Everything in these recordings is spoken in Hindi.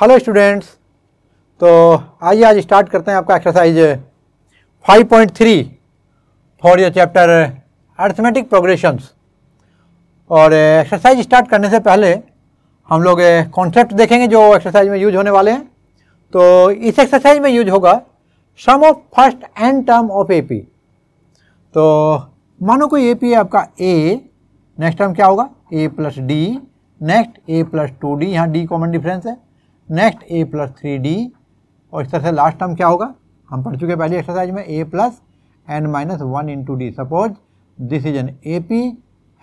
हेलो स्टूडेंट्स तो आइए आज स्टार्ट करते हैं आपका exercise 5.3 for your chapter arithmetic progressions और एक्सरसाइज eh, स्टार्ट करने से पहले हम लोग कॉन्सेप्ट eh, देखेंगे जो एक्सरसाइज में यूज होने वाले हैं तो इस एक्सरसाइज में यूज होगा sum of first and term of A P तो मानो कोई ए पी है आपका ए नेक्स्ट टर्म क्या होगा ए plus D next A plus two D यहाँ डी कॉमन डिफरेंस है next A plus three D और इस तरह से लास्ट टर्म क्या होगा हम पढ़ चुके पहली एक्सरसाइज में A plus N minus one in to D suppose this is an A P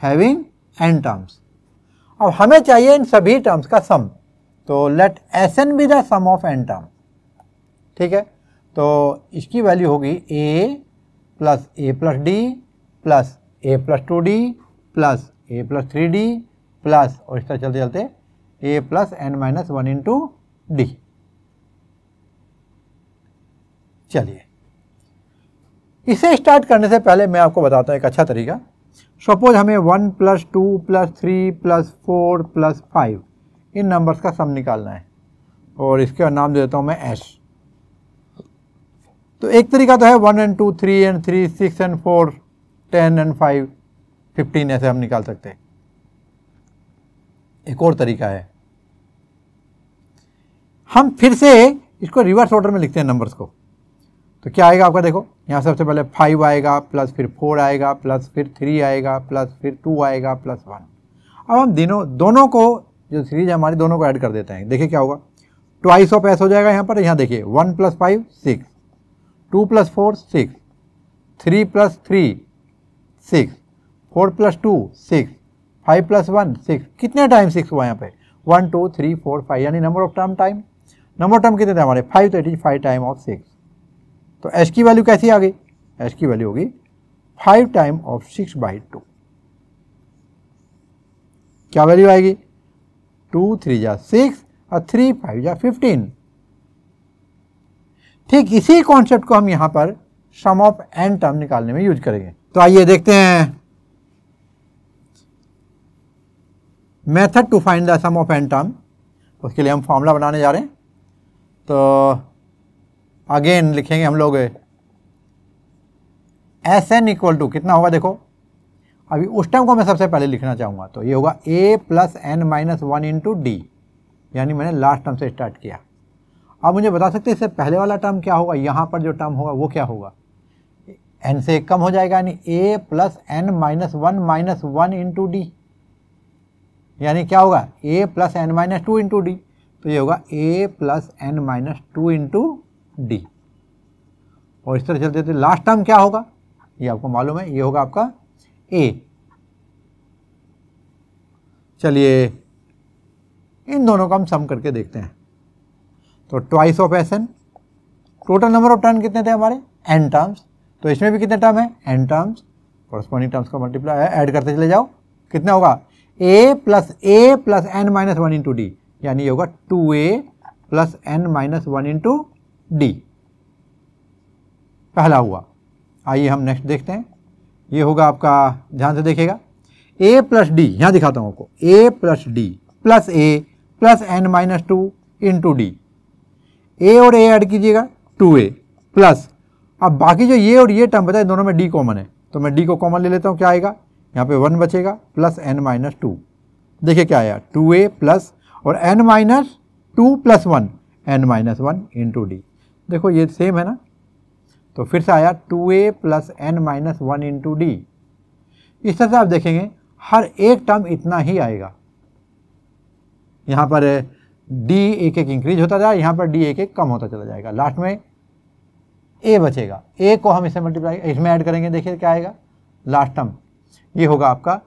having N terms अब हमें चाहिए इन सभी टर्म्स का सम तो let S N be the sum of N term ठीक है तो इसकी वैल्यू होगी A plus A plus D plus A plus two D plus A plus three D plus और इस तरह चलते चलते A plus N minus one into D चलिए इसे स्टार्ट करने से पहले मैं आपको बताता हूं एक अच्छा तरीका सपोज हमें one plus two plus three plus four plus five इन नंबर्स का सम निकालना है और इसके नाम दे देता हूं मैं एस तो एक तरीका तो है one and two three and three six and four ten and five fifteen ऐसे हम निकाल सकते हैं एक और तरीका है हम फिर से इसको रिवर्स ऑर्डर में लिखते हैं नंबर्स को तो क्या आएगा आपका देखो यहाँ सबसे पहले फाइव आएगा प्लस फिर फोर आएगा प्लस फिर थ्री आएगा प्लस फिर टू आएगा प्लस वन अब हम दिनों दोनों को जो सीरीज हमारी दोनों को ऐड कर देते हैं देखिए क्या होगा ट्वाइस ऑफ एस हो जाएगा यहाँ पर यहाँ देखिए one plus five six two plus four six three plus three six four plus two six five plus one six कितने टाइम सिक्स हुआ यहाँ पे one two three four five यानी number of term time number term कितने थे हमारे फाइव तो it is five time of six तो एच की वैल्यू कैसी आ गई एच की वैल्यू होगी five time of six by to क्या वैल्यू आएगी टू थ्री या सिक्स और थ्री फाइव या फिफ्टीन ठीक इसी कॉन्सेप्ट को हम यहां पर सम ऑफ एन टर्म निकालने में यूज करेंगे तो आइए देखते हैं method to find the sum of N term उसके लिए हम फॉर्मूला बनाने जा रहे हैं तो अगेन लिखेंगे हम लोग एस एन इक्वल टू कितना होगा देखो अभी उस टाइम को मैं सबसे पहले लिखना चाहूँगा तो ये होगा ए plus N minus one into D यानी मैंने लास्ट टर्म से स्टार्ट किया अब मुझे बता सकते हैं इससे पहले वाला टर्म क्या होगा यहाँ पर जो टर्म होगा वो क्या होगा एन से कम हो जाएगा यानी ए plus N minus one minus one into D यानी क्या होगा ए plus N minus two into D तो ये होगा ए plus N minus two into D और इस तरह चलते थे लास्ट टर्म क्या होगा ये आपको मालूम है ये होगा आपका ए चलिए इन दोनों का हम सम करके देखते हैं तो twice of S N total number of turn कितने थे हमारे एन टर्म्स तो इसमें भी कितने टर्म है एन टर्म्स कॉरस्पॉन्डिंग टर्म्स का मल्टीप्लाई ऐड करते चले जाओ कितना होगा ए प्लस ए plus N minus one into D यानी ये होगा टू ए plus N minus one into D पहला हुआ आइए हम नेक्स्ट देखते हैं ये होगा आपका ध्यान से देखेगा ए प्लस डी यहाँ दिखाता हूँ आपको A plus D plus A plus N minus two into D A और ए ऐड कीजिएगा टू ए प्लस अब बाकी जो ये और ये टर्म बताए दोनों में डी कॉमन है तो मैं डी को कॉमन ले लेता हूँ क्या आएगा यहाँ पे वन बचेगा प्लस एन माइनस टू देखिए क्या आया टू ए प्लस और N minus two plus one N minus one into D देखो ये सेम है ना तो फिर से आया टू ए plus N minus one into D इस तरह से आप देखेंगे हर एक टर्म इतना ही आएगा यहाँ पर डी eh, एक एक इंक्रीज होता जाए यहाँ पर डी एक एक कम होता चला जाएगा लास्ट में ए बचेगा ए को हम इसे मल्टीप्लाई इसमें ऐड करेंगे देखिए क्या आएगा लास्ट टर्म ये होगा आपका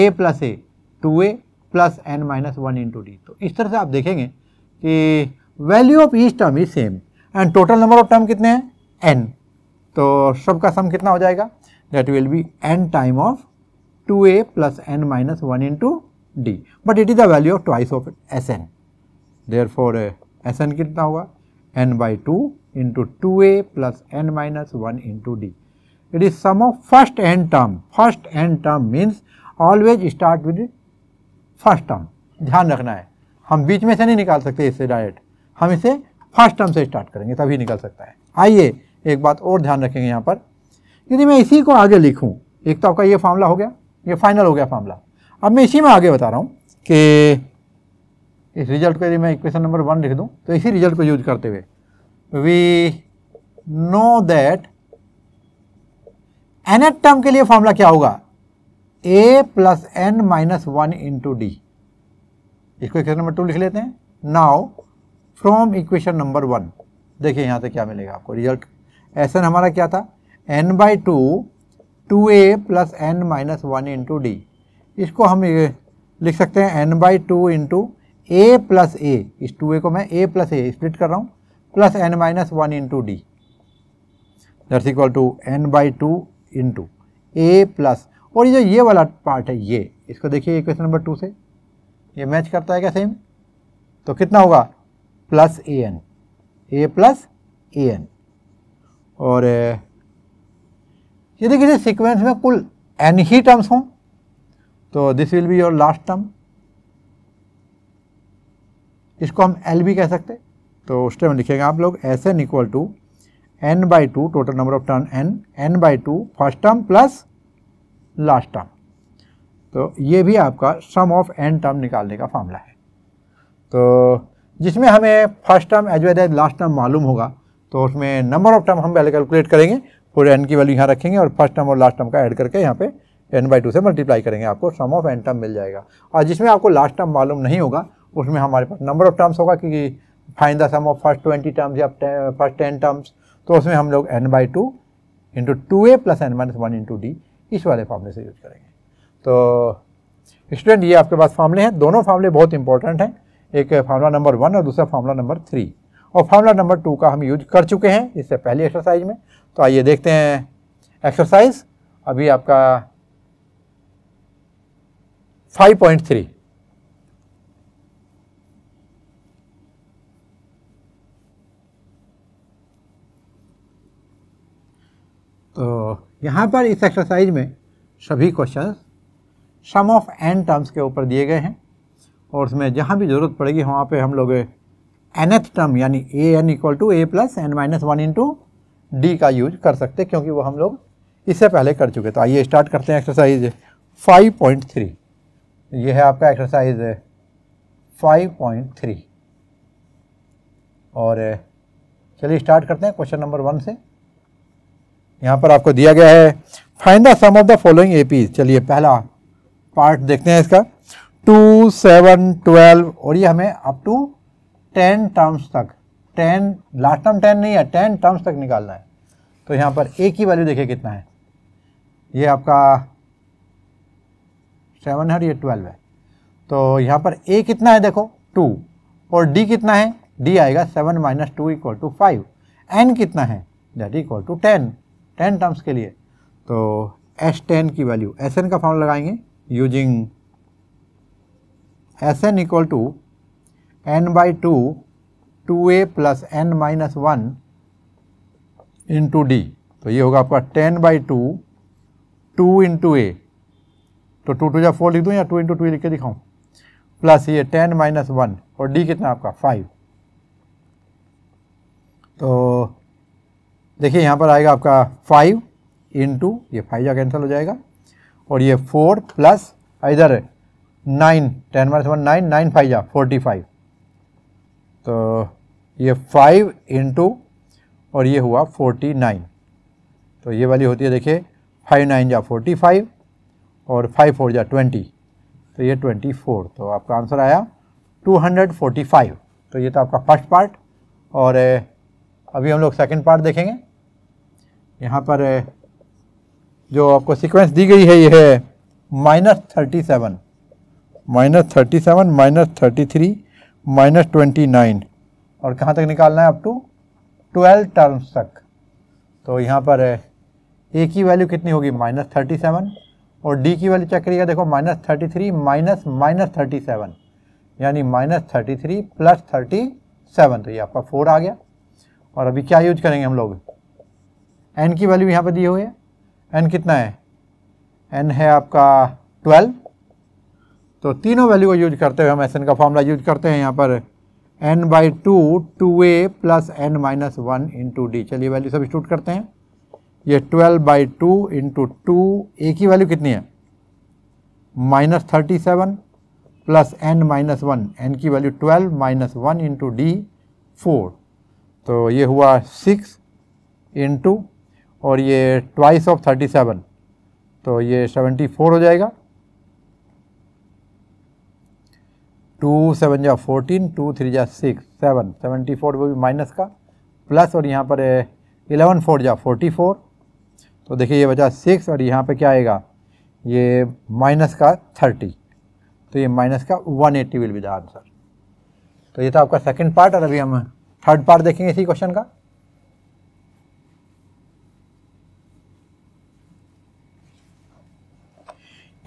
ए प्लस ए टू ए plus N minus one into D तो इस तरह से आप देखेंगे कि value of each term is same and total number of term कितने हैं एन तो सबका सम कितना हो जाएगा that will be N time of two A plus N minus one into D but it is the value of twice of S N therefore S N कितना होगा N by two into two A plus N minus one into D it is sum of first n term first n term means always start with first term ध्यान रखना है हम बीच में से नहीं निकाल सकते इससे डायरेक्ट हम इसे फर्स्ट टर्म से स्टार्ट करेंगे तभी निकल सकता है आइए एक बात और ध्यान रखेंगे यहाँ पर यदि मैं इसी को आगे लिखूँ एक तो आपका ये फार्मूला हो गया ये फाइनल हो गया फार्मूला अब मैं इसी में आगे बता रहा हूँ कि इस रिजल्ट को यदि मैं इक्वेशन नंबर वन लिख दूँ तो इसी रिजल्ट को यूज करते हुए we know that N term के लिए फार्मूला क्या होगा ए plus N minus one into D इसको इक्वेशन नंबर टू लिख लेते हैं now from equation number one देखिए यहाँ से क्या मिलेगा आपको रिजल्ट एसन हमारा क्या था N by two two A plus N minus one into D इसको हम लिख सकते हैं N by two into A plus A इस टू ए को मैं ए प्लस ए स्प्लिट कर रहा हूँ plus N minus one into D that's equal to N by two into A plus और ये जो ये वाला पार्ट है ये इसको देखिए इक्वेशन नंबर टू से ये मैच करता है क्या सेम तो कितना होगा plus A N A plus A N और यदि किसी सीक्वेंस में कुल एन ही टर्म्स हों तो this will be your last term इसको हम एल भी कह सकते तो उस टाइम लिखेंगे आप लोग S N equal to N by two total number of turn N N by two first term plus last term तो ये भी आपका सम ऑफ एन टर्म निकालने का फॉर्मूला है तो जिसमें हमें first term as well as last term मालूम होगा तो उसमें नंबर ऑफ टर्म हम पहले कैलकुलेट करेंगे फिर एन की वैल्यू यहाँ रखेंगे और फर्स्ट टर्म और लास्ट टर्म का ऐड करके यहाँ पे एन बाई टू से मल्टीप्लाई करेंगे आपको सम ऑफ एन टर्म मिल जाएगा और जिसमें आपको लास्ट टर्म मालूम नहीं होगा उसमें हमारे पास नंबर ऑफ टर्म्स होगा कि fine the sum of first twenty terms या फर्स्ट टेन टर्म्स तो उसमें हम लोग N by two into two A plus N minus one into D इस वाले फार्मूले से यूज करेंगे तो स्टूडेंट ये आपके पास फार्मूले हैं दोनों फार्मूले बहुत इंपॉर्टेंट हैं एक फार्मूला नंबर वन और दूसरा फार्मूला नंबर थ्री और फार्मूला नंबर टू का हम यूज कर चुके हैं इससे पहले एक्सरसाइज में तो आइए देखते हैं एक्सरसाइज अभी आपका फाइव पॉइंट थ्री यहाँ पर इस एक्सरसाइज में सभी question sum of N terms के ऊपर दिए गए हैं और उसमें जहाँ भी ज़रूरत पड़ेगी वहाँ पे हम लोग एनथ टर्म यानी A N equal to A plus N minus one into D का यूज कर सकते हैं क्योंकि वो हम लोग इससे पहले कर चुके तो आइए स्टार्ट करते हैं एक्सरसाइज 5.3 ये है आपका एक्सरसाइज 5.3 और चलिए स्टार्ट करते हैं क्वेश्चन नंबर वन से यहाँ पर आपको दिया गया है find the sum of the following APs चलिए पहला पार्ट देखते हैं इसका टू सेवन ट्वेल्व और ये हमें अप टू टेन टर्म्स तक टेन लास्ट टर्म टेन नहीं है टेन टर्म्स तक निकालना है तो यहाँ पर ए की वैल्यू देखिए कितना है ये आपका सेवन है और ये ट्वेल्व है तो यहाँ पर ए कितना है देखो टू और डी कितना है डी आएगा seven minus two equal to five N कितना है that equal to ten ten terms के लिए तो एस टेन की वैल्यू एस एन का फॉर्म लगाएंगे using S N equal to N by two two A plus N minus one into D तो ये होगा आपका ten by two two into A तो टू टू या फोर लिख दूँ या टू इंटू टू लिख के दिखाऊँ प्लस ये टेन माइनस वन और डी कितना आपका फाइव तो देखिए यहाँ पर आएगा आपका फाइव इंटू ये फाइव या कैंसिल हो जाएगा और ये फोर प्लस इधर nine ten minus one nine nine five जा फोर्टी फाइव तो ये फाइव इंटू और ये हुआ फोर्टी नाइन तो ये वाली होती है देखिए फाइव नाइन जा फोर्टी फाइव और फाइव फोर जा ट्वेंटी तो ये ट्वेंटी फोर तो आपका आंसर आया टू हंड्रेड फोर्टी फाइव तो ये था तो आपका फर्स्ट पार्ट और अभी हम लोग सेकेंड पार्ट देखेंगे यहाँ पर जो आपको सीक्वेंस दी गई है ये है minus thirty seven minus thirty seven minus thirty three minus twenty nine और कहाँ तक निकालना है अप टू ट्वेल्व टर्म्स तक तो यहाँ पर ए की वैल्यू कितनी होगी माइनस थर्टी सेवन और डी की वैल्यू चेक करिएगा देखो minus thirty three minus minus thirty seven यानी minus thirty three plus thirty seven तो ये आपका फोर आ गया और अभी क्या यूज करेंगे हम लोग एन की वैल्यू यहाँ पर दिए हुए एन कितना है एन है आपका ट्वेल्व तो तीनों वैल्यू को यूज करते हुए हम एस एन का फॉर्मूला यूज करते हैं यहाँ पर N by two two A plus N minus one into D चलिए वैल्यू सब स्टूट करते हैं ये twelve by two into two ए की वैल्यू कितनी है minus thirty seven plus N minus one N की value twelve minus one into D four तो ये हुआ सिक्स इंटू और ये ट्वाइस ऑफ थर्टी सेवन तो ये सेवेंटी फोर हो जाएगा टू सेवन जा फोर्टीन टू थ्री जा सिक्स सेवन सेवेंटी फोर वो भी माइनस का प्लस और यहाँ पर इलेवन eh, फोर जा फोर्टी फोर तो देखिए ये बचा सिक्स और यहाँ पे क्या आएगा ये माइनस का थर्टी तो ये माइनस का one eighty will be the answer तो ये था आपका सेकंड पार्ट और अभी हम थर्ड पार्ट देखेंगे इसी क्वेश्चन का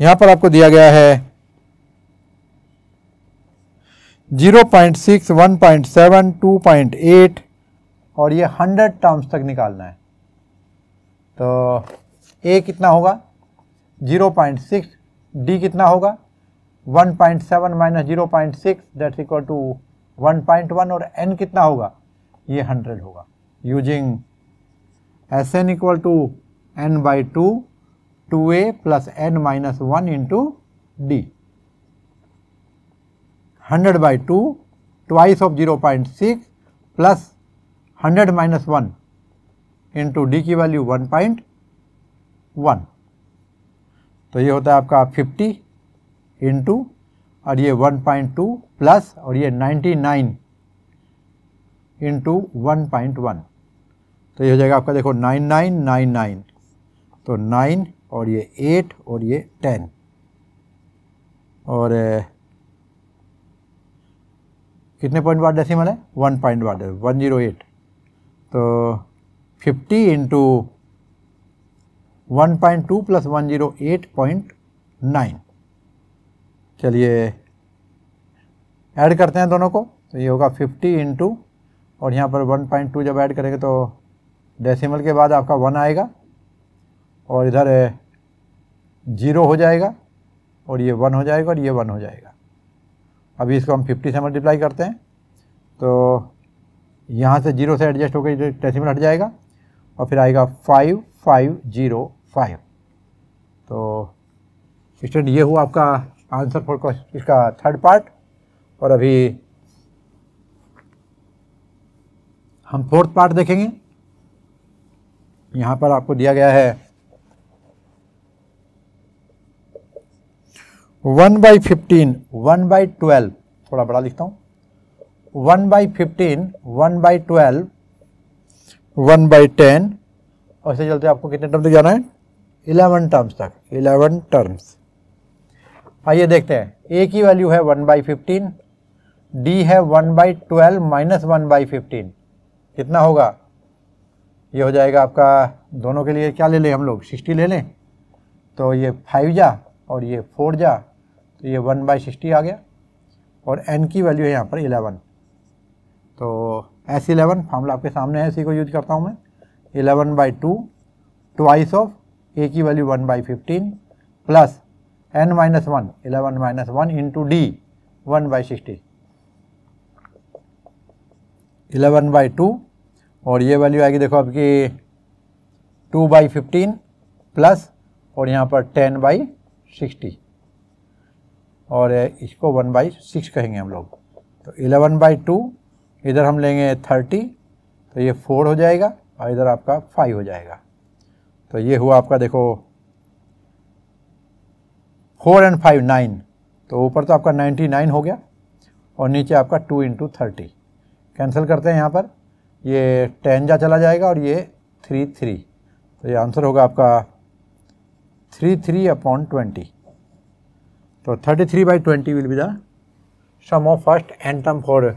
यहां पर आपको दिया गया है 0.6, 1.7, 2.8 और ये 100 टर्म्स तक निकालना है तो ए कितना होगा 0.6 डी कितना होगा 1.7 point seven minus zero point six that's equal to 1.1 और n कितना होगा ये 100 होगा using S N equal to N by two two A plus N minus one into D hundred by two twice of zero point six plus hundred minus one into D की वैल्यू वन पॉइंट वन तो ये होता है आपका फिफ्टी इंटू और ये 1.2 प्लस और ये 99 इंटू वन तो ये हो जाएगा आपका देखो 9999 तो 9 और ये 8 और ये 10 और कितने पॉइंट वाट डेसिमल है one point what one zero eight तो fifty into one point two plus one zero eight point nine चलिए ऐड करते हैं दोनों को तो ये होगा फिफ्टी इंटू और यहाँ पर वन पॉइंट टू जब ऐड करेंगे तो डेसिमल के बाद आपका वन आएगा और इधर ज़ीरो हो जाएगा और ये वन हो जाएगा और ये वन हो जाएगा अभी इसको हम फिफ्टी से मल्टीप्लाई करते हैं तो यहाँ से जीरो से एडजस्ट होकर डेसिमल हट जाएगा और फिर आएगा फाइव फाइव जीरो फाइव तो स्टूडेंट ये हुआ आपका आंसर फॉर इसका थर्ड पार्ट और अभी हम फोर्थ पार्ट देखेंगे यहां पर आपको दिया गया है one by fifteen one by twelve थोड़ा बड़ा लिखता हूं one by fifteen one by twelve one by ten और इसे चलते आपको कितने टर्म तक जाना है इलेवन टर्म्स तक इलेवन टर्म्स आइए देखते हैं ए की वैल्यू है वन बाई फिफ्टीन डी है one by twelve minus one by fifteen कितना होगा ये हो जाएगा आपका दोनों के लिए क्या ले लें हम लोग सिक्सटी ले लें तो ये फाइव जा और ये फोर जा तो ये वन बाई सिक्सटी आ गया और एन की वैल्यू है यहाँ पर इलेवन तो एस इलेवन फार्मूला आपके सामने है इसी को यूज करता हूँ मैं eleven by two twice of A की value one by fifteen plus N minus one eleven minus one into D one by sixty eleven by two और ये वैल्यू आएगी देखो आपकी टू बाई फिफ्टीन प्लस और यहाँ पर टेन बाई सिक्सटी और इसको वन बाई सिक्स कहेंगे हम लोग तो इलेवन बाई टू इधर हम लेंगे थर्टी तो ये फोर हो जाएगा और इधर आपका फाइव हो जाएगा तो ये हुआ आपका देखो फोर एंड फाइव नाइन तो ऊपर तो आपका नाइन्टी नाइन हो गया और नीचे आपका टू इंटू थर्टी कैंसिल करते हैं यहाँ पर ये टेन जा चला जाएगा और ये थ्री थ्री तो ये आंसर होगा आपका थ्री थ्री अपॉन ट्वेंटी तो thirty three by twenty will be the sum of first and term for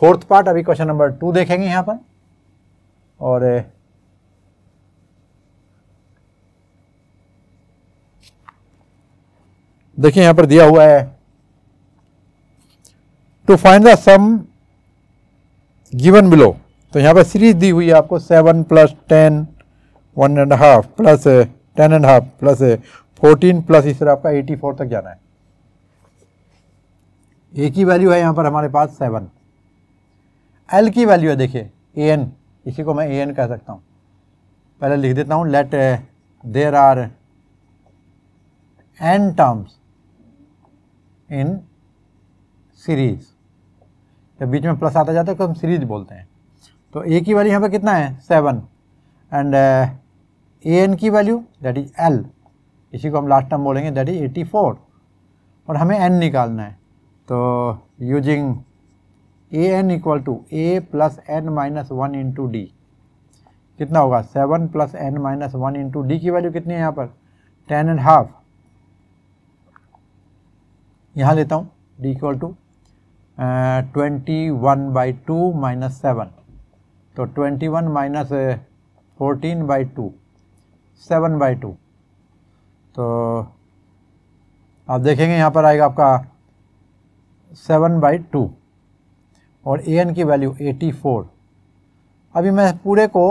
fourth part अभी क्वेश्चन नंबर टू देखेंगे यहाँ पर और देखिए यहाँ पर दिया हुआ है to find the sum given below तो यहाँ पर सीरीज दी हुई है आपको seven plus ten one and half plus ten and half plus fourteen plus इस तरह आपका एटी फोर तक जाना है ए की वैल्यू है यहाँ पर हमारे पास सेवन एल की वैल्यू है देखिए ए एन इसी को मैं ए एन कह सकता हूँ पहले लिख देता हूँ let there are N terms in series जब बीच में प्लस आता जाता है तो हम सीरीज बोलते हैं तो ए की वैल्यू यहाँ पर कितना है सेवन एंड ए एन की वैल्यू दैट इज एल इसी को हम लास्ट टाइम बोलेंगे दैट इज एटी फोर और हमें एन निकालना है तो using A N equal to A plus N minus one into D कितना होगा seven plus N minus one into D की वैल्यू कितनी है यहाँ पर टेन एंड हाफ यहाँ लेता हूँ D equal to twenty one by two minus seven तो twenty one minus fourteen by two seven by two तो आप देखेंगे यहाँ पर आएगा आपका सेवन बाई टू और ए एन की वैल्यू एटी फोर अभी मैं पूरे को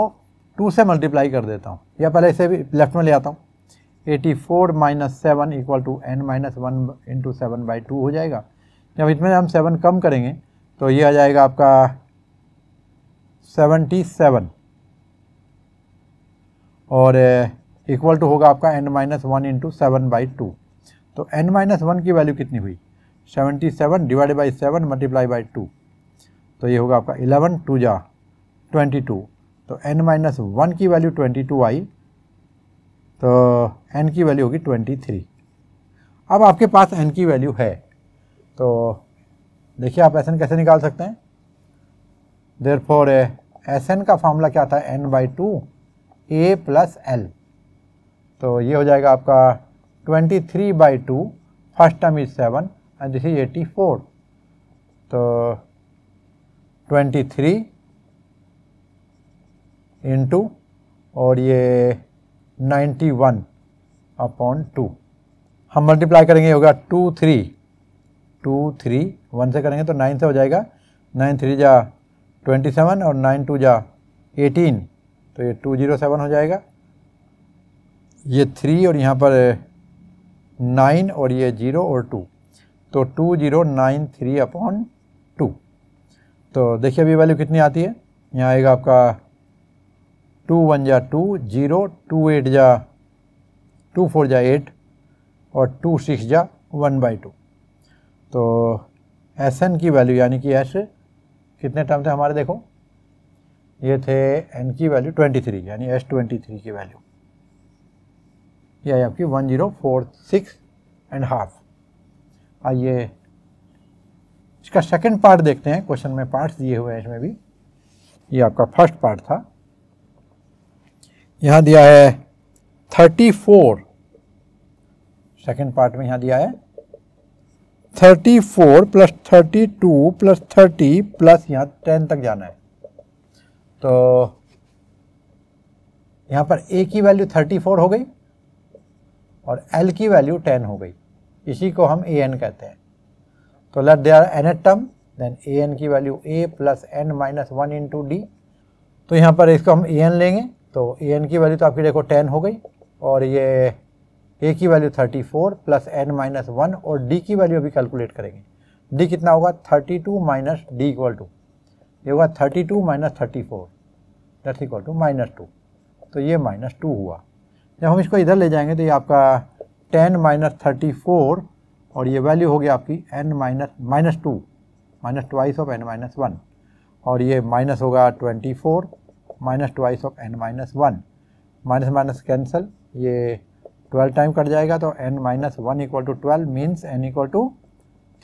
टू से मल्टीप्लाई कर देता हूँ या पहले इसे भी लेफ्ट में ले आता हूँ eighty four minus seven equal to N minus one into seven by two हो जाएगा जब इसमें हम सेवन कम करेंगे तो ये आ जाएगा आपका सेवेंटी सेवन और इक्वल eh, टू होगा आपका N minus one into seven by two तो एन माइनस वन की वैल्यू कितनी हुई seventy seven divide by seven multiply by two तो ये होगा आपका इलेवन टू जा ट्वेंटी टू तो एन माइनस वन की वैल्यू ट्वेंटी टू आई तो एन की वैल्यू होगी ट्वेंटी थ्री अब आपके पास एन की वैल्यू है तो देखिए आप एस एन कैसे निकाल सकते हैं देर फोर एस एन का फार्मूला क्या था N by two A plus L तो ये हो जाएगा आपका twenty three by two first term is seven and this is eighty four तो ट्वेंटी थ्री इंटू और ये नाइन्टी वन अपॉन टू हम मल्टीप्लाई करेंगे होगा two three two three one से करेंगे तो नाइन से हो जाएगा नाइन थ्री जा ट्वेंटी सेवन और नाइन टू जा एटीन तो ये टू जीरो सेवन हो जाएगा ये थ्री और यहाँ पर नाइन और ये जीरो और टू तो two zero nine three upon two तो देखिए अभी वैल्यू कितनी आती है यहाँ आएगा आपका टू वन जा टू जीरो टू एट जा टू फोर जा एट और टू सिक्स जा वन बाई टू तो एस एन की वैल्यू यानी कि एस कितने टर्म थे हमारे देखो ये थे एन की वैल्यू 23 यानी ट्वेंटी 23 की वैल्यू ये आई आपकी one zero four six and half आइए इसका सेकंड पार्ट देखते हैं क्वेश्चन में पार्ट्स दिए हुए हैं इसमें भी ये आपका फर्स्ट पार्ट था यहाँ दिया है थर्टी फोर सेकेंड पार्ट में यहाँ दिया है thirty four plus thirty two plus thirty plus यहाँ टेन तक जाना है तो यहाँ पर ए की वैल्यू थर्टी फोर हो गई और एल की वैल्यू टेन हो गई इसी को हम ए एन कहते हैं तो let there are N eight term then A N की value A plus N minus one to D तो यहाँ पर इसको हम ए एन लेंगे तो ए एन की वैल्यू तो आपकी देखो टेन हो गई और ये ए की value 34 four plus N minus one और डी की वैल्यू अभी कैलकुलेट करेंगे डी कितना होगा 32 two minus D equal to ये होगा 32 two minus thirty four that's equal to minus two तो ये माइनस टू हुआ जब हम इसको इधर ले जाएंगे तो ये आपका टेन माइनस थर्टी फोर और ये वैल्यू होगी आपकी N minus minus two minus twice of N minus one और ये माइनस होगा twenty four minus twice of N minus one minus minus cancel ये ट्वेल्व टाइम कट जाएगा तो N minus one equal to twelve means N equal to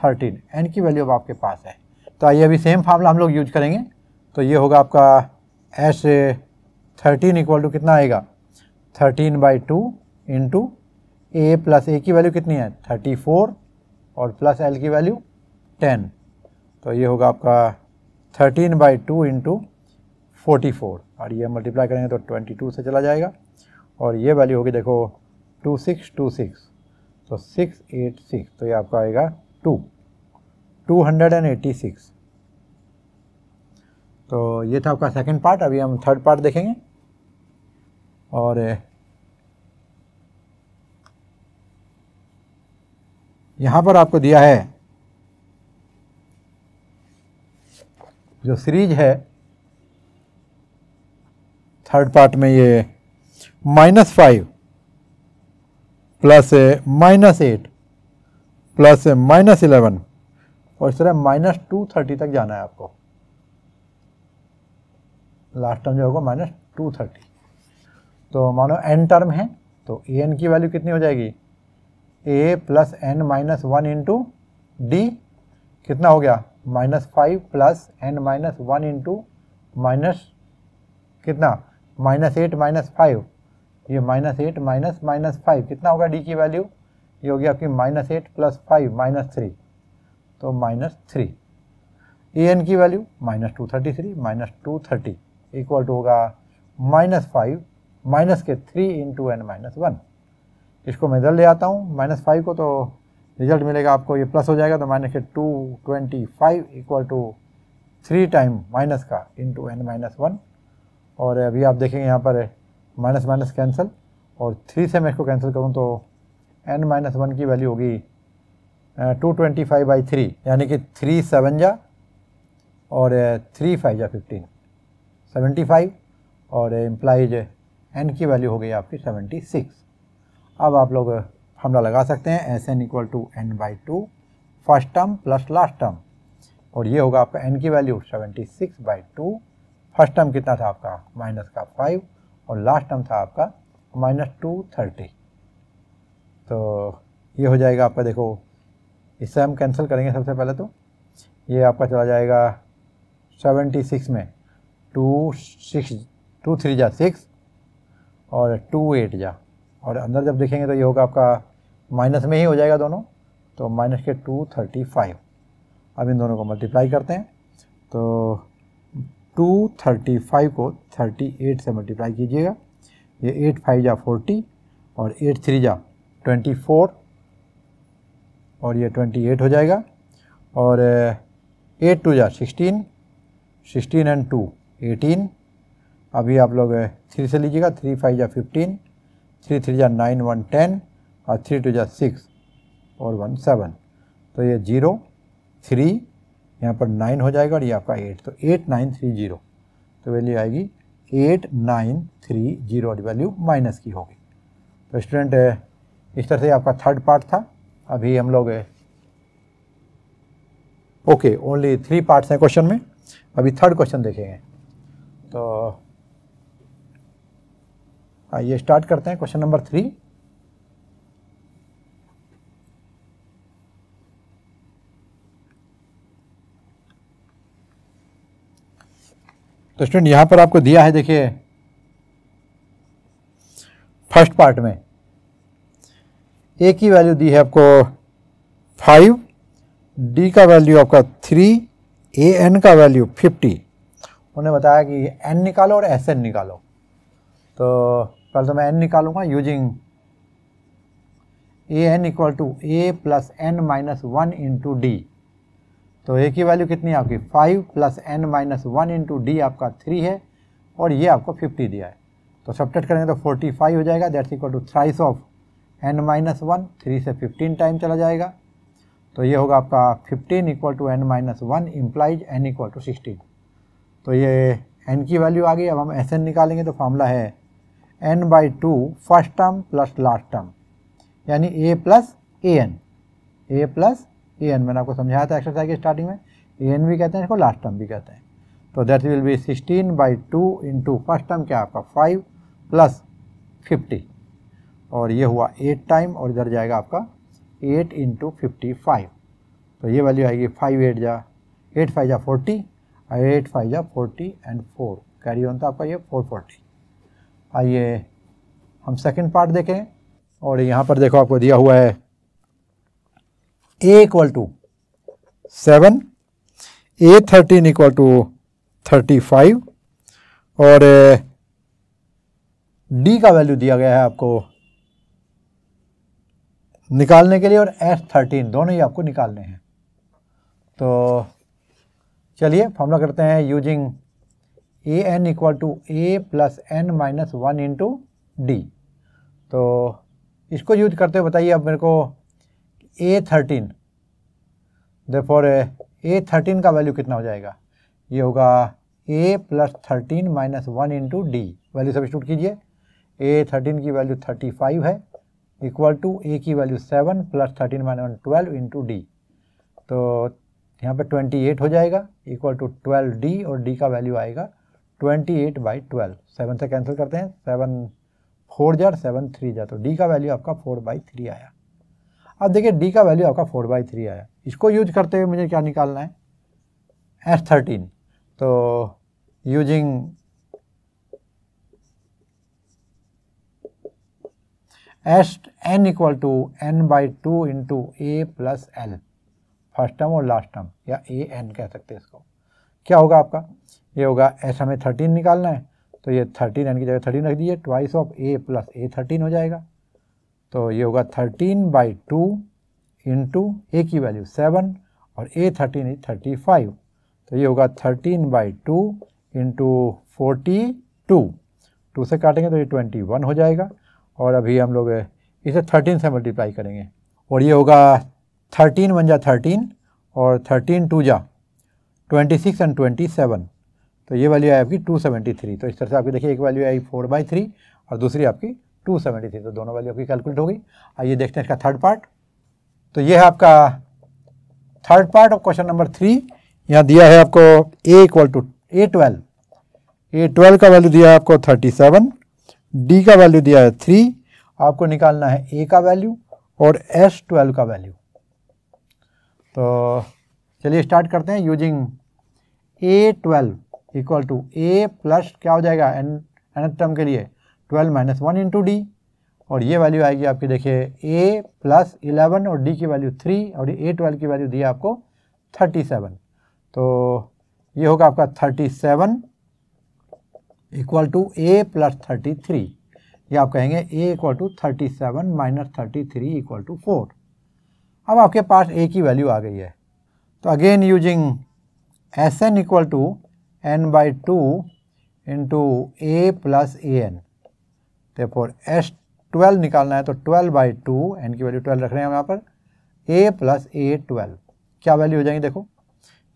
thirteen N की वैल्यू अब आपके पास है तो आइए अभी सेम फार्मूला हम लोग यूज करेंगे तो ये होगा आपका s थर्टीन इक्वल टू कितना आएगा thirteen by two into A plus ए की वैल्यू कितनी है थर्टी फोर और प्लस एल की वैल्यू टेन तो ये होगा आपका thirteen by two into forty four और ये मल्टीप्लाई करेंगे तो ट्वेंटी टू से चला जाएगा और ये वैल्यू होगी देखो टू सिक्स टू सिक्स तो सिक्स एट सिक्स तो ये आपका आएगा two two hundred and eighty six तो ये था आपका सेकंड पार्ट अभी हम थर्ड पार्ट देखेंगे और यहाँ पर आपको दिया है जो सीरीज है थर्ड पार्ट में ये minus five plus A minus eight plus minus eleven और इस तरह माइनस टू थर्टी तक जाना है आपको लास्ट टर्म जो होगा माइनस टू थर्टी तो मानो एन टर्म है तो ए एन की वैल्यू कितनी हो जाएगी ए plus N minus one into D कितना हो गया minus five plus N minus one into minus कितना माइनस एट माइनस फाइव ये minus eight minus minus five कितना होगा डी की वैल्यू ये होगी आपकी minus eight plus five minus three तो माइनस थ्री ए एन की value minus two thirty three minus two thirty equal to होगा माइनस फाइव माइनस के three into N minus one इसको मैं इधर ले आता हूँ माइनस फाइव को तो रिजल्ट मिलेगा आपको ये प्लस हो जाएगा तो माइनस के two twenty five equal to three time minus का इंटू एन माइनस वन और अभी आप देखेंगे यहाँ पर माइनस माइनस कैंसिल और थ्री से मैं इसको कैंसिल करूँ तो एन माइनस वन की वैल्यू होगी two twenty five by three यानी कि थ्री सेवन जा और थ्री फाइव जा फिफ्टीन सेवेंटी फाइव और इम्प्लाइज एन की वैल्यू हो गई आपकी सेवेंटी सिक्स अब आप लोग हमला लगा सकते हैं S N equal to N by two first term plus last term और ये होगा आपका एन की value seventy six by two first term कितना था आपका माइनस का फाइव और लास्ट टर्म था आपका माइनस टू थर्टी तो ये हो जाएगा आपका देखो इससे हम कैंसिल करेंगे सबसे पहले तो ये आपका चला जाएगा सेवेंटी सिक्स में टू सिक्स टू थ्री जा सिक्स और टू एट जा और अंदर जब देखेंगे तो ये होगा आपका माइनस में ही हो जाएगा दोनों तो माइनस के टू थर्टी फाइव अब इन दोनों को मल्टीप्लाई करते हैं तो टू थर्टी फाइव को थर्टी एट से मल्टीप्लाई कीजिएगा ये एट फाइव जा फोर्टी और एट थ्री जा ट्वेंटी फोर और ये ट्वेंटी एट हो जाएगा और एट uh, टू जा sixteen sixteen and two eighteen अभी आप लोग थ्री uh, से लीजिएगा थ्री फाइव जा फिफ्टीन थ्री थ्री जा नाइन वन टेन और थ्री टू जा सिक्स और वन सेवन तो ये जीरो थ्री यहाँ पर नाइन हो जाएगा और ये आपका एट तो एट नाइन थ्री जीरो तो वैल्यू आएगी एट नाइन थ्री जीरो और वैल्यू माइनस की होगी तो स्टूडेंट इस तरह से आपका थर्ड पार्ट था अभी हम लोग ओके ओनली थ्री पार्ट्स हैं क्वेश्चन में अभी थर्ड क्वेश्चन देखेंगे तो आइए स्टार्ट करते हैं क्वेश्चन नंबर थ्री तो स्टूडेंट यहां पर आपको दिया है देखिए फर्स्ट पार्ट में ए की वैल्यू दी है आपको फाइव डी का वैल्यू आपका थ्री ए एन का वैल्यू फिफ्टी उन्हें बताया कि एन निकालो और एस एन निकालो तो कल तो मैं एन निकालूंगा using A N equal to A plus N minus one into D तो ए की वैल्यू कितनी है आपकी five plus N minus one into d आपका थ्री है और ये आपको फिफ्टी दिया है तो सब्टेक्ट करेंगे तो फोर्टी फाइव हो जाएगा that's equal to thrice of N minus one three से फिफ्टीन टाइम चला जाएगा तो ये होगा आपका fifteen equal to N minus one implies n equal to sixteen तो ये एन की वैल्यू आ गई अब हम एस एन निकालेंगे तो फॉर्मूला है N by two first term plus last term यानी ए plus A N A plus A n मैंने आपको समझाया था एक्सरसाइज के स्टार्टिंग में ए एन भी कहते हैं इसको लास्ट टर्म भी कहते हैं तो that will be sixteen by two into first term क्या आपका फाइव प्लस फिफ्टी और ये हुआ एट टाइम और इधर जाएगा आपका एट इंटू फिफ्टी फाइव तो ये वैल्यू आएगी फाइव एट जा एट फाइव जा फोर्टी और एट फाइव जा forty and four carry on था आपका ये फोर फोर्टी आइए हम सेकेंड पार्ट देखें और यहाँ पर देखो आपको दिया हुआ है a equal to seven a thirteen equal to thirty five और डी का वैल्यू दिया गया है आपको निकालने के लिए और एस थर्टीन दोनों ही आपको निकालने हैं तो चलिए फॉर्मला करते हैं using A N equal to A plus N minus one into D तो इसको यूज करते हुए बताइए अब मेरे को a thirteen therefore a thirteen का वैल्यू कितना हो जाएगा ये होगा ए plus thirteen minus one into D value substitute कीजिए ए थर्टीन की वैल्यू थर्टी फाइव है इक्वल टू ए की value seven plus thirteen minus one twelve into D तो यहाँ पे ट्वेंटी एट हो जाएगा इक्वल टू ट्वेल्व डी और डी का वैल्यू आएगा twenty eight by twelve seven से कैंसिल करते हैं सेवन फोर जार सेवन थ्री जार तो डी का वैल्यू आपका फोर बाई थ्री आया अब देखिए डी का वैल्यू आपका फोर बाई थ्री आया इसको यूज करते हुए मुझे क्या निकालना है एस थर्टीन तो using S N equal to N by two into A plus l first term और लास्ट टर्म या ए एन कह सकते हैं इसको क्या होगा आपका ये होगा एस हमें थर्टीन निकालना है तो ये थर्टीन एन की जगह थर्टीन रख दीजिए twice of A plus a thirteen हो जाएगा तो ये होगा थर्टीन बाई टू इंटू ए की वैल्यू सेवन और a thirteen is thirty five तो ये होगा thirteen by two into forty two two से काटेंगे तो ये ट्वेंटी वन हो जाएगा और अभी हम लोग इसे थर्टीन से मल्टीप्लाई करेंगे और ये होगा थर्टीन वन जा थर्टीन और थर्टीन टू जा twenty six and twenty seven तो ये वैल्यू आई आपकी टू सेवेंटी थ्री तो इस तरह से आपकी देखिए एक वैल्यू आई फोर बाई थ्री और दूसरी आपकी टू सेवेंटी थ्री तो दोनों वैल्यू आपकी कैलकुलेट हो गई आइए देखते हैं इसका थर्ड पार्ट तो ये है आपका third part of question number three यहाँ दिया है आपको a equal to a twelve a twelve का वैल्यू दिया है आपको थर्टी सेवन डी का वैल्यू दिया है थ्री आपको निकालना है ए का वैल्यू और एस ट्वेल्व का वैल्यू तो चलिए स्टार्ट करते हैं using a twelve equal to A plus क्या हो जाएगा एन एन टर्म के लिए twelve minus one into D और ये वैल्यू आएगी आपकी देखिए ए प्लस इलेवन और डी की वैल्यू थ्री और ये ए ट्वेल्व की वैल्यू दी आपको थर्टी सेवन तो ये होगा आपका thirty seven equal to A plus thirty three ये आप कहेंगे a equal to thirty seven minus thirty three equal to four अब आपके पास ए की वैल्यू आ गई है तो again using S N equal to N by two into A plus A n for S twelve निकालना है तो ट्वेल्व बाई टू एन की वैल्यू ट्वेल्व रख रहे हैं हम यहाँ पर ए प्लस ए ट्वेल्व क्या वैल्यू हो जाएंगी देखो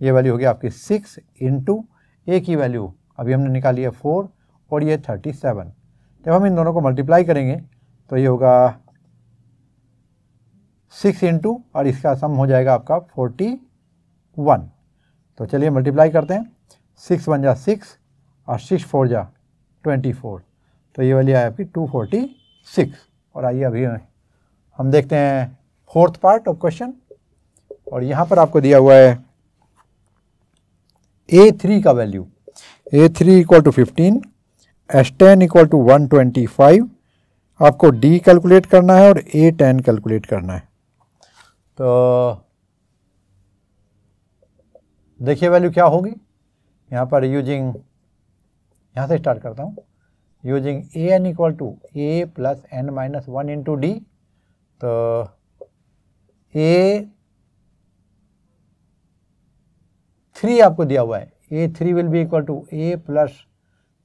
ये वैल्यू होगी आपकी सिक्स इंटू ए की वैल्यू अभी हमने निकाली है फोर और ये थर्टी सेवन जब हम इन दोनों को मल्टीप्लाई करेंगे तो ये होगा सिक्स इंटू और इसका सम हो जाएगा आपका फोर्टी वन तो चलिए मल्टीप्लाई करते हैं सिक्स वन जा सिक्स और सिक्स फोर जा ट्वेंटी फोर तो ये वाली आई आपकी 246 और आइए अभी हम देखते हैं फोर्थ पार्ट ऑफ क्वेश्चन और यहाँ पर आपको दिया हुआ है ए थ्री का value a three equal to fifteen S ten equal to one twenty five आपको डी कैलकुलेट करना है और ए टेन कैलकुलेट करना है तो देखिए वैल्यू क्या होगी यहाँ पर यूजिंग यहाँ से स्टार्ट करता हूँ using a n equal to a plus n minus 1 into d तो ए थ्री आपको दिया हुआ है a three will be equal to A plus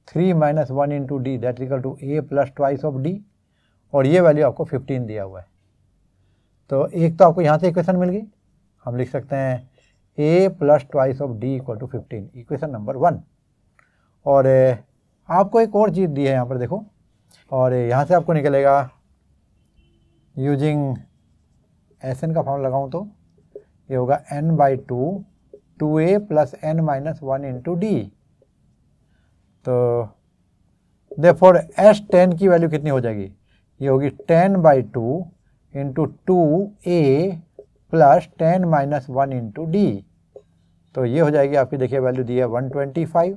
three minus one into d that equal to A plus twice of d और ये वैल्यू आपको फिफ्टीन दिया हुआ है तो एक तो आपको यहाँ से इक्वेशन मिल गई हम लिख सकते हैं ए plus twice of d equal to fifteen equation number one और आपको एक और चीज़ दी है यहाँ पर देखो और यहाँ से आपको निकलेगा यूजिंग एस एन का फॉर्म लगाऊँ तो ये होगा N by two two A plus N minus one into D तो दे फॉर एस टेन की वैल्यू कितनी हो जाएगी ये होगी ten by two into two A plus ten minus one into D तो ये हो जाएगी आपकी देखिए वैल्यू दी है वन ट्वेंटी फाइव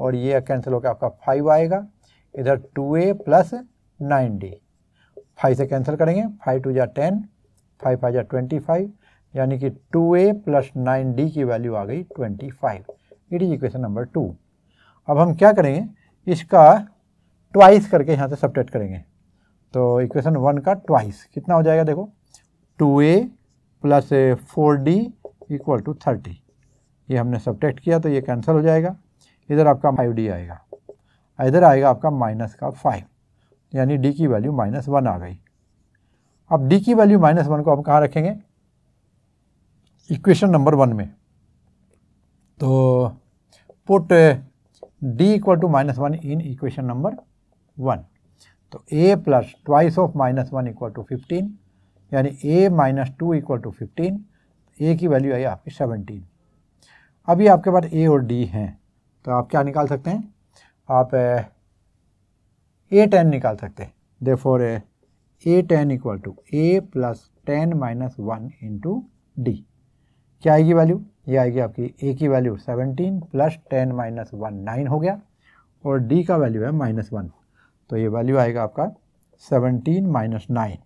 और ये कैंसिल होकर आपका फाइव आएगा इधर टू ए प्लस नाइन डी फाइव से कैंसिल करेंगे फाइव टू जा टेन फाइव फाइव जा ट्वेंटी फाइव यानी कि टू ए प्लस नाइन डी की वैल्यू आ गई twenty five it is equation number two अब हम क्या करेंगे इसका ट्वाइस करके यहाँ से सब्टेट करेंगे तो इक्वेशन वन का ट्वाइस कितना हो जाएगा देखो two A plus four d equal to thirty ये हमने सब्टेक्ट किया तो ये कैंसिल हो जाएगा इधर आपका फाइव डी आएगा इधर आएगा आपका माइनस का फाइव यानी डी की वैल्यू माइनस वन आ गई अब डी की वैल्यू माइनस वन को हम कहाँ रखेंगे इक्वेशन नंबर वन में तो put d equal to minus one in equation number one तो ए plus twice of minus one equal to fifteen यानी a minus two equal to fifteen a की वैल्यू आई आपकी सेवनटीन अभी आपके पास ए और डी हैं तो आप क्या निकाल सकते हैं आप ए टेन निकाल सकते हैं therefore a ten equal to A plus ten minus one into d क्या आएगी वैल्यू ये आएगी आपकी ए की value seventeen plus ten minus one nine हो गया और डी का वैल्यू है माइनस वन तो ये वैल्यू आएगा आपका seventeen minus nine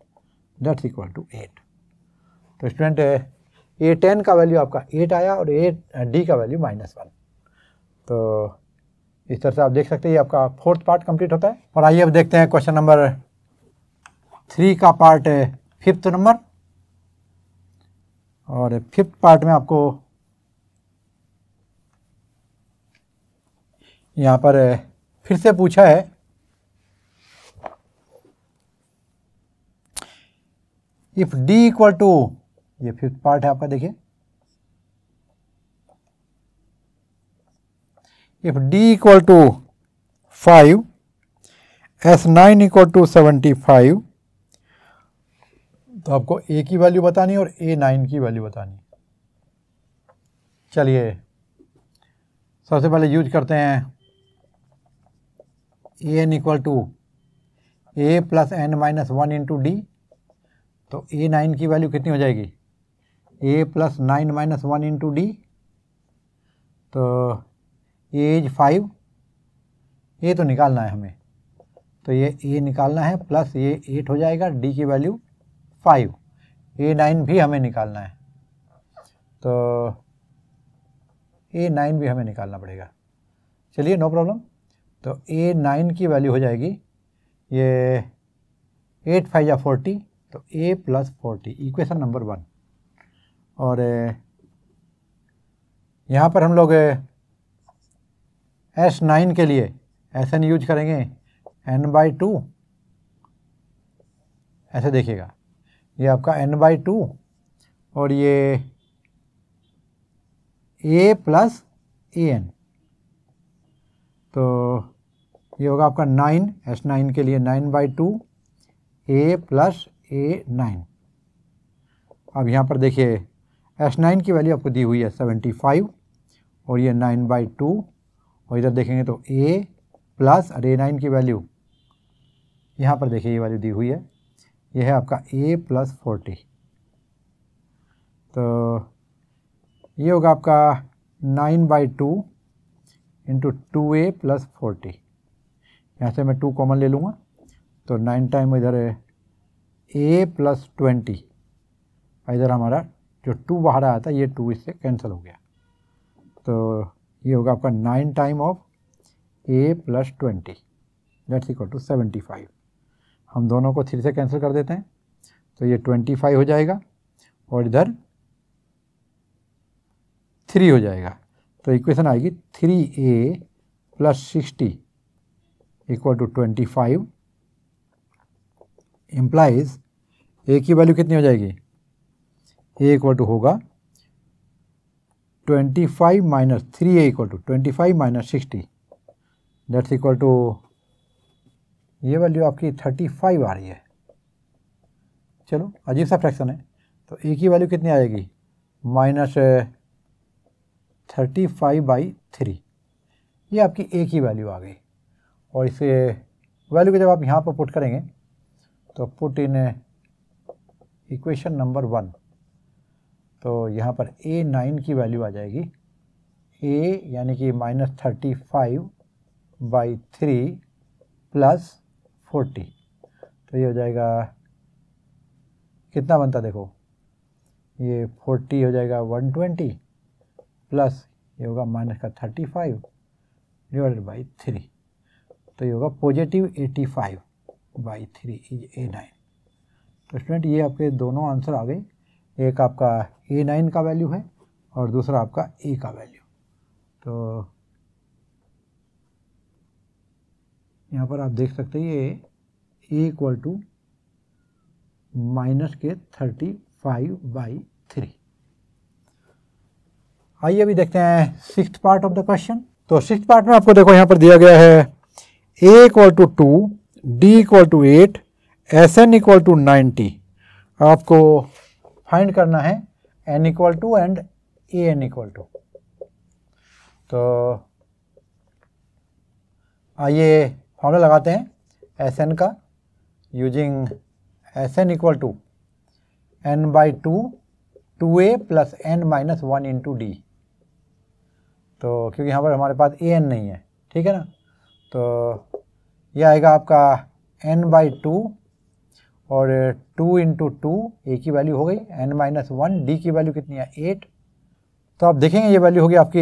that's equal to eight तो स्टूडेंट ए टेन का वैल्यू आपका एट आया और ए डी का वैल्यू माइनस वन तो इस तरह से आप देख सकते हैं आपका फोर्थ पार्ट कंप्लीट होता है और आइए अब देखते हैं क्वेश्चन नंबर थ्री का पार्ट फिफ्थ नंबर और फिफ्थ पार्ट में आपको यहाँ पर फिर से पूछा है इफ डी इक्वल टू ये फिफ्थ पार्ट है आपका देखिए if d equal to 5, S9 equal to 75, तो आपको a की वैल्यू बतानी और a9 की वैल्यू बतानी चलिए सबसे पहले यूज करते हैं A N equal to A plus N minus one into D तो ए नाइन की वैल्यू कितनी हो जाएगी ए plus nine minus one into D तो एज फाइव ए तो निकालना है हमें तो ये ए निकालना है प्लस ये एट हो जाएगा डी की वैल्यू फाइव ए नाइन भी हमें निकालना है तो ए नाइन भी हमें निकालना पड़ेगा चलिए नो प्रॉब्लम तो ए नाइन की वैल्यू हो जाएगी ये एट फाइव या फोर्टी तो ए plus forty equation number one और यहाँ पर हम लोग एस नाइन के लिए एस एन यूज करेंगे एन बाई टू ऐसे देखिएगा ये आपका एन बाई टू और ये ए प्लस ए एन तो ये होगा आपका नाइन एस नाइन के लिए nine by two A plus a nine अब यहाँ पर देखिए एस नाइन की वैल्यू आपको दी हुई है सेवेंटी फाइव और ये नाइन बाई टू और इधर देखेंगे तो ए प्लस अरे नाइन की वैल्यू यहाँ पर देखिए ये वैल्यू दी हुई है ये है आपका ए प्लस फोर्टी तो ये होगा आपका nine by two into two A plus forty यहाँ से मैं टू कॉमन ले लूँगा तो नाइन टाइम इधर ए प्लस ट्वेंटी इधर हमारा जो टू बाहर आया था ये टू इससे कैंसिल हो गया तो ये होगा आपका nine time of A plus twenty that's equal to seventy five हम दोनों को थ्री से कैंसिल कर देते हैं तो ये ट्वेंटी फाइव हो जाएगा और इधर थ्री हो जाएगा तो इक्वेशन आएगी three a plus sixty equal to twenty five implies ए की वैल्यू कितनी हो जाएगी ए इक्वल टू होगा 25 minus 3a equal to 25 minus 60 that's equal to ये वैल्यू आपकी 35 आ रही है चलो अजीब सा फ्रैक्शन है तो ए की वैल्यू कितनी आएगी minus thirty five by three ये आपकी ए की वैल्यू आ गई और इसे वैल्यू को जब आप यहाँ पर पुट करेंगे तो put in equation number one तो यहाँ पर ए नाइन की वैल्यू आ जाएगी ए यानी कि minus thirty five by three plus forty तो ये हो जाएगा कितना बनता देखो ये फोर्टी हो जाएगा वन ट्वेंटी प्लस ये होगा माइनस का thirty five divided by three तो ये होगा positive eighty five by three is a nine तो स्टूडेंट ये आपके दोनों आंसर आ गए एक आपका ए नाइन का वैल्यू है और दूसरा आपका ए का वैल्यू तो यहाँ पर आप देख सकते हैं ये ए इक्वल टू माइनस के थर्टी फाइव बाई थ्री आइए अभी देखते हैं six part of the question तो सिक्स पार्ट में आपको देखो यहाँ पर दिया गया है a equal to two d equal to eight s N equal to ninety आपको फाइंड करना है n equal to and A N equal to तो आइए फॉर्मूला लगाते हैं एस एन का using S N equal to N by two two A plus N minus one into D तो क्योंकि यहाँ पर हमारे पास ए एन नहीं है ठीक है ना तो यह आएगा आपका एन बाई टू और टू इंटू टू ए की वैल्यू हो गई एन माइनस वन डी की वैल्यू कितनी है एट तो आप देखेंगे ये वैल्यू होगी आपकी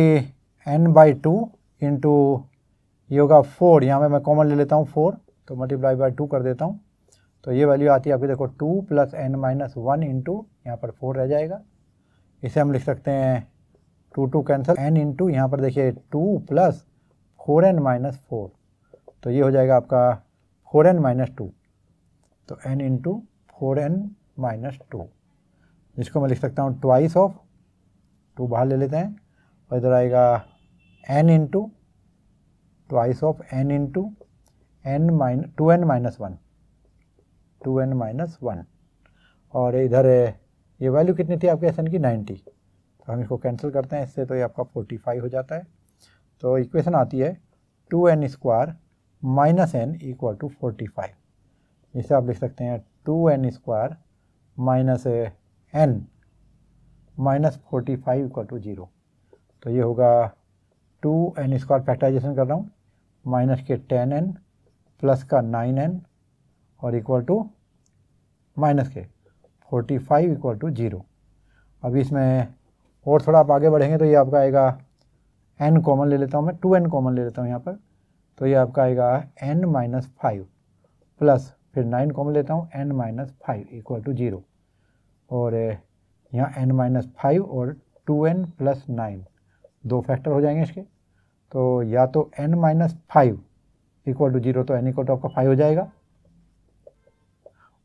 एन बाई टू इंटू ये होगा फोर यहाँ पे मैं कॉमन ले लेता हूँ फोर तो मल्टीप्लाई बाई टू कर देता हूँ तो ये वैल्यू आती है आपकी देखो two plus N minus one into यहाँ पर फोर रह जाएगा इसे हम लिख सकते हैं two two cancel n into यहाँ पर देखिए two plus four n minus four तो ये हो जाएगा आपका फोर एन माइनस टू तो n into four n minus two जिसको मैं लिख सकता हूँ ट्वाइस ऑफ टू बाहर ले लेते हैं और इधर आएगा n into twice of n into n minus two N minus one two N minus one और इधर ये वैल्यू कितनी थी आपके एस एन की नाइन्टी तो हम इसको कैंसिल करते हैं इससे तो ये आपका फोर्टी फाइव हो जाता है तो इक्वेशन आती है two n square minus n equal to forty five इसे आप लिख सकते हैं two n square minus N minus forty five equal to zero तो ये होगा टू एन स्क्वायर फैक्टराइजेशन कर रहा हूँ माइनस के टेन एन प्लस का नाइन एन और इक्वल टू माइनस के forty five equal to zero अब इसमें और थोड़ा आप आगे बढ़ेंगे तो ये आपका आएगा एन कॉमन ले लेता हूँ मैं टू एन कॉमन ले लेता हूँ यहाँ पर तो ये आपका आएगा एन माइनस फाइव प्लस फिर नाइन कॉमन लेता हूँ n minus five equal to zero और eh, यहाँ एन माइनस फाइव और टू एन प्लस नाइन दो फैक्टर हो जाएंगे इसके तो या तो N minus five equal to zero तो एन इक्वल टू आपका फाइव हो जाएगा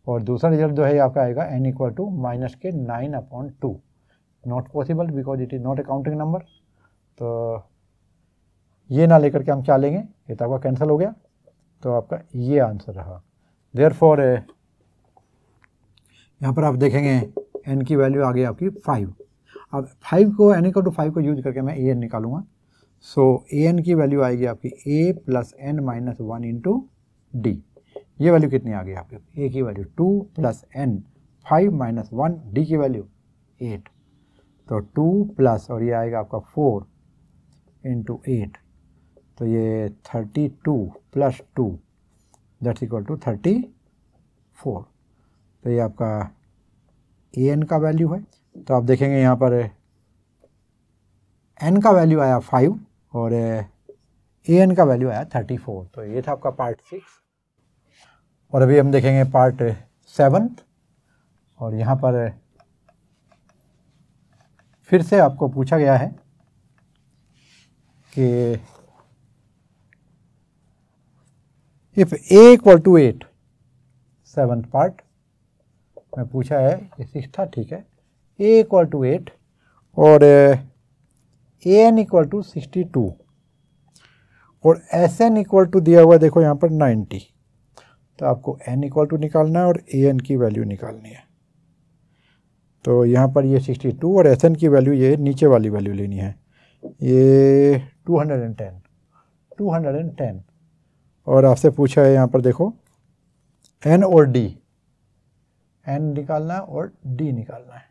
और दूसरा रिजल्ट जो है आपका आएगा एन इक्वल टू माइनस के nine upon two not possible because it is not a counting number तो ये ना लेकर के हम चाह लेंगे ये तो आपका कैंसिल हो गया तो आपका ये आंसर रहा देयर फॉर eh, यहाँ पर आप देखेंगे एन की वैल्यू आ गई आपकी फाइव अब फाइव को एन इक्वल टू फाइव को यूज करके मैं ए एन निकालूंगा सो ए एन की वैल्यू आएगी आपकी a plus N minus one into D ये वैल्यू कितनी आ गई आपकी ए की value two plus n five minus one D की वैल्यू एट तो टू प्लस और ये आएगा आपका फोर इंटू एट तो ये thirty two plus two that's equal to thirty four तो ये आपका ए एन का वैल्यू है तो आप देखेंगे यहाँ पर एन का वैल्यू आया फाइव और ए एन का वैल्यू आया थर्टी फोर तो ये था आपका पार्ट सिक्स और अभी हम देखेंगे पार्ट सेवन और यहाँ पर फिर से आपको पूछा गया है कि if a equal to eight seven part में पूछा है ये सिक्स था ठीक है ए इक्वल टू एट और A N equal to sixty two और एस एन इक्वल टू दिया हुआ देखो यहाँ पर नाइन्टी तो आपको एन इक्वल टू निकालना है और ए एन की वैल्यू निकालनी है तो यहाँ पर ये सिक्सटी टू और एस एन की वैल्यू ये नीचे वाली वैल्यू लेनी है ये two two hundred hundred and ten and ten और आपसे पूछा है यहाँ पर देखो एन और डी एन निकालना है और डी निकालना है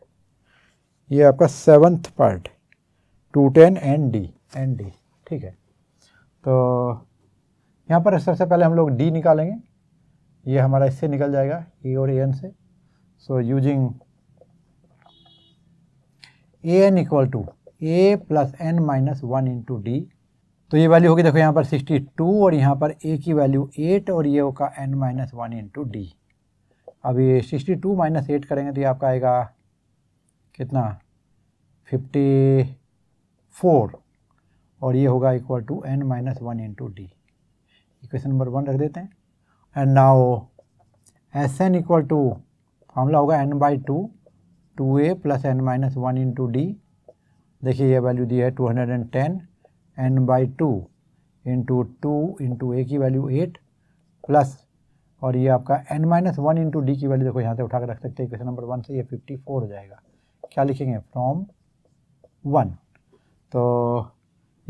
ये आपका seventh part two ten n d n d ठीक है तो यहाँ पर सबसे पहले हम लोग डी निकालेंगे ये हमारा इससे निकल जाएगा ए और ए एन से so using A N equal to A plus N minus one into D तो ये वैल्यू होगी देखो यहाँ पर 62 और यहाँ पर ए की वैल्यू 8 और ये होगा n minus one into d अब ये 62 टू माइनस एट करेंगे तो ये आपका आएगा कितना 54 और ये होगा equal to N minus one into d equation number one रख देते हैं and now s N equal to formula होगा N by two two A plus N minus one into d देखिए ये वैल्यू दी है two hundred and ten n by two into two into ए की वैल्यू एट प्लस और ये आपका N minus one into D की वैल्यू देखो यहाँ से उठा कर रख सकते हैं क्वेश्चन नंबर वन से ये फिफ्टी फोर हो जाएगा क्या लिखेंगे फ्रॉम वन तो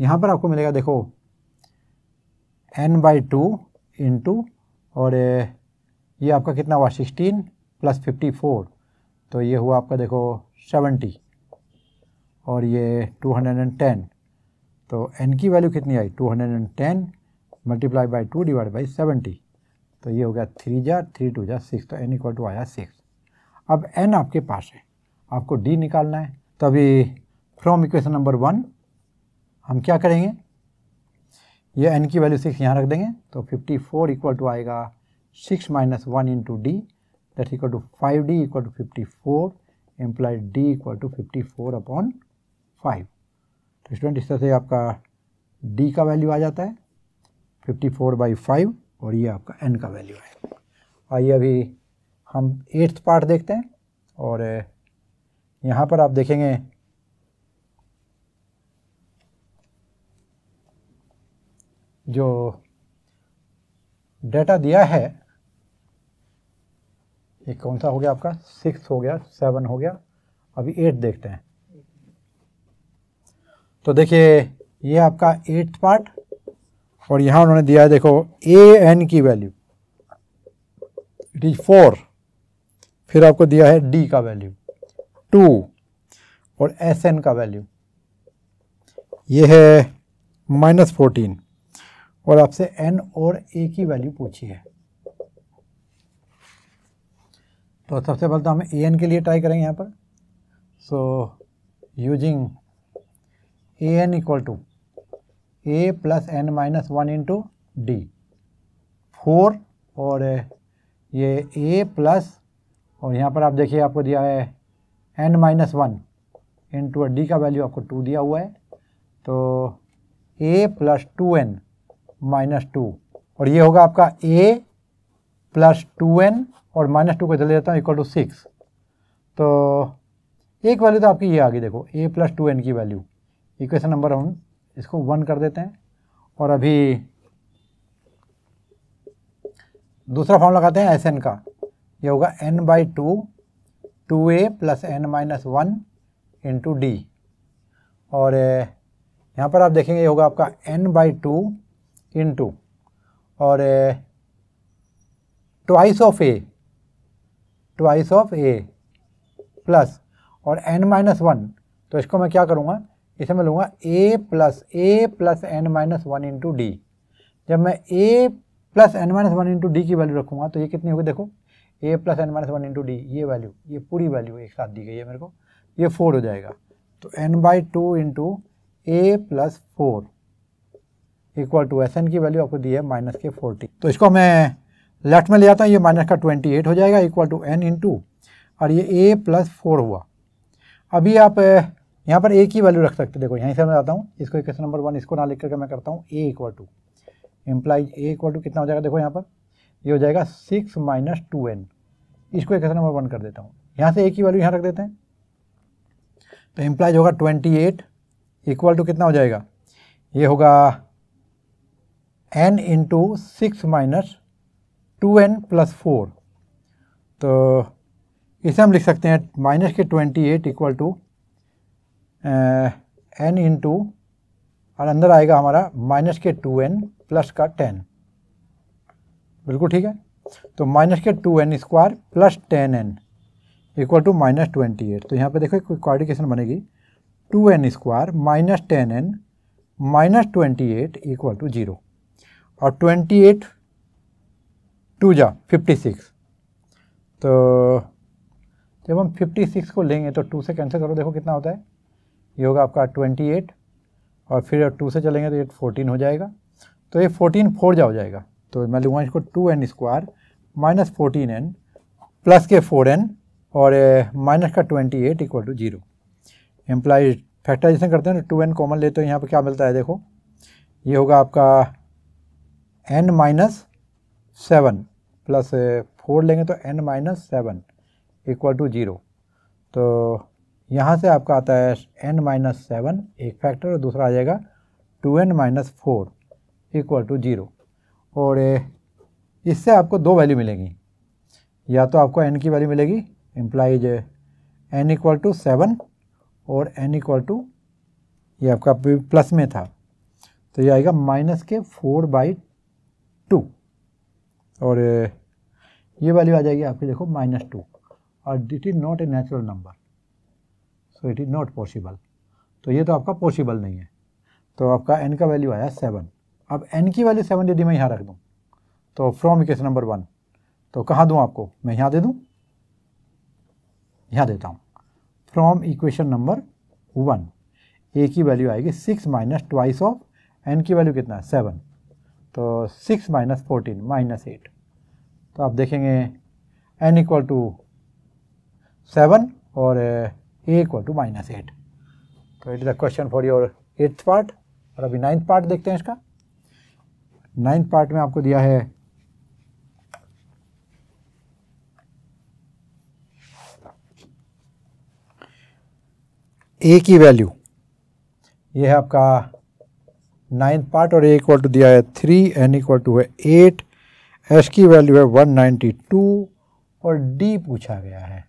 यहाँ पर आपको मिलेगा देखो एन बाई टू इंटू और ये आपका कितना हुआ सिक्सटीन प्लस फिफ्टी फोर तो ये हुआ आपका देखो सेवेंटी और ये टू हंड्रेड एंड टेन तो एन की वैल्यू कितनी आई 210 hundred and ten multiply by two divide by seventy तो ये हो गया थ्री जा थ्री टू जा सिक्स तो एन इक्वल टू आया सिक्स अब एन आपके पास है आपको डी निकालना है तो अभी फ्रॉम इक्वेशन नंबर वन हम क्या करेंगे ये एन की वैल्यू सिक्स यहाँ रख देंगे तो फिफ्टी फोर इक्वल टू आएगा six minus one in to D that equal to five d equal to fifty four implied d equal to fifty four upon five तो स्टूडेंट इस तरह से आपका डी का वैल्यू आ जाता है फिफ्टी फोर बाई फाइव और ये आपका एन का वैल्यू है आइए अभी हम एट्थ पार्ट देखते हैं और यहाँ पर आप देखेंगे जो डाटा दिया है ये कौन सा हो गया आपका सिक्स हो गया सेवन हो गया अभी एट देखते हैं तो देखिए ये आपका एट्थ पार्ट और यहाँ उन्होंने दिया है देखो ए एन की वैल्यू इट इज फोर फिर आपको दिया है डी का वैल्यू टू और एस एन का वैल्यू ये है माइनस फोर्टीन और आपसे एन और ए की वैल्यू पूछी है तो सबसे पहले तो हम ए एन के लिए ट्राई करेंगे यहाँ पर so using A N equal to A plus N minus one into D four और eh, ये ए प्लस और यहाँ पर आप देखिए आपको दिया है N minus one into D का वैल्यू आपको टू दिया हुआ है तो ए plus two N minus two और ये होगा आपका ए प्लस टू एन और माइनस टू को चले जाता हूँ इक्वल टू सिक्स तो एक वैल्यू तो आपकी ये आ गई देखो ए प्लस टू एन की वैल्यू इक्वेशन नंबर वन इसको वन कर देते हैं और अभी दूसरा फॉर्म लगाते हैं एस एन का ये होगा N by two two A plus N minus one into D और यहाँ पर आप देखेंगे ये होगा आपका एन बाई टू इंटू और twice of a twice of A plus और एन माइनस वन तो इसको मैं क्या करूँगा इसे मैं लूँगा a plus A plus N minus one into d जब मैं a plus N minus one into D की वैल्यू रखूँगा तो ये कितनी होगी देखो ए plus N minus one into D ये वैल्यू ये पूरी वैल्यू एक साथ दी गई है मेरे को ये फोर हो जाएगा तो n by two into A plus four equal to s N की वैल्यू आपको दी है माइनस के फोर्टी तो इसको मैं लेफ्ट में ले आता हूँ ये माइनस का ट्वेंटी एट हो जाएगा इक्वल टू एन इंटू और ये ए प्लस फोर हुआ अभी आप यहाँ पर ए की वैल्यू रख सकते देखो यहीं से मैं आता हूँ इसको क्वेश्चन नंबर वन इसको ना लिख करके मैं करता हूँ a equal to implies a equal to कितना हो जाएगा देखो यहाँ पर ये हो जाएगा सिक्स माइनस टू एन इसको क्वेश्चन नंबर वन कर देता हूँ यहाँ से ए की वैल्यू यहाँ रख देते हैं तो इम्प्लाइज होगा ट्वेंटी एट इक्वल टू कितना हो जाएगा ये होगा n into six minus two n plus four तो इसे हम लिख सकते हैं माइनस के twenty eight equal to N into और अंदर आएगा हमारा माइनस के टू एन प्लस का टेन बिल्कुल ठीक है तो माइनस के two n square plus ten n equal to minus twenty eight तो यहाँ पे देखो एक क्वारिफिकेशन बनेगी two n square minus ten n minus twenty eight equal to zero और ट्वेंटी एट टू जा फिफ्टी सिक्स तो जब हम फिफ्टी सिक्स को लेंगे तो टू से कैंसिल करो देखो कितना होता है ये होगा आपका ट्वेंटी एट और फिर टू से चलेंगे तो ये फोर्टीन हो जाएगा तो ये 14 फोर जा हो जाएगा तो मैं लूँगा इसको two n square minus fourteen n plus के फोर एन और माइनस का twenty eight equal to zero implies factorisation करते हैं ना टू एन कॉमन लेते हो यहाँ पर क्या मिलता है देखो ये होगा आपका N minus seven plus four लेंगे तो N minus seven equal to zero तो यहाँ से आपका आता है एन माइनस सेवन एक फैक्टर और दूसरा आ जाएगा two N minus four equal to zero और इससे आपको दो वैल्यू मिलेगी या तो आपको एन की वैल्यू मिलेगी implies n equal to seven और एन इक्वल टू ये आपका प्लस में था तो ये आएगा माइनस के फोर बाई टू और ये वैल्यू आ जाएगी आपकी देखो माइनस टू और it is not a natural number so it is not possible तो ये तो आपका पॉसिबल नहीं है तो आपका एन का वैल्यू आया सेवन अब एन की वैल्यू सेवन यदि मैं यहाँ रख दूँ तो फ्रॉम केस नंबर वन तो कहाँ दूँ आपको मैं यहाँ दे दूँ यहाँ देता हूँ from equation number one a की वैल्यू आएगी six minus twice of n की वैल्यू कितना है सेवन तो six minus fourteen minus eight तो आप देखेंगे एन इक्वल टू सेवन और a equal to minus eight तो it is the question for your eighth part और अभी नाइन्थ पार्ट देखते हैं इसका नाइन्थ पार्ट में आपको दिया है ए की वैल्यू ये है आपका नाइन्थ पार्ट और ए इक्वल टू दिया है थ्री एन इक्वल टू है एट एस की वैल्यू है वन नाइन्टी टू और डी पूछा गया है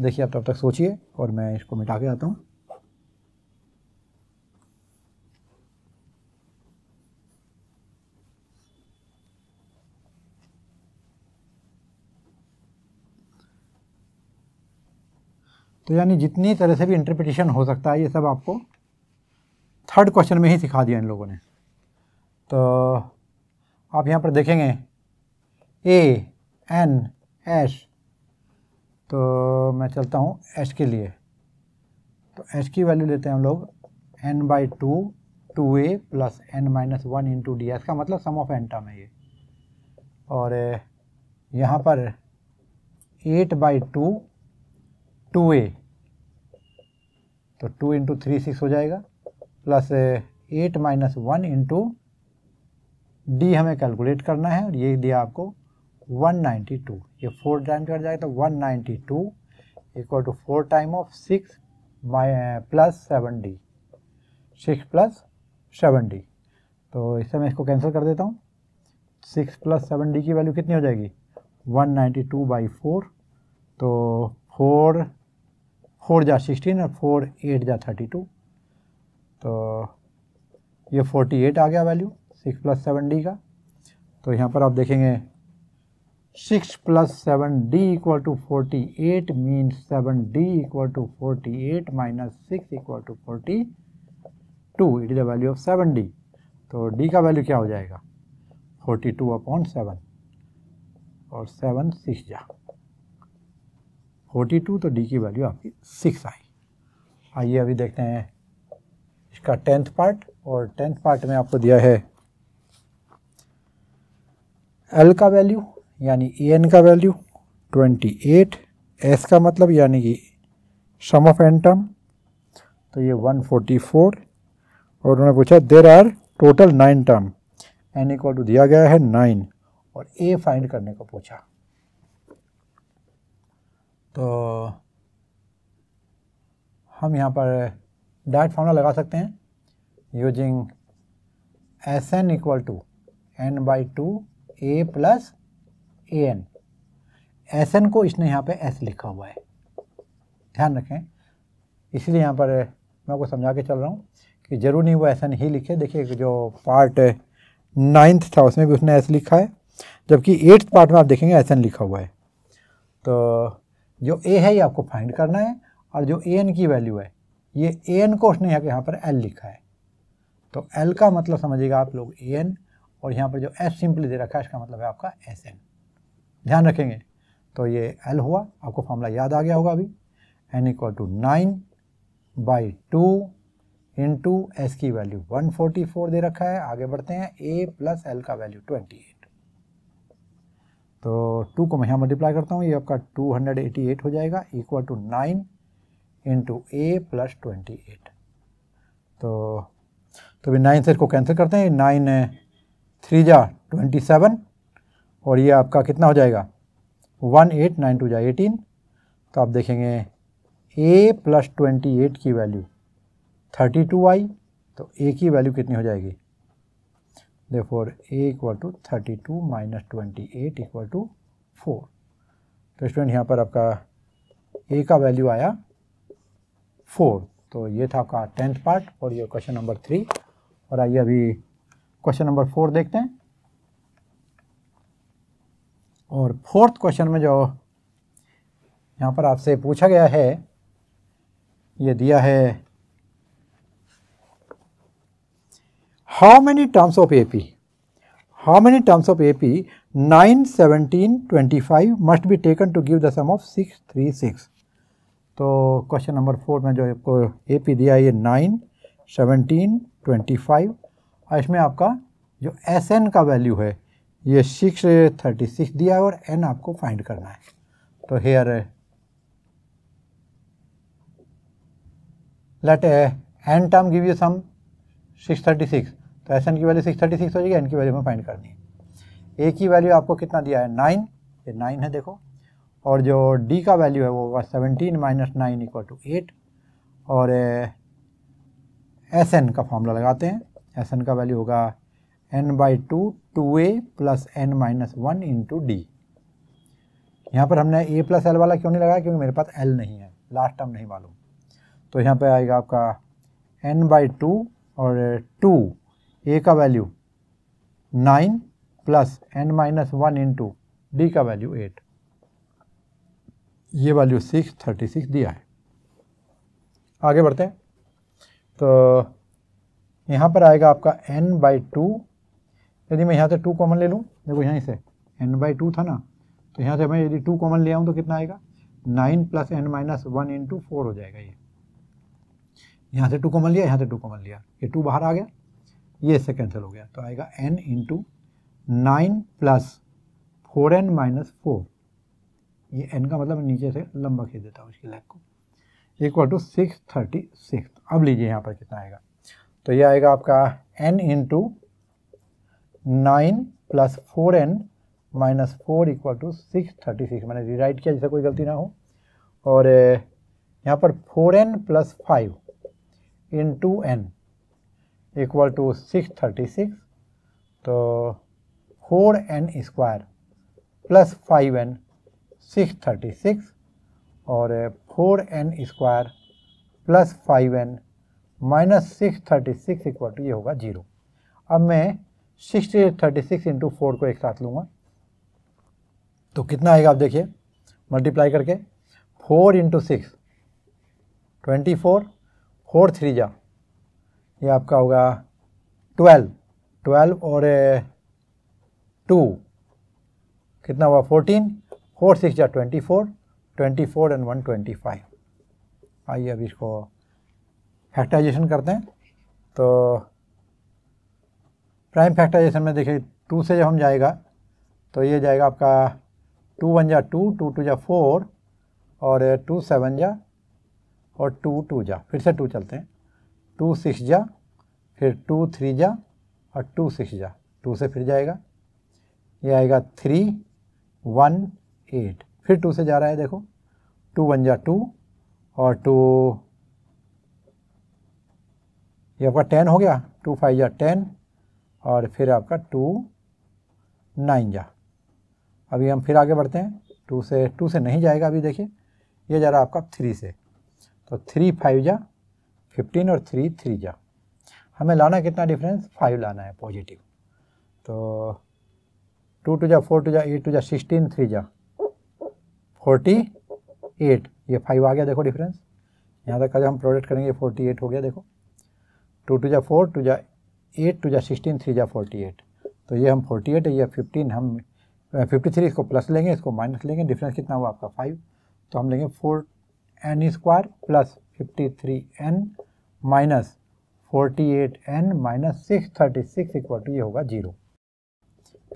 देखिए आप तब तक सोचिए और मैं इसको मिटा के आता हूँ तो यानी जितनी तरह से भी इंटरप्रिटेशन हो सकता है ये सब आपको थर्ड क्वेश्चन में ही सिखा दिया इन लोगों ने तो आप यहाँ पर देखेंगे ए एन एस तो मैं चलता हूँ एच के लिए तो एच की वैल्यू लेते हैं हम लोग N by two two A plus N minus one into d इसका मतलब सम ऑफ एन टर्म है ये और यहाँ पर एट बाई टू टू ए तो टू इंटू थ्री सिक्स हो जाएगा plus eight minus one into D हमें कैलकुलेट करना है और ये दिया आपको 192 ये फोर टाइम कर जाएगा तो 192 ninety two equal to four time of six plus seven d six plus seven d तो इससे मैं इसको कैंसिल कर देता हूँ सिक्स प्लस सेवन डी की वैल्यू कितनी हो जाएगी one ninety two by four तो फोर फोर जा सिक्सटीन और फोर एट जा थर्टी टू तो ये फोर्टी एट आ गया value six plus seven d का तो यहाँ पर आप देखेंगे six plus seven d equal to forty eight mean seven d equal to forty eight minus six equal to forty two it is the value of seven d तो डी का वैल्यू क्या हो जाएगा फोर्टी टू अपॉन सेवन और सेवन सिक्स जा फोर्टी टू तो डी की वैल्यू आपकी सिक्स आई आइए अभी देखते हैं इसका टेंथ पार्ट और टेंथ पार्ट में आपको दिया है एल का वैल्यू यानी ए एन का वैल्यू 28 एस का मतलब यानी कि सम ऑफ एन टर्म तो ये 144 और उन्होंने पूछा there are total nine term n equal to दिया गया है नाइन और ए फाइंड करने को पूछा तो हम यहाँ पर डायरेक्ट फॉर्मूला लगा सकते हैं using S N equal to N by two A plus A n s n को इसने यहाँ पे एस लिखा हुआ है ध्यान रखें इसलिए यहाँ पर मैं आपको समझा के चल रहा हूँ कि जरूर नहीं वो एस एन ही लिखे देखिए जो पार्ट नाइन्थ था उसमें भी उसने एस लिखा है जबकि एट्थ पार्ट में आप देखेंगे एस एन लिखा हुआ है तो जो ए है ये आपको फाइंड करना है और जो ए एन की वैल्यू है ये ए एन को उसने यहाँ पर एल लिखा है तो एल का मतलब समझिएगा आप लोग ए एन और यहाँ पर जो एस सिंपली दे रखा है इसका मतलब है आपका एस एन ध्यान रखेंगे तो ये एल हुआ आपको फॉर्मूला याद आ गया होगा अभी n equal to nine by two into s की वैल्यू 144 दे रखा है आगे बढ़ते हैं ए प्लस एल का वैल्यू 28 तो 2 को मैं यहाँ मल्टीप्लाई करता हूँ ये आपका 288 हो जाएगा equal to nine into A plus twenty तो तो भी नाइन से इसको कैंसिल करते हैं नाइन थ्री जा ट्वेंटी सेवन और ये आपका कितना हो जाएगा वन एट नाइन टू जाए एटीन तो आप देखेंगे ए प्लस ट्वेंटी एट की वैल्यू थर्टी टू आई तो ए की वैल्यू कितनी हो जाएगी therefore a equal to thirty two minus twenty eight equal to four तो स्टूडेंट यहाँ पर आपका ए का वैल्यू आया फोर तो ये था आपका टेंथ पार्ट और ये क्वेश्चन नंबर थ्री और आइए अभी क्वेश्चन नंबर फोर देखते हैं और फोर्थ क्वेश्चन में जो यहाँ पर आपसे पूछा गया है ये दिया है how many terms of A P how many terms of A P nine seventeen twenty five must be taken to give the sum of six three six तो क्वेश्चन नंबर फोर में जो आपको ए पी दिया है ये नाइन सेवनटीन ट्वेंटी फाइव और इसमें आपका जो एस एन का वैल्यू है ये सिक्स थर्टी सिक्स दिया है और एन आपको फाइंड करना है तो here let n term give you sum six thirty six तो एस एन की वैल्यू सिक्स थर्टी सिक्स हो जाएगी एन की वैल्यू में फाइंड करनी है ए की वैल्यू आपको कितना दिया है नाइन ये नाइन है देखो और जो डी का वैल्यू है वो होगा seventeen minus nine equal to eight और एस uh, एन का फॉर्मूला लगाते हैं एस एन का वैल्यू होगा N by two two A plus N minus one into D यहाँ पर हमने ए प्लस एल वाला क्यों नहीं लगाया क्योंकि मेरे पास एल नहीं है लास्ट टर्म नहीं मालूम तो यहाँ पे आएगा आपका एन बाई टू और टू ए का value nine plus N minus one into D का वैल्यू एट ये वैल्यू सिक्स थर्टी सिक्स दिया है आगे बढ़ते हैं तो यहाँ पर आएगा आपका एन बाई टू यदि मैं यहाँ से टू कॉमन ले लूँ देखो यहाँ से एन बाई टू था ना तो यहाँ से मैं यदि टू कॉमन ले आऊँ तो कितना आएगा nine plus N minus one into four हो जाएगा ये यहाँ से टू कॉमन लिया यहाँ से टू कॉमन लिया ये टू बाहर आ गया ये इससे कैंसिल हो गया तो आएगा n into nine plus four n minus four ये एन का मतलब नीचे से लंबा खींच देता हूँ उसकी लैग को equal to six thirty six अब लीजिए यहाँ पर कितना आएगा तो ये आएगा आपका n into nine plus four n minus four equal to six thirty six मैंने रिराइट किया जैसे कोई गलती ना हो और यहाँ पर four n plus five into N equal to six thirty six तो four n square plus five n six thirty six और four n square plus five n minus six thirty six equal to ये होगा जीरो अब मैं sixty thirty six into four को एक साथ लूँगा तो कितना आएगा आप देखिए मल्टीप्लाई करके four into six twenty four four three जा ये आपका होगा ट्वेल्व ट्वेल्व और टू कितना हुआ फोर्टीन फोर सिक्स जा twenty four twenty four and one twenty five आइए अब इसको फैक्टराइजेशन करते हैं तो प्राइम फैक्टराइजेशन में देखिए टू से जब हम जाएगा तो ये जाएगा आपका टू वन जा टू टू टू जा फोर और टू सेवन जा और टू टू जा फिर से टू चलते हैं टू सिक्स जा फिर टू थ्री जा और टू सिक्स जा टू से फिर जाएगा ये आएगा थ्री वन एट फिर टू से जा रहा है देखो टू वन जा टू और टू ये आपका टेन हो गया टू फाइव जा टेन और फिर आपका टू नाइन जा अभी हम फिर आगे बढ़ते हैं टू से टू से नहीं जाएगा अभी देखिए ये जा रहा आपका थ्री से तो थ्री फाइव जा फिफ्टीन और थ्री थ्री जा हमें लाना कितना डिफरेंस फाइव लाना है पॉजिटिव तो टू टू जा फोर टू जा एट टू जा सिक्सटीन थ्री जा फोर्टी एट ये फाइव आ गया देखो डिफरेंस यहाँ तक अगर हम प्रोडक्ट करेंगे फोर्टी एट हो गया देखो टू टू जा फोर टू जा एट टू जा सिक्सटीन थ्री जा फोर्टी एट तो ये हम फोर्टी एट या फिफ्टीन हम फिफ्टी थ्री इसको प्लस लेंगे इसको माइनस लेंगे डिफरेंस कितना हुआ आपका फाइव तो हम लेंगे four n square plus fifty three n minus forty eight n minus six thirty six equal to ये होगा जीरो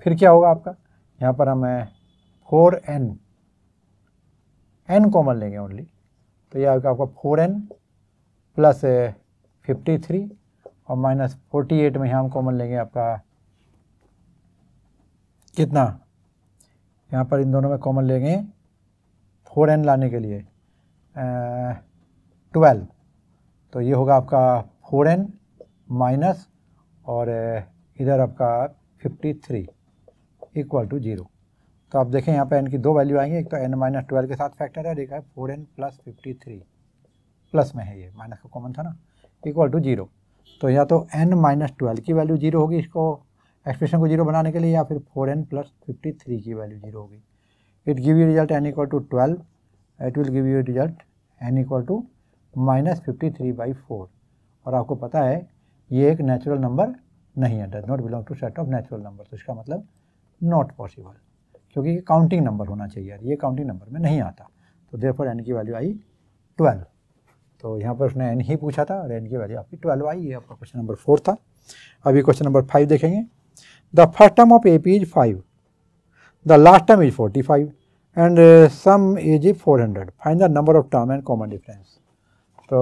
फिर क्या होगा आपका यहाँ पर हम फोर एन एन कॉमन लेंगे ओनली तो ये आपका आपका four n plus fifty three और माइनस फोर्टी एट में यहाँ हम कॉमन लेंगे आपका कितना यहाँ पर इन दोनों में कॉमन लेंगे फोर एन लाने के लिए ट्वेल्व तो ये होगा आपका फोर एन माइनस और इधर आपका fifty three equal to zero तो आप देखें यहाँ पर एन की दो वैल्यू आएंगे एक तो एन माइनस ट्वेल्व के साथ फैक्टर है और है four n plus fifty three plus में है ये माइनस का कॉमन था ना इक्वल टू जीरो तो या तो एन माइनस ट्वेल्व की वैल्यू जीरो होगी इसको एक्सप्रेशन को जीरो बनाने के लिए या फिर four n plus fifty three की वैल्यू जीरो होगी it give you result n equal to twelve it will give you result n equal to minus fifty three by four और आपको पता है ये एक नेचुरल नंबर नहीं है does not belong to set of natural number तो इसका मतलब नॉट पॉसिबल क्योंकि ये काउंटिंग नंबर होना चाहिए ये काउंटिंग नंबर में नहीं आता तो देर फॉर एन की वैल्यू आई ट्वेल्व तो यहाँ पर उसने एन ही पूछा था और एन की वैल्यू आपकी ट्वेल्व आई ये आपका क्वेश्चन नंबर फोर था अभी क्वेश्चन नंबर फाइव देखेंगे the first term of A P is five the last term is forty five and sum is is four hundred find the number of term and common difference तो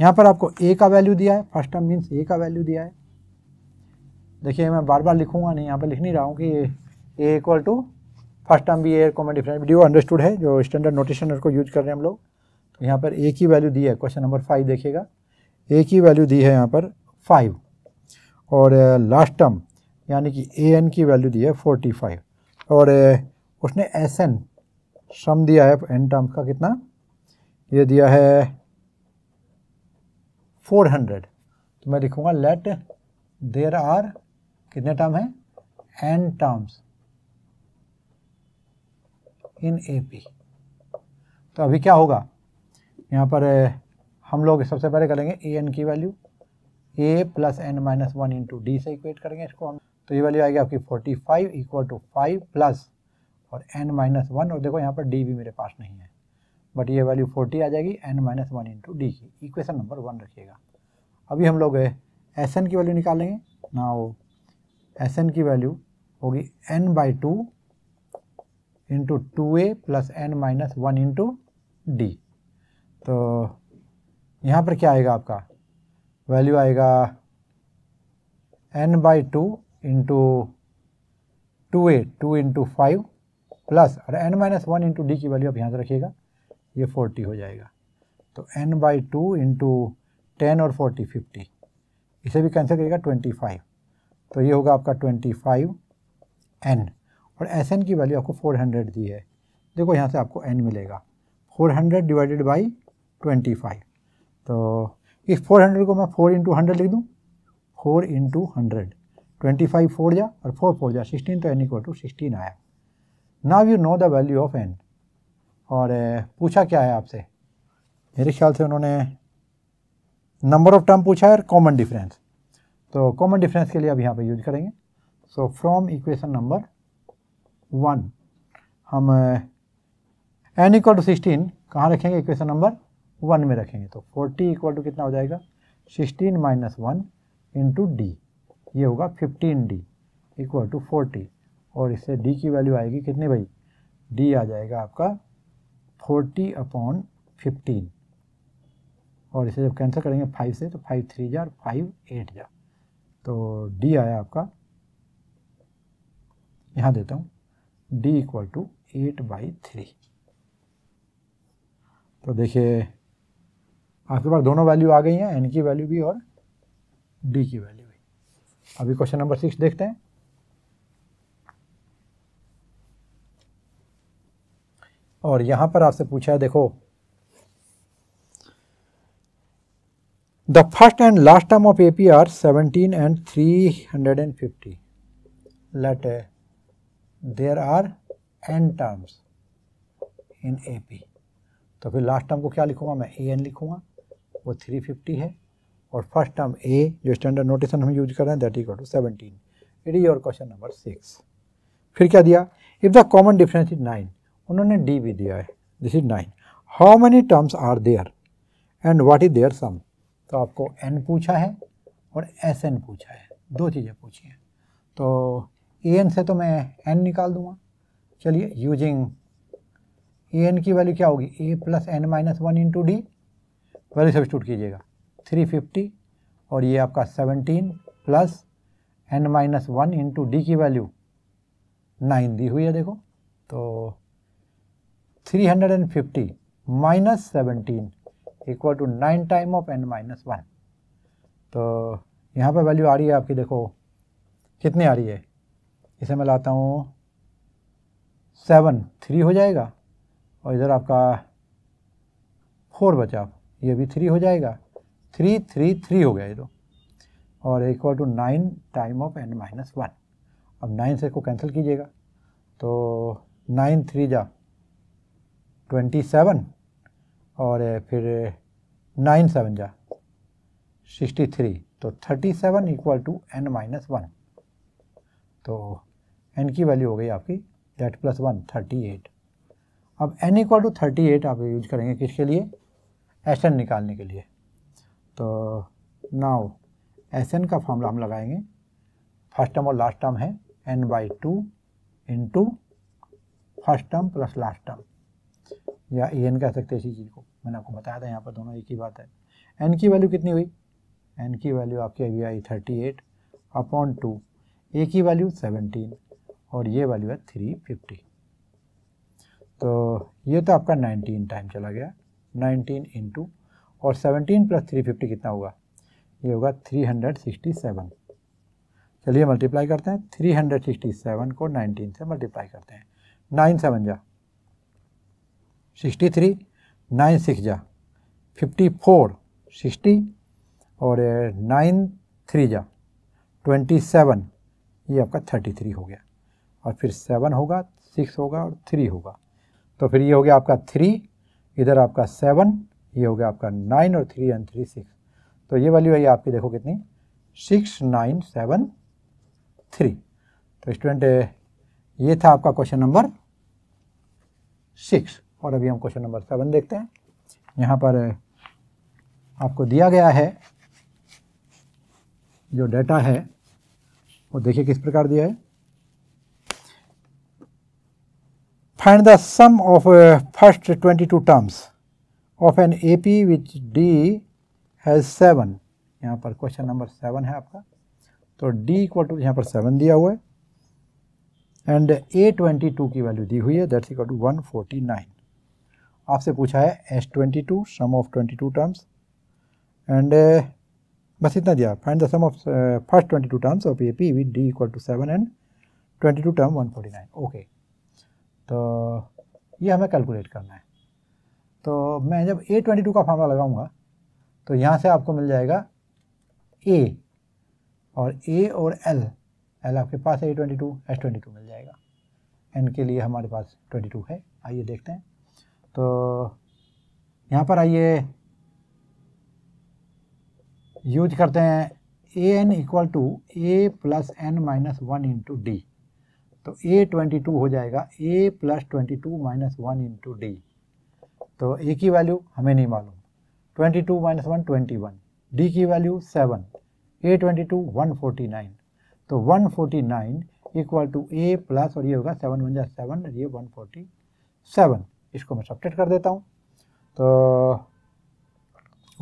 यहाँ पर आपको ए का वैल्यू दिया है फर्स्ट टर्म मीन्स ए का वैल्यू दिया है देखिए मैं बार बार लिखूंगा नहीं यहाँ पर लिख नहीं रहा हूँ कि a equal to first term भी a common difference video understood है जो स्टैंडर्ड नोटेशन को यूज कर रहे हैं हम लोग यहाँ पर ए की वैल्यू दी है क्वेश्चन नंबर फाइव देखिएगा ए की वैल्यू दी है यहाँ पर फाइव और लास्ट टर्म यानी कि ए एन की वैल्यू दी है फोर्टी फाइव और उसने एस एन सम दिया है एन टर्म का कितना ये दिया है फोर हंड्रेड तो मैं लिखूँगा लेट देर आर कितने टर्म हैं n terms in A P तो अभी क्या होगा यहाँ पर हम लोग सबसे पहले करेंगे ए एन की वैल्यू ए plus N minus one into d से इक्वेट करेंगे इसको हम तो ये वैल्यू आएगी आपकी forty five equal to five plus और एन माइनस वन और देखो यहाँ पर डी भी मेरे पास नहीं है बट ये वैल्यू फोर्टी आ जाएगी n minus one into D की इक्वेशन नंबर वन रखिएगा अभी हम लोग एस एन की वैल्यू निकालेंगे ना वो एस एन की वैल्यू होगी N by two into two A plus N minus one into D तो यहाँ पर क्या आएगा आपका वैल्यू आएगा n by two into two A two into five plus और N minus one into D की वैल्यू आप यहाँ से रखिएगा ये फोर्टी हो जाएगा तो n by two into ten और फोर्टी फिफ्टी इसे भी कैंसिल करिएगा ट्वेंटी फाइव तो ये होगा आपका ट्वेंटी फाइव एन और एस एन की वैल्यू आपको फोर हंड्रेड दी है देखो यहाँ से आपको एन मिलेगा four hundred divided by twenty five तो इस फोर हंड्रेड को मैं फोर इंटू हंड्रेड लिख दूँ four into hundred twenty five four जा और फोर फोर जा सिक्सटीन तो एन इक्वल टू सिक्सटीन आया now you know the value of n और पूछा क्या है आपसे मेरे ख्याल से उन्होंने नंबर ऑफ टर्म पूछा है और कॉमन डिफरेंस तो कॉमन डिफरेंस के लिए अब यहाँ पे यूज करेंगे so from equation number one हम एन इक्वल टू सिक्सटीन कहाँ रखेंगे इक्वेशन नंबर वन में रखेंगे तो फोर्टी इक्वल टू कितना हो जाएगा sixteen minus one into D ये होगा fifteen D equal to forty और इससे डी की वैल्यू आएगी कितनी भाई डी आ जाएगा आपका फोर्टी अपॉन फिफ्टीन और इसे जब कैंसिल करेंगे फाइव से तो फाइव थ्री जा और फाइव एट जा तो डी आया आपका यहाँ देता हूँ D equal to eight by three तो देखिए आपके पास दोनों वैल्यू आ गई हैं एन की वैल्यू भी और डी की वैल्यू भी अभी क्वेश्चन नंबर सिक्स देखते हैं और यहां पर आपसे पूछा है देखो the first and last term of AP are are seventeen and three hundred and fifty let there are N terms in A P तो फिर लास्ट टर्म को क्या लिखूंगा मैं ए एन लिखूंगा वो 350 है और फर्स्ट टर्म ए जो स्टैंडर्ड नोटेशन हम यूज कर रहे हैं that equal to 17 it is your question number six फिर क्या दिया if the common difference is nine उन्होंने डी भी दिया है this is nine how many terms are there and what is their sum तो आपको एन पूछा है और एस एन पूछा है दो चीज़ें पूछी हैं तो ए एन से तो मैं एन निकाल दूंगा चलिए यूजिंग ए एन की वैल्यू क्या होगी A plus N minus one into D value substitute कीजिएगा थ्री फिफ्टी और ये आपका seventeen plus N minus one into D की वैल्यू नाइन दी हुई है देखो तो three hundred and fifty minus seventeen equal to nine time of N minus one तो यहाँ पर वैल्यू आ रही है आपकी देखो कितनी आ रही है इसे मैं लाता हूँ सेवन थ्री हो जाएगा और इधर आपका फोर बचा ये भी थ्री हो जाएगा थ्री थ्री थ्री हो गया ये दो तो। और equal to nine time of N minus one अब नाइन से इसको कैंसिल कीजिएगा तो नाइन थ्री जा ट्वेंटी सेवन और फिर नाइन सेवन जा सिक्सटी थ्री तो thirty seven equal to N minus one तो एन की वैल्यू हो गई आपकी that plus one thirty eight अब N equal to thirty eight आप यूज करेंगे किसके लिए एस एन निकालने के लिए तो नाउ एस एन का फॉर्मूला हम लगाएंगे फर्स्ट टर्म और लास्ट टर्म है N by two into first term plus last term या ए एन कह सकते हैं इसी चीज़ को मैंने आपको बताया था यहाँ पर दोनों एक ही बात है एन की वैल्यू कितनी हुई एन की वैल्यू आपकी अभी आई थर्टी एट अपॉन टू ए की वैल्यू सेवनटीन और ये वैल्यू है थ्री फिफ्टी तो ये तो आपका नाइनटीन टाइम चला गया 19 इंटू और 17 प्लस 350 कितना होगा ये होगा 367 चलिए मल्टीप्लाई करते हैं 367 को 19 से मल्टीप्लाई करते हैं नाइन सेवन जा सिक्सटी थ्री नाइन सिक्स जा फिफ्टी फोर सिक्सटी और नाइन eh, थ्री जा ट्वेंटी सेवन ये आपका थर्टी थ्री हो गया और फिर सेवन होगा सिक्स होगा और थ्री होगा तो फिर ये हो गया आपका थ्री इधर आपका सेवन ये हो गया आपका नाइन और थ्री एंड थ्री सिक्स तो ये वैल्यू है आपकी देखो कितनी सिक्स नाइन सेवन थ्री तो स्टूडेंट ये था आपका क्वेश्चन नंबर सिक्स और अभी हम क्वेश्चन नंबर सेवन देखते हैं यहाँ पर आपको दिया गया है जो डाटा है वो देखिए किस प्रकार दिया है Find the sum of uh, first 22 terms of an AP which D has seven यहाँ पर क्वेश्चन नंबर सेवन है आपका तो D इक्वल टू यहाँ पर सेवन दिया हुआ है एंड ए ट्वेंटी टू की वैल्यू दी हुई है that's equal to one forty nine आपसे पूछा है S twenty two sum of twenty two terms and बस इतना दिया find the sum of first twenty two terms of A P with D equal to seven and twenty two term one forty nine okay तो ये हमें कैलकुलेट करना है तो मैं जब ए ट्वेंटी टू का फार्मूला लगाऊंगा तो यहाँ से आपको मिल जाएगा ए और ए और एल एल आपके पास है A twenty two S twenty two मिल जाएगा एन के लिए हमारे पास ट्वेंटी टू है आइए देखते हैं तो यहाँ पर आइए यूज करते हैं A N equal to A plus N minus one into D तो ए ट्वेंटी टू हो जाएगा A plus twenty two minus one into D तो ए की वैल्यू हमें नहीं मालूम twenty two minus one twenty one D की value seven A twenty two one forty nine तो one forty nine equal to A plus और ये होगा सेवन वन जा सेवन और ये वन फोर्टी सेवन इसको मैं सब्टेट कर देता हूँ तो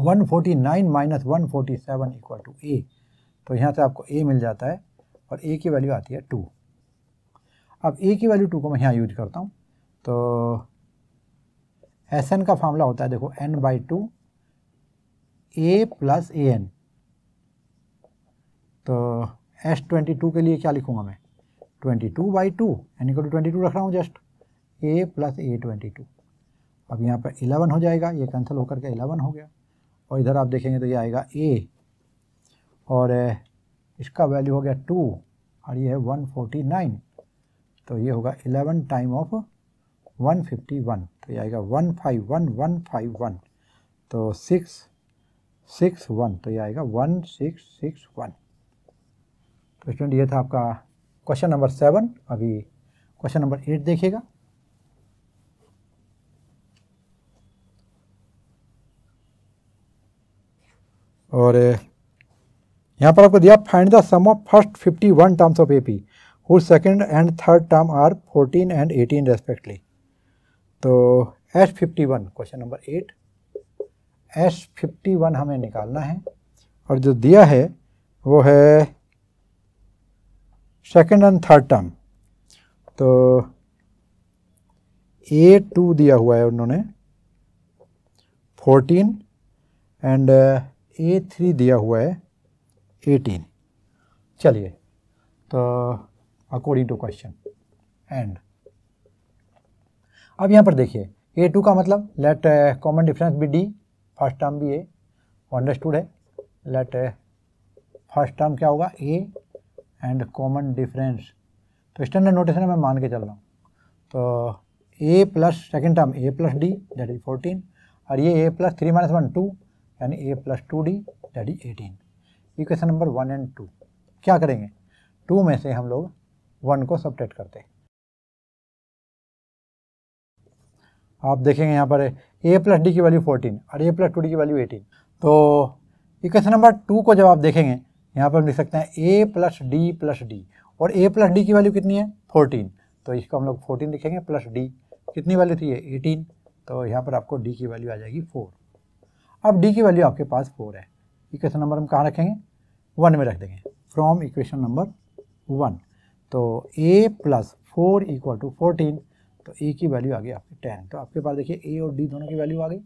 one forty nine minus one forty seven equal to ए तो यहाँ से आपको ए मिल जाता है और ए की वैल्यू आती है टू अब ए की वैल्यू टू को मैं यहाँ यूज करता हूँ तो एस एन का फार्मूला होता है देखो N by two A plus A N तो एस ट्वेंटी टू के लिए क्या लिखूँगा मैं twenty two by two N equal to twenty two रख रहा हूँ just A plus A twenty two अब यहाँ पर इलेवन हो जाएगा ये कैंसिल होकर के इलेवन हो गया और इधर आप देखेंगे तो ये आएगा ए और इसका वैल्यू हो गया टू और ये है वन फोर्टी नाइन तो ये होगा eleven time of one fifty one तो ये आएगा one five one one five one तो सिक्स सिक्स वन तो ये आएगा वन सिक्स सिक्स वन तो स्टूडेंट ये था आपका क्वेश्चन नंबर सेवन अभी क्वेश्चन नंबर एट देखिएगा और यहाँ पर आपको दिया find the sum of first fifty one terms of AP whose second and third term are 14 and 18 respectively. तो one question number eight fifty one हमें निकालना है और जो दिया है वो है सेकेंड एंड थर्ड टर्म तो ए टू दिया हुआ है उन्होंने फोर्टीन एंड ए थ्री दिया हुआ है एटीन चलिए तो अकॉर्डिंग टू क्वेश्चन एंड अब यहाँ पर देखिए ए टू का मतलब लेट कॉमन डिफरेंस भी डी फर्स्ट टर्म भी ए अंडरस्टूड है लेट फर्स्ट टर्म क्या होगा ए एंड कॉमन डिफरेंस तो स्टैंडर्ड नोटेशन मैं मान के चल रहा हूँ तो ए plus second term A plus D that is fourteen और ये A plus three minus one two यानी ए plus two D that is eighteen equation number one and two क्या करेंगे टू में से हम लोग वन को सब्ट्रैक्ट करते हैं आप देखेंगे यहाँ पर ए प्लस डी की वैल्यू 14 और ए प्लस टू डी की वैल्यू 18 तो इक्वेशन नंबर टू को जब आप देखेंगे यहाँ पर हम लिख सकते हैं ए प्लस डी प्लस डी और ए प्लस डी की वैल्यू कितनी है 14 तो इसको हम लोग 14 लिखेंगे प्लस डी कितनी वैल्यू थी एटीन तो यहाँ पर आपको डी की वैल्यू आ जाएगी फोर अब डी की वैल्यू आपके पास फोर है इक्वेशन नंबर हम कहाँ रखेंगे वन में रख देंगे फ्रॉम इक्वेशन नंबर वन तो ए plus four equal to fourteen तो ए की वैल्यू आ गई आपकी टेन तो आपके पास देखिए ए और डी दोनों की वैल्यू आ गई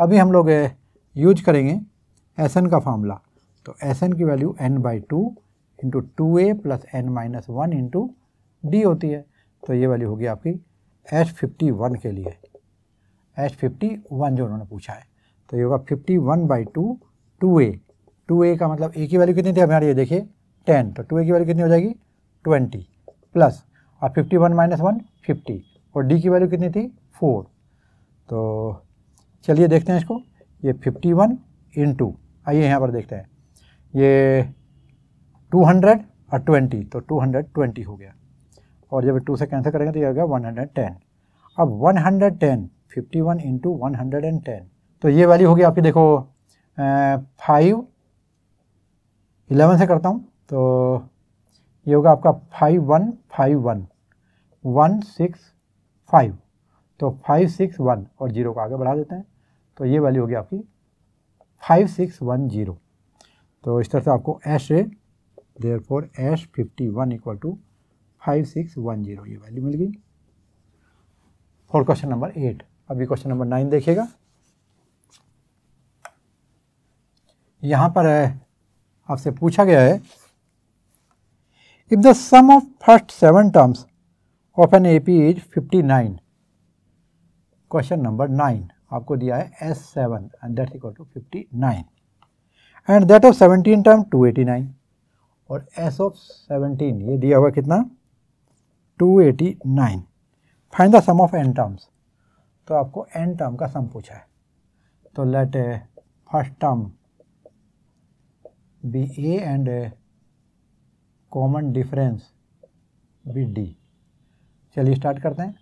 अभी हम लोग यूज करेंगे एस एन का फार्मूला तो एस एन की value N by two into two A plus N minus one into D होती है तो ये वैल्यू होगी आपकी एच फिफ्टी वन के लिए एच फिफ्टी वन जो उन्होंने पूछा है तो ये होगा fifty one by two two A two ए का मतलब ए की वैल्यू कितनी थी हमारे ये देखिए टेन तो टू ए की वैल्यू कितनी हो जाएगी ट्वेंटी प्लस और fifty one minus one fifty और डी की वैल्यू कितनी थी फोर तो चलिए देखते हैं इसको ये फिफ्टी वन इन टू आइए यहाँ पर देखते हैं ये टू हंड्रेड और ट्वेंटी तो टू हंड्रेड ट्वेंटी हो गया और जब टू से कैंसिल करेंगे तो ये हो गया वन हंड्रेड टेन अब one hundred ten fifty one into one hundred and ten तो ये वैल्यू होगी आपकी देखो फाइव इलेवन से करता हूँ तो ये होगा आपका five one five one one six five तो फाइव सिक्स वन और जीरो को आगे बढ़ा देते हैं तो ये वैल्यू होगी आपकी फाइव सिक्स वन जीरो तो इस तरह से आपको S A there four S fifty one equal to five six one zero ये वैल्यू मिल गई फोर क्वेश्चन नंबर एट अभी क्वेश्चन नंबर नाइन देखिएगा यहाँ पर आपसे पूछा गया है if the sum of first 7 terms of an AP is 59 question number 9 आपको दिया है S7 seven and that equal to 59 एंड दैट ऑफ 17 टर्म 289 और S ऑफ 17 ये दिया हुआ कितना 289 find the sum of n terms तो आपको n टर्म का सम पूछा है तो let first term be A and common difference be D चलिए स्टार्ट करते हैं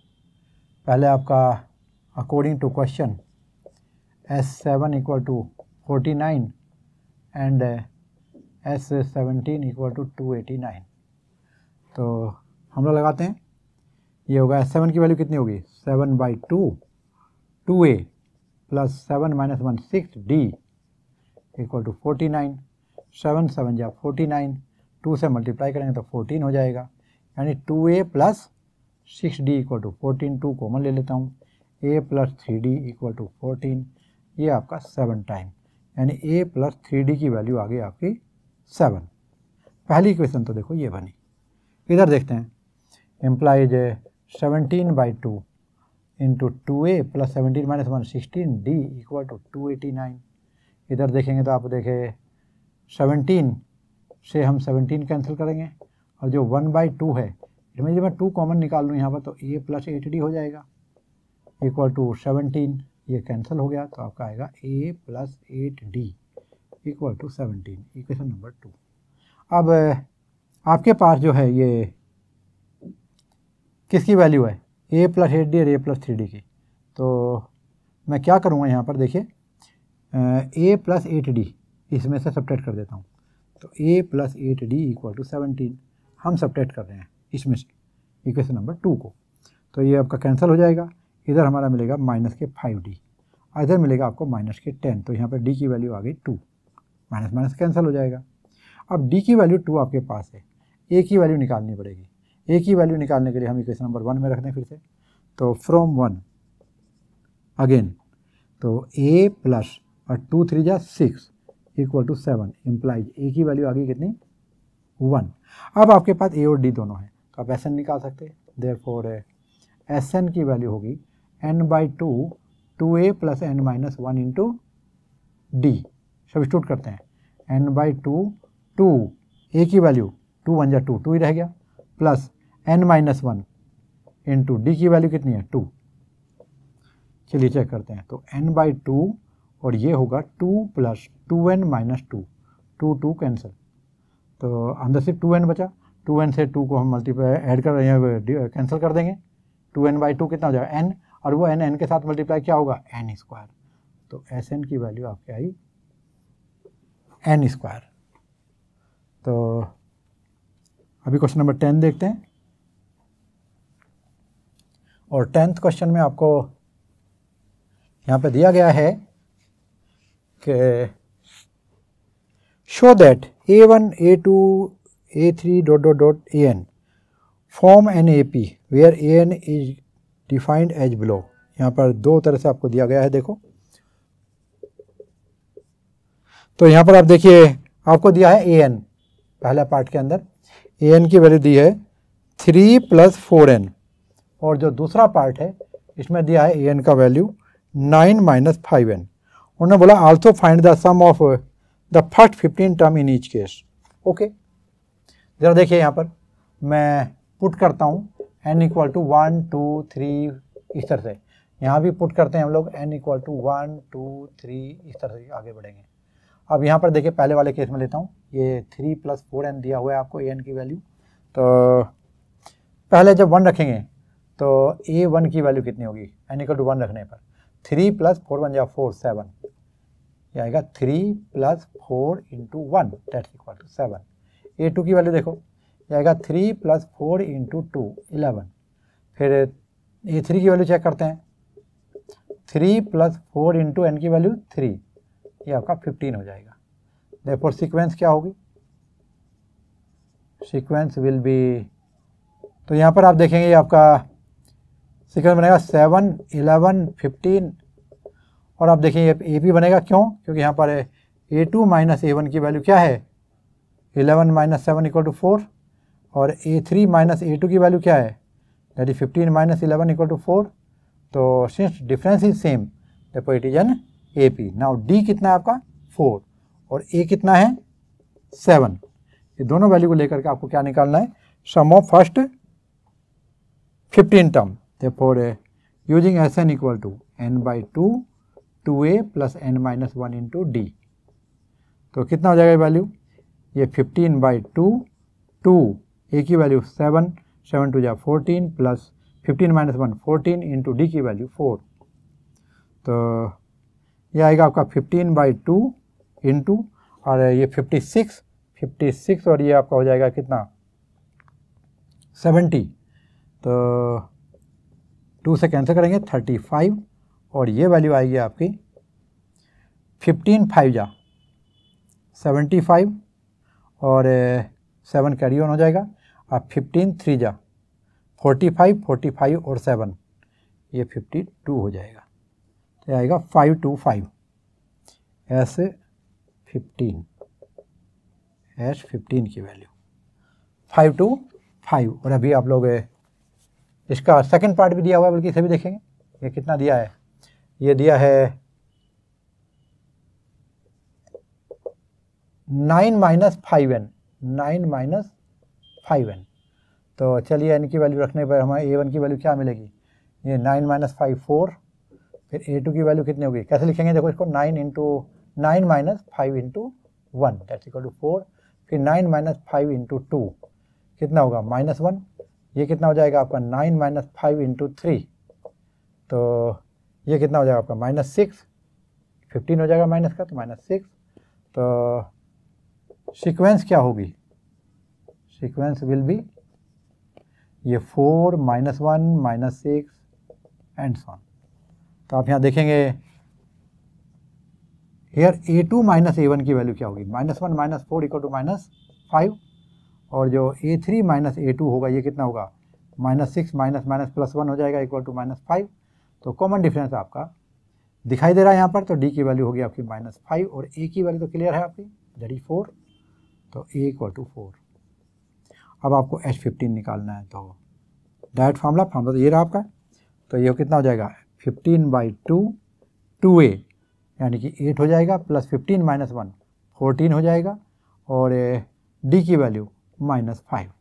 पहले आपका according to question S seven equal to forty nine and S seventeen equal to two eighty nine तो हम लोग लगाते हैं ये होगा एस सेवन की वैल्यू कितनी होगी seven by two two A plus seven minus one six D equal to forty nine seven seven जा फोर्टी नाइन टू से मल्टीप्लाई करेंगे तो फोर्टीन हो जाएगा यानी two A plus six D equal to fourteen two common ले लेता हूँ A plus three D equal to fourteen ये आपका सेवन टाइम यानी ए प्लस थ्री डी की वैल्यू आ गई आपकी सेवन पहली क्वेश्चन तो देखो ये बनी इधर देखते हैं implies seventeen by two into two A plus seventeen minus one sixteen D equal to two eighty nine इधर देखेंगे तो आप देखे सेवनटीन से हम सेवनटीन कैंसिल करेंगे और जो वन बाई टू है इट जब मैं टू कॉमन निकाल लूँ यहाँ पर तो ए प्लस एट डी हो जाएगा इक्वल टू सेवनटीन ये कैंसिल हो गया तो आपका आएगा A plus eight D equal to seventeen equation number two अब आपके पास जो है ये किसकी वैल्यू है ए प्लस एट डी और ए प्लस थ्री डी की तो मैं क्या करूँगा यहाँ पर देखिए ए प्लस एट डी इसमें से सब्ट्रैक्ट कर देता हूँ तो ए plus eight D equal to seventeen हम सपरेट कर रहे हैं इसमें से इक्वेशन नंबर टू को तो ये आपका कैंसिल हो जाएगा इधर हमारा मिलेगा माइनस के फाइव डी इधर मिलेगा आपको माइनस के टेन तो यहाँ पर डी की वैल्यू आ गई टू माइनस माइनस कैंसिल हो जाएगा अब डी की वैल्यू टू आपके पास है ए की वैल्यू निकालनी पड़ेगी ए की वैल्यू निकालने के लिए हम इक्वेशन नंबर वन में रख दें फिर से तो फ्रॉम वन अगेन तो ए प्लस और टू थ्री जा six equal to seven implies ए की वैल्यू आ गई कितनी वन अब आपके पास ए और डी दोनों हैं तो आप एस एन निकाल सकते हैं देर फोर एस एन की वैल्यू होगी N by two two A plus N minus one into D स्टूट करते हैं एन बाई टू टू ए की वैल्यू टू वन या टू टू ही रह गया plus N minus one into D की वैल्यू कितनी है टू चलिए चेक करते हैं तो एन बाई टू और ये होगा two plus two N minus two two two cancel तो अंदर से टू एन बचा टू एन से टू को हम मल्टीप्लाई ऐड कर रहे कैंसिल कर देंगे टू एन बाई टू कितना हो जाएगा एन और वो एन एन के साथ मल्टीप्लाई क्या होगा एन स्क्वायर तो एस एन की वैल्यू आपकी आई एन स्क्वायर तो अभी क्वेश्चन नंबर टेन देखते हैं और टेंथ क्वेश्चन में आपको यहाँ पे दिया गया है uh, show that A1, A2, A3 dot dot dot AN form an AP where AN is defined as below यहाँ पर दो तरह से आपको दिया गया है देखो तो यहाँ पर आप देखिए आपको दिया है ए एन पहला पार्ट के अंदर ए एन की वैल्यू दी है थ्री प्लस फोर एन और जो दूसरा पार्ट है इसमें दिया है ए एन का value nine minus five n उन्होंने बोला also find the sum of the first fifteen term in each case okay ज़रा देखिए यहाँ पर मैं पुट करता हूँ n equal to one two three इस तरह से यहाँ भी पुट करते हैं हम लोग n equal to one two three इस तरह से आगे बढ़ेंगे अब यहाँ पर देखिए पहले वाले केस में लेता हूँ ये थ्री प्लस फोर एन दिया हुआ है आपको ए एन की वैल्यू तो पहले जब वन रखेंगे तो ए वन की वैल्यू कितनी होगी एन इक्वल टू वन रखने पर थ्री प्लस फोर वन या फोर सेवन ये आएगा three plus four into one that's equal to seven a two की वैल्यू देखो ये आएगा three plus four into two eleven फिर ए थ्री की वैल्यू चेक करते हैं three plus four into n की वैल्यू थ्री ये आपका फिफ्टीन हो जाएगा देखो सिक्वेंस क्या होगी सिक्वेंस विल बी तो यहाँ पर आप देखेंगे आपका सिक्वेंस बनेगा सेवन इलेवन फिफ्टीन और आप देखें ये ए पी बनेगा क्यों क्योंकि यहाँ पर a two minus a one की वैल्यू क्या है eleven minus seven equal to four और a three minus a two की वैल्यू क्या है that is fifteen minus eleven equal to four तो सिंस डिफरेंस इज सेम देखो it is an A P now d कितना है आपका फोर और ए कितना है सेवन ये दोनों वैल्यू को लेकर के आपको क्या निकालना है sum of first fifteen term दे four using S N equal to N by two two A plus N minus one into D तो कितना हो जाएगा ये वैल्यू ये फिफ्टीन बाई टू टू ए की वैल्यू सेवन सेवन टू जा fourteen plus fifteen minus one fourteen into D की वैल्यू फोर तो ये आएगा आपका फिफ्टीन बाई टू इंटू और ये फिफ्टी सिक्स फिफ्टी सिक्स और ये आपका हो जाएगा कितना सेवेंटी तो टू से कैंसिल करेंगे थर्टी फाइव और ये वैल्यू आएगी आपकी फिफ्टीन फाइव जा सेवेंटी फाइव और सेवन कैरी ऑन हो जाएगा और फिफ्टीन थ्री जा फोर्टी फाइव फोर्टी फाइव और सेवन ये फिफ्टी टू हो जाएगा तो आएगा five two five s fifteen s fifteen की वैल्यू फाइव टू फाइव और अभी आप लोग इसका सेकंड पार्ट भी दिया हुआ है बल्कि इसे भी देखेंगे ये कितना दिया है ये दिया है nine minus five n nine minus five n तो चलिए एन की वैल्यू रखने पर हमें ए वन की वैल्यू क्या मिलेगी ये नाइन माइनस फाइव फोर फिर ए टू की वैल्यू कितनी होगी कैसे लिखेंगे देखो इसको nine into nine minus five into one that's equal to four फिर nine minus five into two कितना होगा माइनस वन ये कितना हो जाएगा आपका nine minus five into three तो ये कितना हो जाएगा आपका माइनस सिक्स फिफ्टीन हो जाएगा माइनस का तो माइनस सिक्स तो सीक्वेंस क्या होगी सीक्वेंस विल बी ये four minus one minus six and so on तो आप यहाँ देखेंगे here a two minus a one की वैल्यू क्या होगी minus one minus four equal to minus five और जो a three minus a two होगा ये कितना होगा minus six minus minus plus one हो जाएगा इक्वल टू माइनस फाइव तो कॉमन डिफरेंस आपका दिखाई दे रहा है यहाँ पर तो डी की वैल्यू होगी आपकी माइनस फाइव और ए की वैल्यू तो क्लियर है आपकी डेट फोर तो ए इक्वल टू फोर अब आपको एच फिफ्टीन निकालना है तो डायरेक्ट फार्मूला फार्मूला तो ये रहा आपका तो ये कितना हो जाएगा fifteen by two two a यानी कि एट हो जाएगा plus fifteen minus one fourteen हो जाएगा और डी की value minus five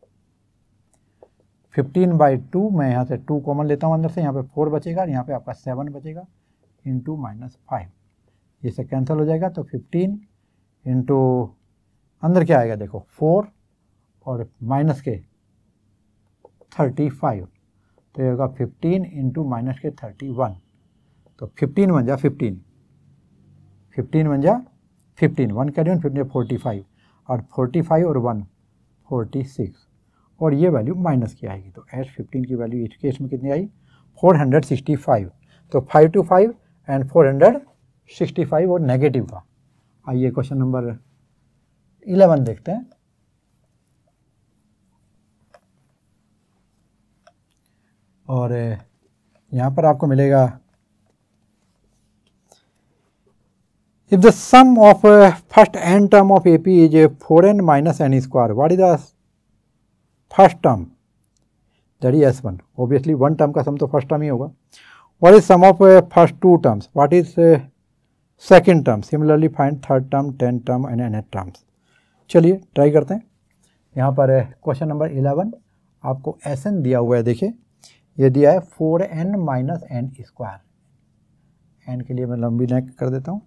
fifteen by two मैं यहाँ से टू कॉमन लेता हूँ अंदर से यहाँ पे फोर बचेगा और यहाँ पे आपका सेवन बचेगा इंटू माइनस फाइव ये कैंसिल हो जाएगा तो फिफ्टीन इंटू अंदर क्या आएगा देखो फोर और माइनस के थर्टी फाइव तो ये होगा फिफ्टीन इंटू माइनस के थर्टी वन तो फिफ्टीन बन जा फिफ्टीन फिफ्टीन बन जा fifteen one carry on fifteen forty five और फोर्टी फाइव और वन फोर्टी सिक्स और ये वैल्यू माइनस की आएगी तो एच फिफ्टीन की वैल्यू इस केस में कितनी आई 465 तो 5 टू 5 एंड 465 और नेगेटिव का आइए क्वेश्चन नंबर 11 देखते हैं और यहाँ पर आपको मिलेगा if the sum of first n term of A P is four n minus N square what is the first term that is s one obviously one term का सम तो फर्स्ट टर्म ही होगा what is sum of first two terms what is second term similarly find third term third term and n and terms चलिए ट्राई करते हैं यहाँ पर क्वेश्चन नंबर इलेवन आपको एस एन दिया हुआ है देखिए ये दिया है four n minus N square n के लिए मैं लंबी नेक कर देता हूँ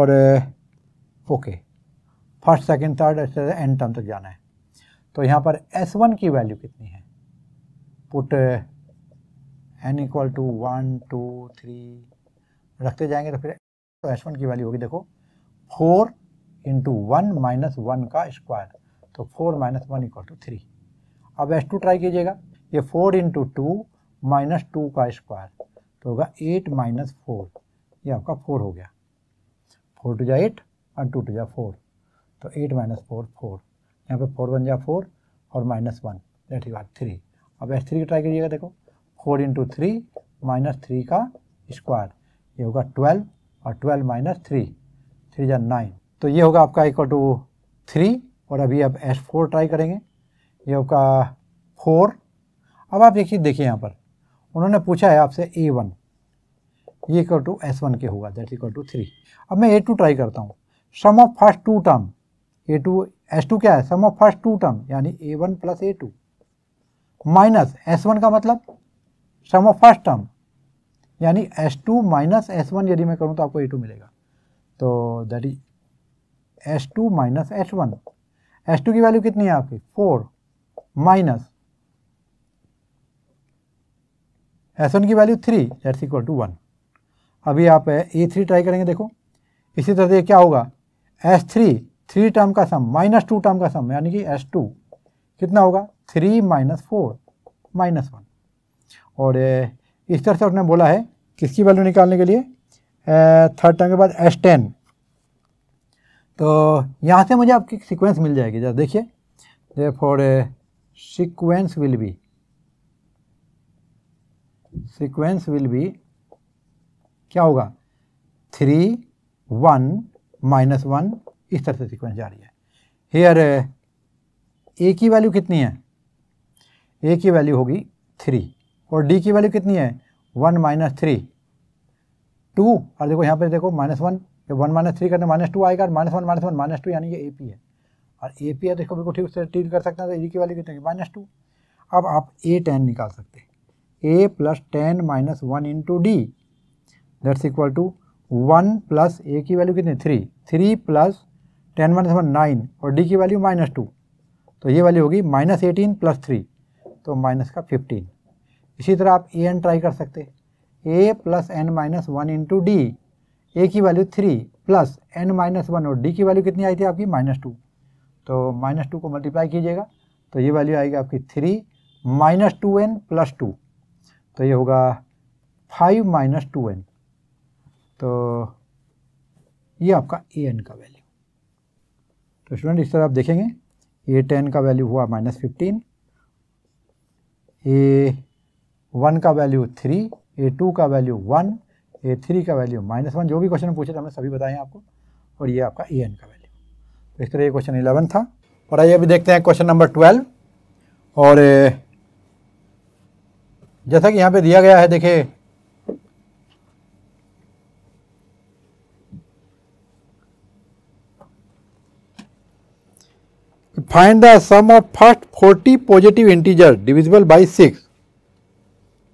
और okay first second third n term तक जाना है तो यहाँ पर एस वन की वैल्यू कितनी है put n equal to one two three रखते जाएंगे तो फिर तो एस वन की वैल्यू होगी देखो four into one minus one का स्क्वायर तो four minus one equal to three अब एस टू ट्राई कीजिएगा ये four into two minus two का स्क्वायर तो होगा एट माइनस फोर ये आपका फोर हो गया फोर टू जा एट और टू टू जा फोर तो एट माइनस फोर फोर यहाँ पे फोर वन जा फोर और minus one that is are three अब एस थ्री ट्राई करिएगा देखो four into three minus three का स्क्वायर ये होगा ट्वेल्व और ट्वेल्व माइनस थ्री थ्री जा नाइन तो ये होगा आपका इक्वल टू थ्री और अभी आप एस फोर ट्राई करेंगे ये होगा फोर अब आप एक चीज़ देखिए यहाँ पर उन्होंने पूछा है आपसे ए वन ये इक्वल टू एस वन के होगा दैट इक्वल टू थ्री अब मैं ए टू ट्राई करता हूँ sum of first two term a two s two क्या है sum of first two term यानी a one plus A two minus s one का मतलब सम ऑफ फर्स्ट टर्म यानी s two minus s one यदि मैं करूँ तो आपको ए टू मिलेगा तो that is s two minus s one s two की वैल्यू कितनी है आपकी फोर माइनस एस वन की value three that's equal to one अभी आप ए थ्री ट्राई करेंगे देखो इसी तरह से क्या होगा एस थ्री थ्री टर्म का सम माइनस टू टर्म का सम यानी कि एस टू कितना होगा three minus four minus one और इस तरह से उसने बोला है किसकी वैल्यू निकालने के लिए थर्ड टर्म के बाद एस टेन तो यहाँ से मुझे आपकी सिक्वेंस मिल जाएगी जरा देखिए for sequence will be sequence will be क्या होगा थ्री वन माइनस वन इस तरह से सीक्वेंस जा रही है हेयर ए uh, की वैल्यू कितनी है ए की वैल्यू होगी थ्री और डी की वैल्यू कितनी है वन माइनस थ्री टू और देखो यहाँ पर देखो minus one one minus three करने माइनस टू आएगा minus one minus one minus two यानी ये ए पी है और ए पी है तो इसको बिल्कुल ठीक से ट्रीट कर सकते हैं तो ए e की वैल्यू कितनी है माइनस टू अब आप ए टेन निकाल सकते हैं ए plus ten minus one in to d that's equal to one plus ए की वैल्यू कितनी three three plus ten minus one nine और डी की वैल्यू माइनस टू तो ये वैल्यू होगी माइनस एटीन प्लस थ्री तो माइनस का फिफ्टीन इसी तरह आप ए एन ट्राई कर सकते a plus N minus one into D a की value three plus N minus one और डी की वैल्यू कितनी आई थी आपकी माइनस टू तो माइनस टू को मल्टीप्लाई कीजिएगा तो ये वैल्यू आएगी आपकी three minus two n plus two तो ये होगा फाइव माइनस टू एन तो ये आपका ए एन का वैल्यू तो स्टूडेंट इस तरह आप देखेंगे ए टेन का वैल्यू हुआ माइनस फिफ्टीन ए वन का वैल्यू थ्री ए टू का वैल्यू वन ए थ्री का वैल्यू माइनस वन जो भी क्वेश्चन पूछे थे हमने सभी बताए हैं आपको और ये आपका ए एन का वैल्यू तो इस तरह ये क्वेश्चन इलेवन था और आइए अभी देखते हैं क्वेश्चन नंबर ट्वेल्व और जैसा कि यहाँ पे दिया गया है देखिए find the sum of first forty positive integer divisible by six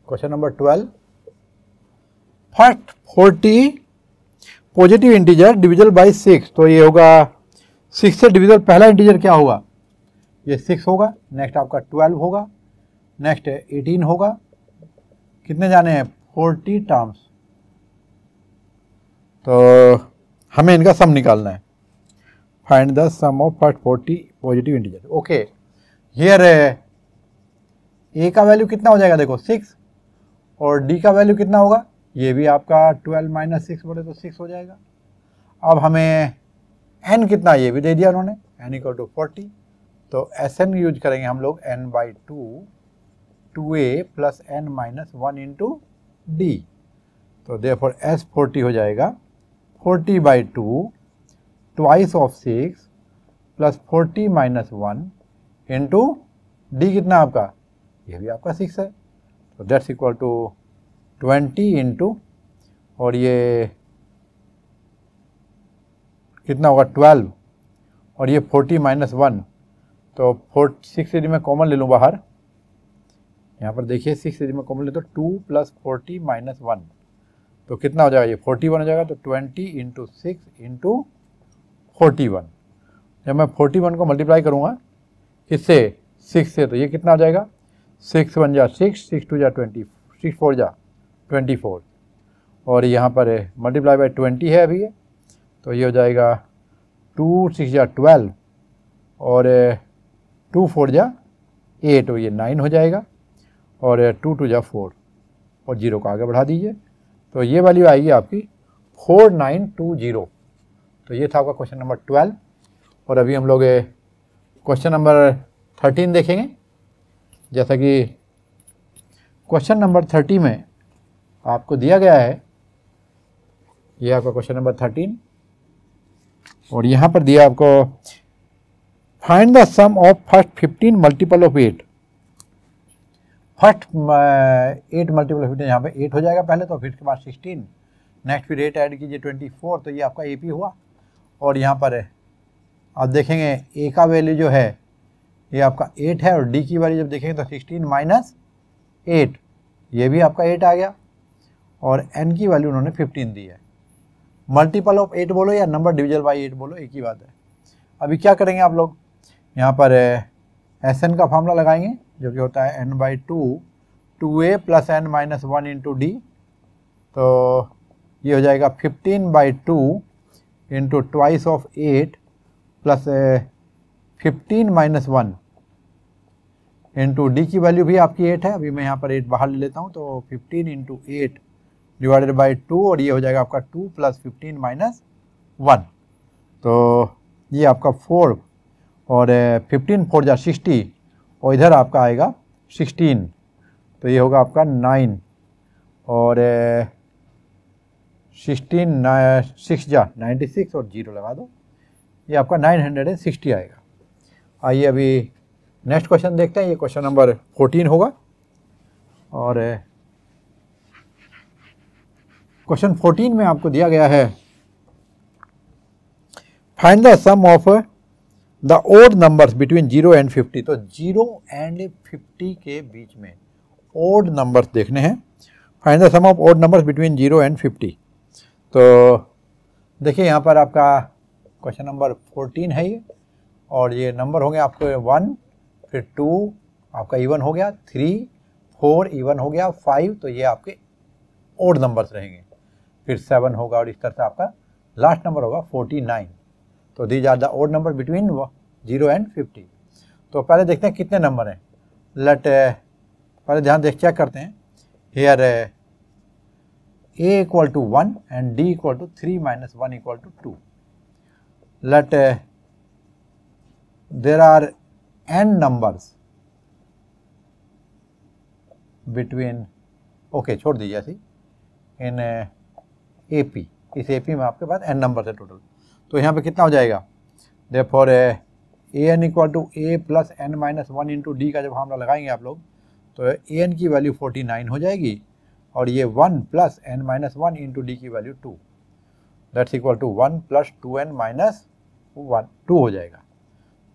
question number twelve first forty positive integer divisible by six तो ये होगा सिक्स से डिविजल पहला इंटीजर क्या होगा ये सिक्स होगा नेक्स्ट आपका ट्वेल्व होगा नेक्स्ट एटीन होगा कितने जाने हैं फोर्टी टर्म्स तो हमें इनका सम निकालना है find the sum of first forty positive integer okay here a का वैल्यू कितना हो जाएगा देखो सिक्स और डी का वैल्यू कितना होगा ये भी आपका ट्वेल्व माइनस सिक्स बोले तो सिक्स हो जाएगा अब हमें एन कितना ये भी दे दिया उन्होंने एन इक्वल टू फोर्टी तो एस एन यूज करेंगे हम लोग N by two two A plus N minus one into D तो देर एस फोर्टी हो जाएगा forty by two twice of six plus forty minus one into D कितना आपका ये भी आपका सिक्स है तो that's equal to twenty into और ये कितना होगा ट्वेल्व और ये फोर्टी माइनस वन तो फोर सिक्स यदि मैं कॉमन ले लूँ बाहर यहाँ पर देखिए सिक्स यदि मैं कॉमन ले तो two plus forty minus one तो कितना हो जाएगा ये फोर्टी वन हो जाएगा तो twenty into six into forty one जब मैं फोर्टी वन को मल्टीप्लाई करूँगा इससे सिक्स से तो ये कितना आ जाएगा सिक्स वन जा सिक्स सिक्स टू जा ट्वेंटी सिक्स फोर जा ट्वेंटी फोर और यहाँ पर मल्टीप्लाई बाई ट्वेंटी है अभी ये तो ये हो जाएगा टू सिक्स जा ट्वेल्व और टू फोर जा एट और तो ये नाइन हो जाएगा और टू टू जा फोर और जीरो को आगे बढ़ा दीजिए तो ये वाली आएगी आपकी फोर नाइन टू जीरो तो ये था आपका क्वेश्चन नंबर ट्वेल्व और अभी हम लोग क्वेश्चन नंबर थर्टीन देखेंगे जैसा कि क्वेश्चन नंबर थर्टी में आपको दिया गया है ये आपका क्वेश्चन नंबर थर्टीन और यहाँ पर दिया आपको find the sum of first fifteen multiple of eight first eight multiple of fifteen यहाँ पे एट हो जाएगा पहले तो फिर उसके बाद सिक्सटीन नेक्स्ट फिर एट ऐड कीजिए ट्वेंटी फोर तो ये आपका ए पी हुआ और यहाँ पर है आप देखेंगे ए का वैल्यू जो है ये आपका एट है और डी की वैल्यू जब देखेंगे तो सिक्सटीन माइनस एट ये भी आपका एट आ गया और एन की वैल्यू उन्होंने फिफ्टीन दी है मल्टीपल ऑफ एट बोलो या नंबर डिविजल बाई एट बोलो एक ही बात है अभी क्या करेंगे आप लोग यहाँ पर एस eh, एन का फॉर्मूला लगाएंगे जो कि होता है N by two two A plus N minus one into D तो ये हो जाएगा fifteen by two into twice of eight plus fifteen minus one into D की वैल्यू भी आपकी एट है अभी मैं यहाँ पर एट बाहर ले लेता हूँ तो fifteen into eight divided by two और ये हो जाएगा आपका two plus fifteen minus one तो ये आपका फोर और फिफ्टीन फोर जा सिक्सटी और इधर आपका आएगा सिक्सटीन तो ये होगा आपका नाइन और सिक्सटीन सिक्स जा नाइन्टी सिक्स और जीरो लगा दो ये आपका 960 आएगा आइए अभी नेक्स्ट क्वेश्चन देखते हैं ये क्वेश्चन नंबर 14 होगा और क्वेश्चन 14 में आपको दिया गया है find the sum of the odd numbers between zero and fifty तो जीरो एंड फिफ्टी के बीच में ओड नंबर्स देखने हैं find the sum of odd numbers between zero and fifty तो देखिए यहाँ पर आपका क्वेश्चन नंबर फोर्टीन है ये और ये नंबर हो गया आपके वन फिर टू आपका इवन हो गया थ्री फोर इवन हो गया फाइव तो ये आपके ओड नंबर्स रहेंगे फिर सेवन होगा और इस तरह से आपका लास्ट नंबर होगा फोर्टी नाइन तो these are the odd number between zero and fifty तो पहले देखते हैं कितने नंबर हैं लेट uh, पहले ध्यान देख चेक करते हैं here A equal to one and D equal to three minus one equal to two let uh, there are n numbers between okay छोड़ दीजिए सी इन ए पी इस ए पी में आपके पास एन नंबर है टोटल तो यहाँ पे कितना हो जाएगा therefore A N equal to A plus N minus one into D का जब लोग लगाएंगे आप लोग तो ए एन की वैल्यू फोर्टी नाइन हो जाएगी और ये one plus N minus one into D की value two that's equal to one plus two N minus one two हो जाएगा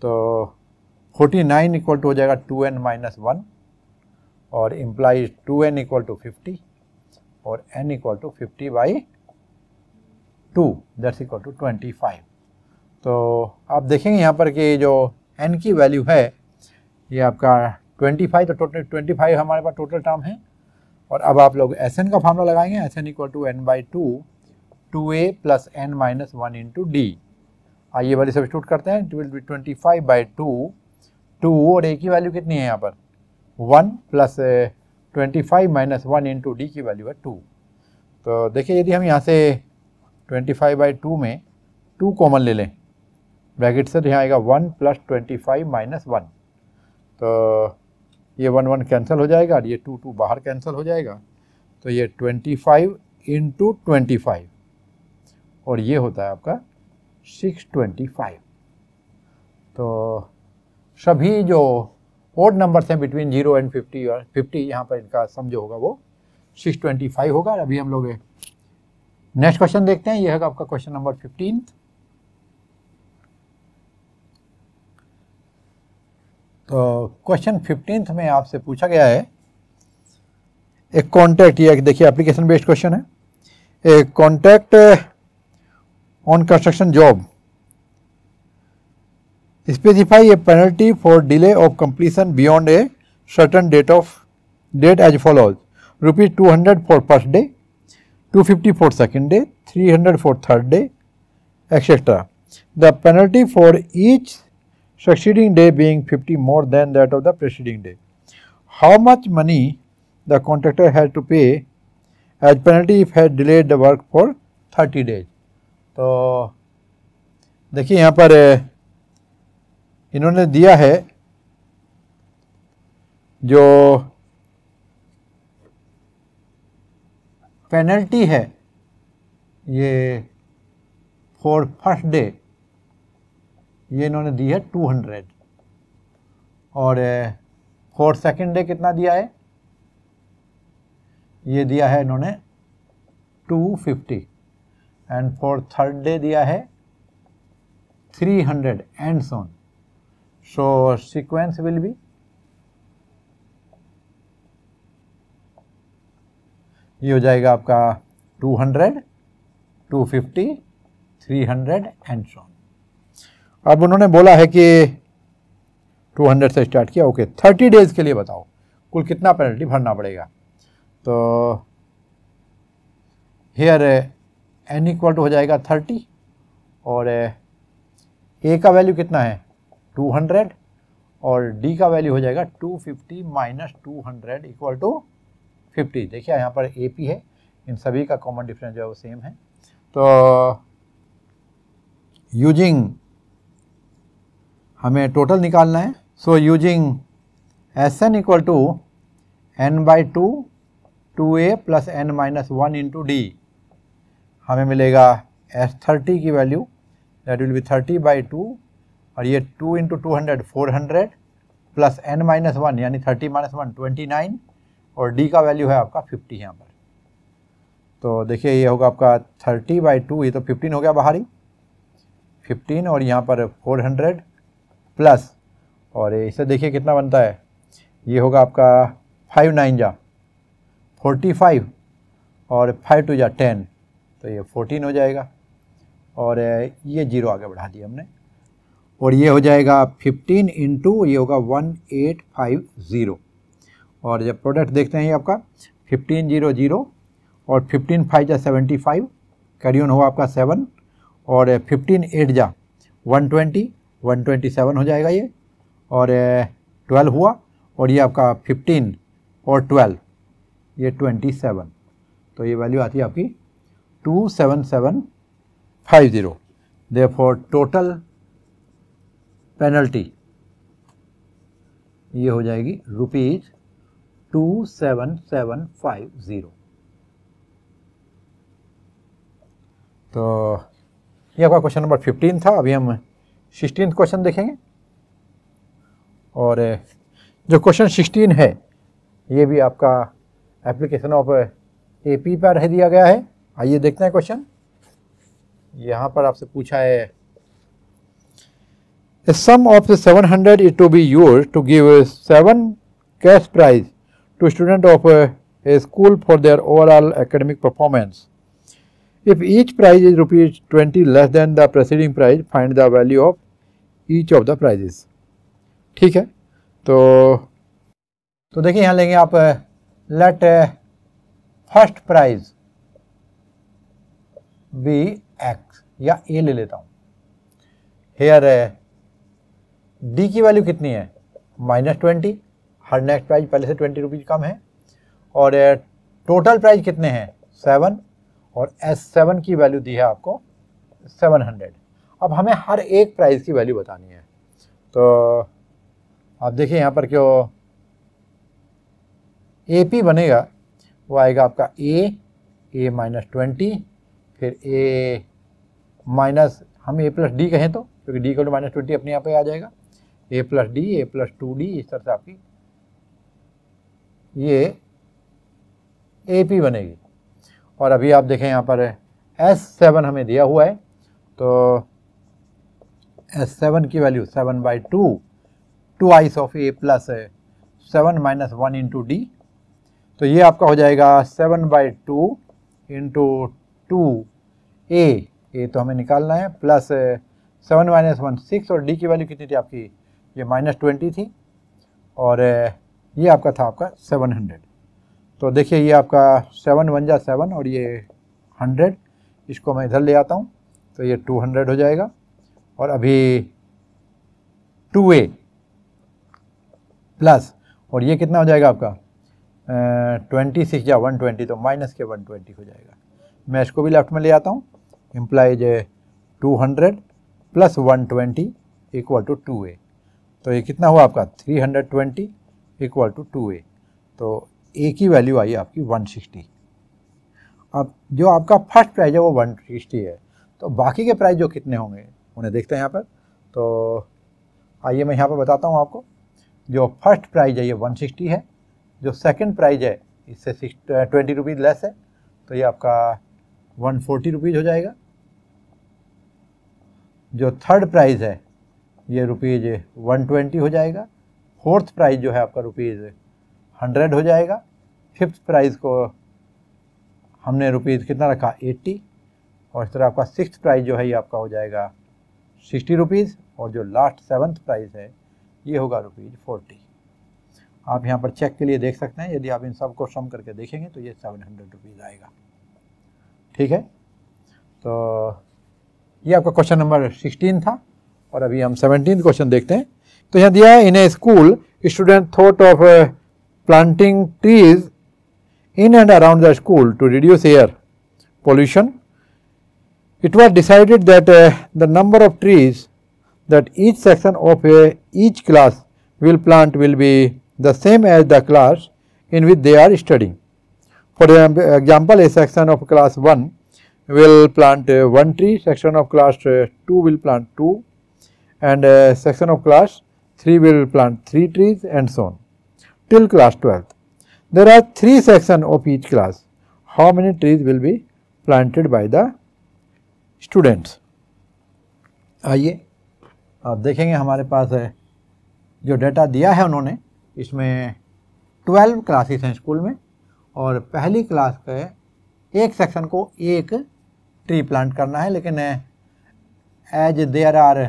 तो फोर्टी नाइन इक्वल टू हो जाएगा टू एन माइनस वन और implies two N equal to fifty और N equal to fifty by two that's equal to twenty five तो आप देखेंगे यहाँ पर कि जो एन की वैल्यू है ये आपका ट्वेंटी फाइव तो टोटल ट्वेंटी फाइव हमारे पास टोटल टर्म है और अब आप लोग एस एन का फार्मूला लगाएंगे S N equal to N by two two A plus N minus one into D आइए वाली स्टूट करते हैं twelve be twenty five by two two और ए की वैल्यू कितनी है यहाँ पर one plus twenty five minus one into D की वैल्यू है टू तो देखिए यदि हम यहाँ से ट्वेंटी फाइव बाई टू में टू कॉमन ले लें ब्रैकेट से तो यहाँ आएगा one plus twenty five minus one तो ये वन वन कैंसिल हो जाएगा और ये टू टू बाहर कैंसिल हो जाएगा तो ये twenty five into twenty five और ये होता है आपका 625 तो सभी जो ओड नंबर्स हैं बिटवीन जीरो एंड फिफ्टी और फिफ्टी यहाँ पर इनका सम जो होगा वो 625 होगा अभी हम लोग नेक्स्ट क्वेश्चन देखते हैं यह है आपका क्वेश्चन नंबर फिफ्टीन तो क्वेश्चन फिफ्टींथ में आपसे पूछा गया है एक कॉन्टैक्ट ये देखिए एप्लीकेशन बेस्ड क्वेश्चन है एक contact on construction job. Specify a penalty for delay of completion beyond a certain date of date as follows rupees 200 for first day, 250 for second day, 300 for third day, etc. The penalty for each succeeding day being 50 more than that of the preceding day. How much money the contractor had to pay as penalty if had delayed the work for 30 days. तो देखिए यहाँ पर इन्होंने दिया है जो पेनल्टी है ये फॉर फर्स्ट डे ये इन्होंने दी है 200 और फॉर सेकंड डे कितना दिया है ये दिया है इन्होंने 250 एंड फॉर थर्ड डे दिया है थ्री हंड्रेड एंड सोन सो सीक्वेंस विल बी ये हो जाएगा आपका 200, 250, 300 एंड सोन अब उन्होंने बोला है कि 200 से स्टार्ट किया ओके okay, 30 डेज के लिए बताओ कुल कितना पेनल्टी भरना पड़ेगा तो हेयर एन इक्वल टू हो जाएगा थर्टी और ए का वैल्यू कितना है टू हंड्रेड और डी का वैल्यू हो जाएगा two fifty minus two hundred equal to fifty देखिए यहाँ पर ए पी है इन सभी का कॉमन डिफरेंस जो है वो सेम है तो यूजिंग हमें टोटल निकालना है so using S N equal to N by two two A plus N minus one into D हमें मिलेगा एस थर्टी की value that will be thirty by two और ये two into two hundred four hundred plus N minus one यानी thirty minus one twenty nine और डी का वैल्यू है आपका फिफ्टी यहाँ पर तो देखिए ये होगा आपका थर्टी बाई टू ये तो फिफ्टीन हो गया बाहरी फिफ्टीन और यहाँ पर फोर हंड्रेड प्लस और इसे देखिए कितना बनता है ये होगा आपका फाइव नाइन जा फोर्टी फाइव और फाइव टू जा टेन तो ये फोर्टीन हो जाएगा और ये जीरो आगे बढ़ा दिया हमने और ये हो जाएगा फिफ्टीन इंटू ये होगा वन एट फाइव ज़ीरो और जब प्रोडक्ट देखते हैं ये आपका फिफ्टीन जीरो जीरो और फिफ्टीन फाइव जा सेवेंटी फाइव कैरियन हुआ आपका सेवन और फिफ्टीन एट जा one twenty one twenty seven हो जाएगा ये और ट्वेल्व हुआ और ये आपका फिफ्टीन और ट्वेल्व ये ट्वेंटी सेवन तो ये वैल्यू आती है आपकी 27750. Therefore, total पेनल्टी ये हो जाएगी rupees two seven seven five zero तो ये आपका क्वेश्चन नंबर फिफ्टीन था अभी हम सिक्सटीन क्वेश्चन देखेंगे और जो क्वेश्चन सिक्सटीन है ये भी आपका एप्लीकेशन ऑफ एपी पर रह दिया गया है आइए देखते हैं क्वेश्चन यहाँ पर आपसे पूछा है sum of the seven hundred is to be use to give seven cash prize to student of a school for their overall academic performance if each prize is rupees twenty less than the preceding prize find the value of each of the prizes ठीक है तो तो देखिए यहाँ लेंगे आप let first prize be X या ए ले लेता हूँ हेयर है डी की वैल्यू कितनी है माइनस ट्वेंटी हर नेक्स्ट प्राइस पहले से ट्वेंटी रुपीज़ कम है और टोटल प्राइस कितने हैं सेवन और एस सेवन की वैल्यू दी है आपको सेवन हंड्रेड अब हमें हर एक प्राइस की वैल्यू बतानी है तो आप देखिए यहाँ पर क्यों ए पी बनेगा वो आएगा आपका ए ए माइनस ट्वेंटी फिर ए माइनस हम ए प्लस डी कहें तो क्योंकि डी को माइनस तो ट्वेंटी अपने यहाँ पे आ जाएगा A plus D A plus two D इस तरह से आपकी ये ए पी बनेगी और अभी आप देखें यहाँ पर एस सेवन हमें दिया हुआ है तो एस सेवन की value seven by two twice of A plus seven minus one into D तो ये आपका हो जाएगा seven by two into two A A तो हमें निकालना है plus seven minus one six और डी की वैल्यू कितनी थी आपकी ये माइनस ट्वेंटी थी और ये आपका था आपका सेवन हंड्रेड तो देखिए ये आपका सेवन वन जा सेवन और ये हंड्रेड इसको मैं इधर ले आता हूँ तो ये टू हंड्रेड हो जाएगा और अभी टू ए प्लस और ये कितना हो जाएगा आपका ट्वेंटी सिक्स या वन ट्वेंटी तो माइनस के वन ट्वेंटी हो जाएगा मैं इसको भी लेफ्ट में ले आता हूँ इम्प्लाइज है two hundred plus one twenty equal to two ए तो ये कितना हुआ आपका three hundred twenty equal to two ए तो ए की वैल्यू आई आपकी वन सिक्सटी अब जो आपका फर्स्ट प्राइज है वो वन सिक्सटी है तो बाकी के प्राइस जो कितने होंगे उन्हें देखते हैं यहाँ पर तो आइए मैं यहाँ पर बताता हूँ आपको जो फर्स्ट प्राइज है ये वन सिक्सटी है जो सेकेंड प्राइज है इससे ट्वेंटी रुपीज़ लेस है तो ये आपका वन फोर्टी रुपीज़ हो जाएगा जो थर्ड प्राइज़ है ये रुपीज़ वन ट्वेंटी हो जाएगा फोर्थ प्राइज़ जो है आपका रुपीज़ हंड्रेड हो जाएगा फिफ्थ प्राइज़ को हमने रुपीज़ कितना रखा एट्टी और इस तरह आपका सिक्स प्राइज़ जो है ये आपका हो जाएगा सिक्सटी रुपीज़ और जो लास्ट सेवन्थ प्राइज़ है ये होगा रुपीज़ फोर्टी आप यहाँ पर चेक के लिए देख सकते हैं यदि आप इन सब को सम करके देखेंगे तो ये सेवन हंड्रेड रुपीज़ आएगा ठीक है तो ये आपका क्वेश्चन नंबर सिक्सटीन था और अभी हम 17 क्वेश्चन देखते हैं तो यहाँ दिया है in a school student thought of planting trees in and around the school to reduce air pollution it was decided that the number of trees that each section of each class will plant will be the same as the class in with they are studying For example, a section of class 1 will plant uh, one tree, section of class uh, 2 will plant two and uh, section of class 3 will plant three trees and so on till class 12. There are three sections of each class. How many trees will be planted by the students? आइए आप देखेंगे हमारे पास है जो डेटा दिया है उन्होंने इसमें 12 क्लासेस हैं स्कूल में और पहली क्लास के एक सेक्शन को एक ट्री प्लांट करना है लेकिन as there are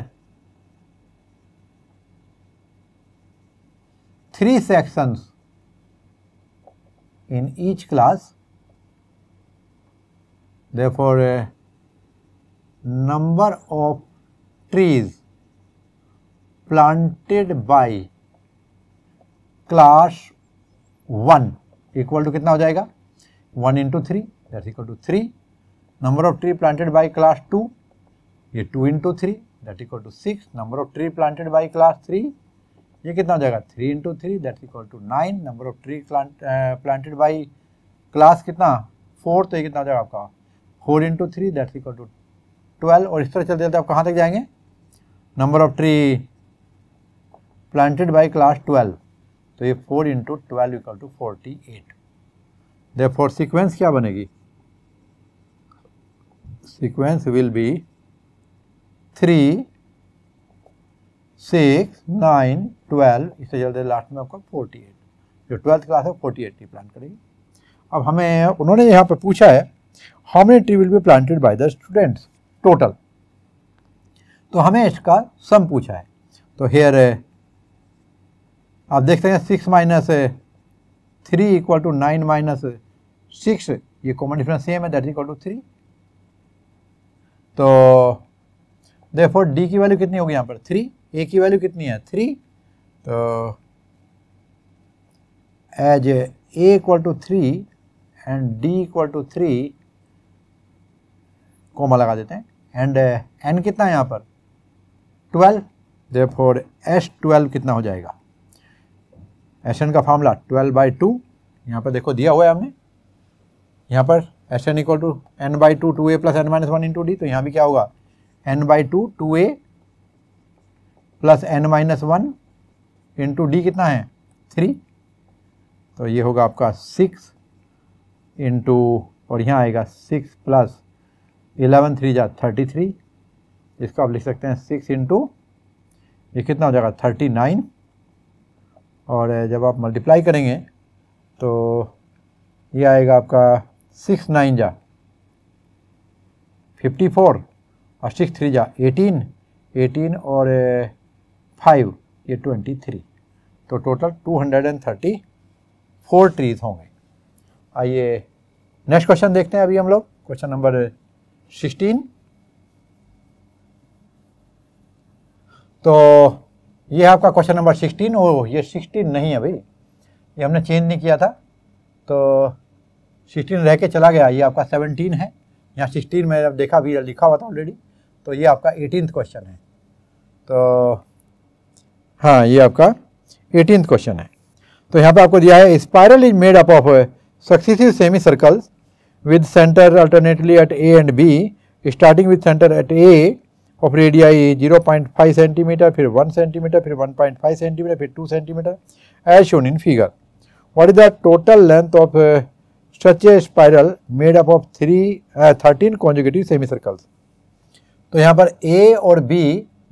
three sections in each class therefore number of trees planted by class one equal to कितना हो जाएगा one into three that equal to three number of tree planted by class two ये two into three that equal to six number of tree planted by class three ये कितना हो जाएगा three into three that equal to nine number of tree planted by class कितना फोर तो ये कितना हो जाएगा आपका four into three that equal to twelve और इस तरह चलते चलते आप कहाँ तक जाएंगे number of tree planted by class twelve तो ये four into twelve equal to forty eight therefore sequence क्या बनेगी sequence will be three six nine twelve इससे जल्द लास्ट में आपका फोर्टी एट जो ट्वेल्थ क्लास है फोर्टी एट की प्लान करेगी अब हमें उन्होंने यहाँ पर पूछा है how many tree will be planted by the students total तो हमें इसका सम पूछा है तो हेयर आप देख सकते हैं six minus three equal to nine minus six ये कॉमन डिफरेंस सेम है दैट इक्वल टू थ्री तो देखो डी की वैल्यू कितनी होगी यहाँ पर थ्री ए की वैल्यू कितनी है थ्री तो as A equal to three and D equal to three comma लगा देते हैं एंड एन uh, कितना है यहाँ पर twelve therefore S twelve कितना हो जाएगा एस एन का फार्मूला ट्वेल्व बाई टू यहाँ पर देखो दिया हुआ है हमने यहाँ पर S N equal to N by two two A plus N minus one into D तो यहाँ भी क्या होगा N by two two A plus N minus one into D कितना है थ्री तो ये होगा आपका सिक्स इंटू और यहाँ आएगा सिक्स प्लस इलेवन थ्री जा थर्टी थ्री इसको आप लिख सकते हैं सिक्स इंटू ये कितना हो जाएगा थर्टी नाइन और जब आप मल्टीप्लाई करेंगे तो ये आएगा आपका सिक्स नाइन जा फिफ्टी फोर और सिक्स थ्री जा एटीन एटीन और फाइव ये ट्वेंटी थ्री तो total two hundred and thirty four trees होंगे आइए नेक्स्ट क्वेश्चन देखते हैं अभी हम लोग क्वेश्चन नंबर सिक्सटीन तो ये आपका क्वेश्चन नंबर सिक्सटीन ओ ये सिक्सटीन नहीं है भाई ये हमने चेंज नहीं किया था तो सिक्सटीन रह के चला गया ये आपका सेवनटीन है यहाँ सिक्सटीन में अब देखा भी लिखा हुआ था ऑलरेडी तो ये आपका एटीन क्वेश्चन है तो हाँ ये आपका एटीन क्वेश्चन है तो यहाँ पे आपको दिया है spiral is made up of successive semi circles with centre alternately at A and B starting with centre at A of point five centimetre फिर वन सेंटीमीटर फिर वन पॉइंट फाइव सेंटीमीटर फिर two centimetre as shown in figure what is the total length of uh, such made up of three thirteen three semi uh, circles तो यहाँ पर ए और बी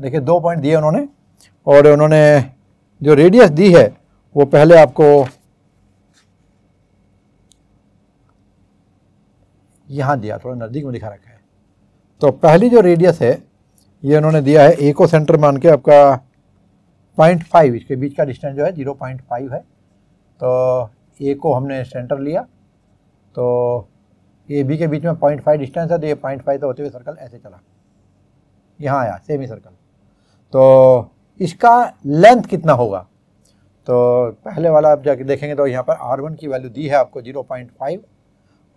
देखिए दो पॉइंट दिए उन्होंने और उन्होंने जो रेडियस दी है वो पहले आपको यहाँ दिया थोड़ा नज़दीक में दिखा रखा है तो पहली जो रेडियस है ये उन्होंने दिया है ए को सेंटर मान के आपका पॉइंट फाइव इसके बीच का डिस्टेंस जो है ज़ीरो पॉइंट फाइव है तो ए को हमने सेंटर लिया तो ए बी के बीच में पॉइंट फाइव डिस्टेंस है तो ये पॉइंट फाइव तो होते हुए सर्कल ऐसे चला यहाँ आया सेमी सर्कल तो इसका लेंथ कितना होगा तो पहले वाला आप जाके देखेंगे तो यहाँ पर आर वन की वैल्यू दी है आपको ज़ीरो पॉइंट फाइव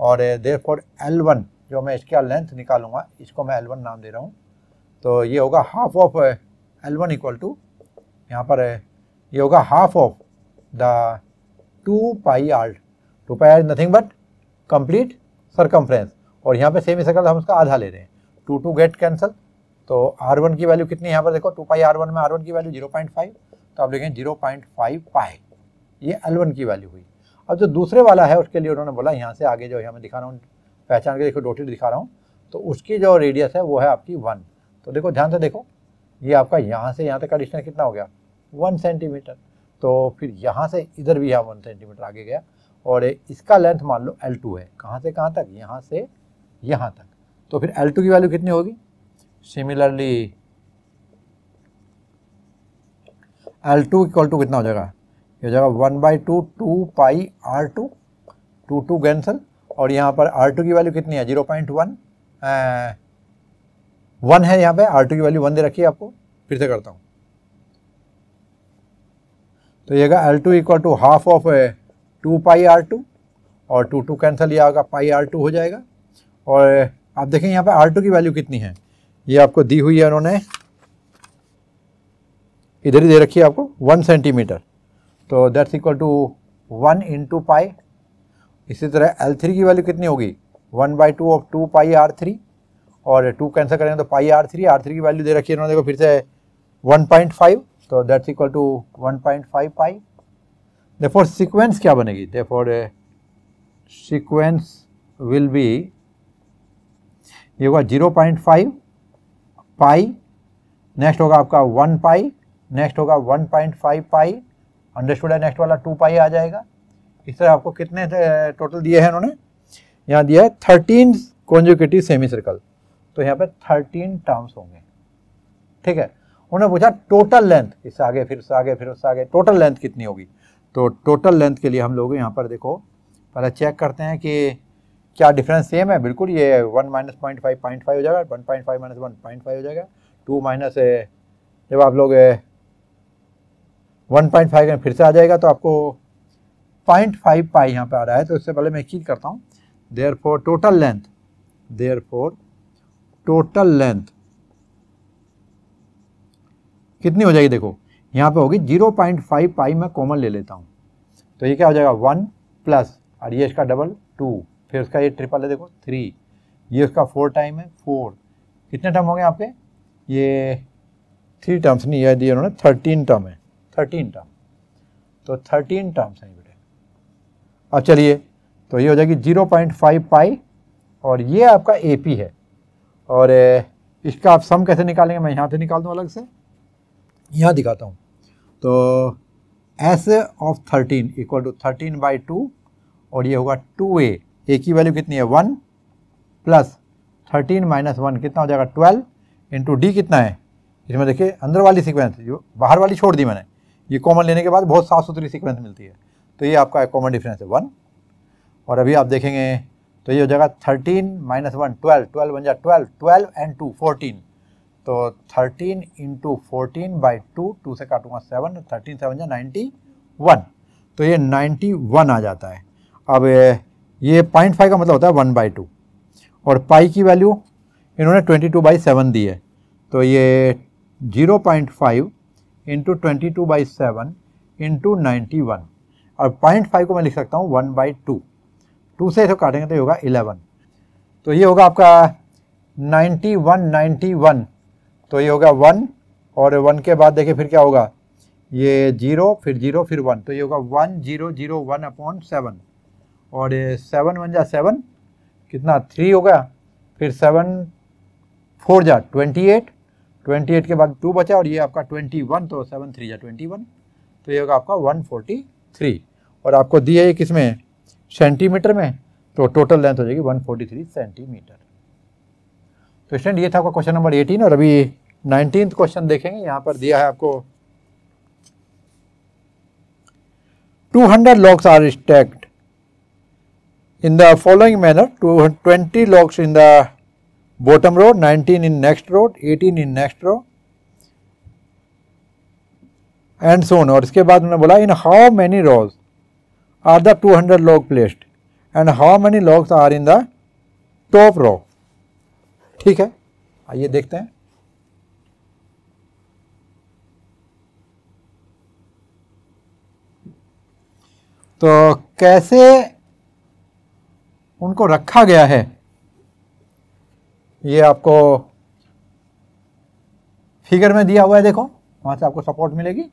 और देर फोर एल वन जो मैं इसका लेंथ निकालूंगा इसको मैं एल वन नाम दे रहा हूँ तो ये होगा half of L one equal to यहाँ पर uh, ये होगा half of the two pi R two pi R is nothing but complete circumference और यहाँ पे सेम ही सर्कल हम उसका आधा ले रहे हैं टू टू गेट कैंसल तो आर वन की वैल्यू कितनी यहाँ पर देखो टू पाई आर वन में आर वन की वैल्यू जीरो पॉइंट फाइव तो आप लिखें जीरो पॉइंट फाइव पाई ये एल वन की वैल्यू हुई अब जो दूसरे वाला है उसके लिए उन्होंने बोला यहाँ से आगे जो यहाँ मैं दिखा रहा हूँ पहचान के देखो डोटेड दिखा रहा हूँ तो उसकी जो रेडियस है वो है आपकी वन तो देखो ध्यान से देखो ये आपका यहाँ से यहाँ तक का डिस्टेंस कितना हो गया वन सेंटीमीटर तो फिर यहाँ से इधर भी यहाँ वन सेंटीमीटर आगे गया और इसका लेंथ मान लो एल टू है कहाँ से कहाँ तक यहाँ से यहाँ तक तो फिर एल टू की वैल्यू कितनी होगी similarly L two equal to कितना हो जाएगा ये हो जाएगा one by two two pi R two two two cancel और यहाँ पर आर टू की वैल्यू कितनी है जीरो पॉइंट वन वन है यहाँ पे आर टू की वैल्यू वन दे रखी है आपको फिर से करता हूँ तो ये L two equal to half of two pi R two और टू टू कैंसिल यह होगा पाई आर टू हो जाएगा और eh, आप देखें यहाँ पे आर टू की वैल्यू कितनी है ये आपको दी हुई है उन्होंने इधर ही दे रखी है आपको वन सेंटीमीटर तो that's equal to one two pi इसी तरह एल थ्री की वैल्यू कितनी होगी one by two of two pi R three और टू कैंसिल करेंगे तो pi R three R three की वैल्यू दे रखी है इन्होंने देखो फिर से वन पॉइंट फाइव तो that's equal to one point five pi the therefore sequence क्या बनेगी the therefore sequence will be ये होगा zero point five pi next होगा आपका वन पाई नेक्स्ट होगा one point five pi understood है नेक्स्ट वाला टू पाई आ जाएगा इस तरह आपको कितने टोटल uh, दिए हैं उन्होंने यहाँ दिया है थर्टीन कॉन्जुकेटिव सेमी सर्कल तो यहाँ पे थर्टीन टर्म्स होंगे ठीक है उन्होंने पूछा टोटल लेंथ इससे आगे फिर से आगे फिर उससे आगे टोटल लेंथ कितनी होगी तो टोटल लेंथ के लिए हम लोग यहाँ पर देखो पहले चेक करते हैं कि क्या डिफरेंस सेम है बिल्कुल ये one minus point five point five हो जाएगा one point five minus one point five हो जाएगा टू माइनस जब आप लोग वन पॉइंट फाइव फिर से आ जाएगा तो आपको पॉइंट फाइव पाई यहाँ पर आ रहा है तो इससे पहले मैं एक चीज़ करता हूँ therefore total length therefore total length कितनी हो जाएगी देखो यहां पे होगी 0.5 पाई मैं कॉमन ले लेता हूं तो ये क्या हो जाएगा वन प्लस और ये इसका डबल टू फिर उसका ये ट्रिपल है देखो थ्री ये उसका फोर टाइम है फोर कितने टर्म हो गए आपके ये थ्री टर्म्स नहीं यह दिए उन्होंने थर्टीन टर्म है थर्टीन टर्म तो थर्टीन टर्म्स हैं बेटे अब चलिए तो ये हो जाएगी जीरो पॉइंट फाइव पाई और ये आपका ए पी है और इसका आप सम कैसे निकालेंगे मैं यहाँ से निकाल दूँ अलग से यहाँ दिखाता हूँ तो S of thirteen equal to thirteen by two और ये होगा टू ए ए की वैल्यू कितनी है one plus thirteen minus one कितना हो जाएगा ट्वेल्व इंटू डी कितना है इसमें देखिए अंदर वाली सीक्वेंस जो बाहर वाली छोड़ दी मैंने ये कॉमन लेने के बाद बहुत साफ सुथरी सीक्वेंस मिलती है तो ये आपका कॉमन डिफरेंस है वन और अभी आप देखेंगे तो ये हो जाएगा thirteen minus one twelve twelve बन जाए twelve twelve and two fourteen तो thirteen into fourteen by two two से काटूंगा सेवन थर्टीन सेवन जाए नाइन्टी वन तो ये नाइन्टी वन आ जाता है अब ये पॉइंट फाइव का मतलब होता है वन बाई टू और पाई की वैल्यू इन्होंने ट्वेंटी टू बाई सेवन दी है तो ये zero point five into twenty two by seven into ninety one और पॉइंट फाइव को मैं लिख सकता हूँ वन बाई टू टू से इसको काटेंगे तो ये होगा इलेवन तो ये होगा आपका नाइन्टी वन नाइन्टी वन तो ये होगा वन और वन के बाद देखिए फिर क्या होगा ये जीरो फिर जीरो फिर वन तो ये होगा one zero zero one upon seven और ये सेवन वन जा सेवन कितना थ्री होगा फिर सेवन फोर जा ट्वेंटी एट ट्वेंटी एट के बाद टू बचा और ये आपका ट्वेंटी वन तो सेवन थ्री जा ट्वेंटी वन तो ये होगा आपका वन फोर्टी थ्री और आपको दिया है किसमें सेंटीमीटर में तो टोटल लेंथ हो जाएगी 143 सेंटीमीटर तो स्टेंट ये था आपका क्वेश्चन नंबर 18 और अभी नाइनटीन क्वेश्चन देखेंगे यहाँ पर दिया है आपको 200 hundred logs are stacked in the following manner 20 twenty logs in the row 19 nineteen in next 18 eighteen in next and and so on और इसके बाद उन्होंने बोला in how many rows are the 200 log placed and how many logs are in the top row ठीक है आइए देखते हैं तो कैसे उनको रखा गया है ये आपको फिगर में दिया हुआ है देखो वहां से आपको सपोर्ट मिलेगी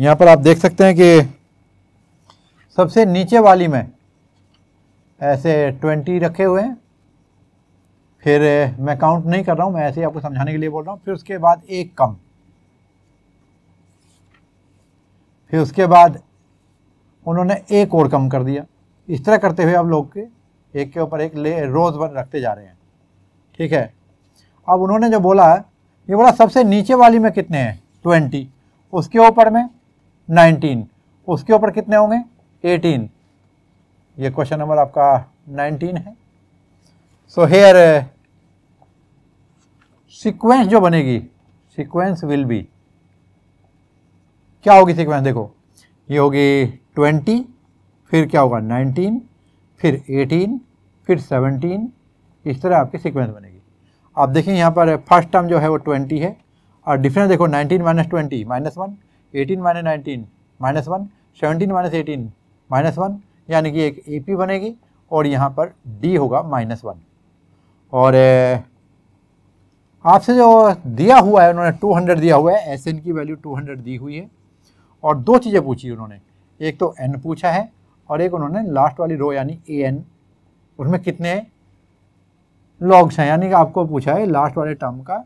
यहाँ पर आप देख सकते हैं कि सबसे नीचे वाली में ऐसे ट्वेंटी रखे हुए हैं फिर मैं काउंट नहीं कर रहा हूँ मैं ऐसे ही आपको समझाने के लिए बोल रहा हूँ फिर उसके बाद एक कम फिर उसके बाद उन्होंने एक और कम कर दिया इस तरह करते हुए अब लोग के एक के ऊपर एक ले रोज़ बन रखते जा रहे हैं ठीक है अब उन्होंने जो बोला है ये बोला सबसे नीचे वाली में कितने हैं ट्वेंटी उसके ऊपर में नाइनटीन उसके ऊपर कितने होंगे एटीन ये क्वेश्चन नंबर आपका नाइनटीन है सो हेयर सीक्वेंस जो बनेगी सीक्वेंस विल बी क्या होगी सीक्वेंस देखो ये होगी ट्वेंटी फिर क्या होगा नाइनटीन फिर एटीन फिर सेवनटीन इस तरह आपकी सीक्वेंस बनेगी आप देखें यहाँ पर फर्स्ट uh, टर्म जो है वो ट्वेंटी है और डिफरेंस देखो nineteen minus twenty minus one eighteen minus nineteen minus one seventeen minus eighteen minus one यानी कि एक ए e पी बनेगी और यहाँ पर डी होगा माइनस वन और आपसे जो दिया हुआ है उन्होंने टू हंड्रेड दिया हुआ है एस एन की वैल्यू टू हंड्रेड दी हुई है और दो चीज़ें पूछी उन्होंने एक तो एन पूछा है और एक उन्होंने लास्ट वाली रो यानी ए एन उसमें कितने लॉग्स हैं यानी कि आपको पूछा है लास्ट वाले टर्म का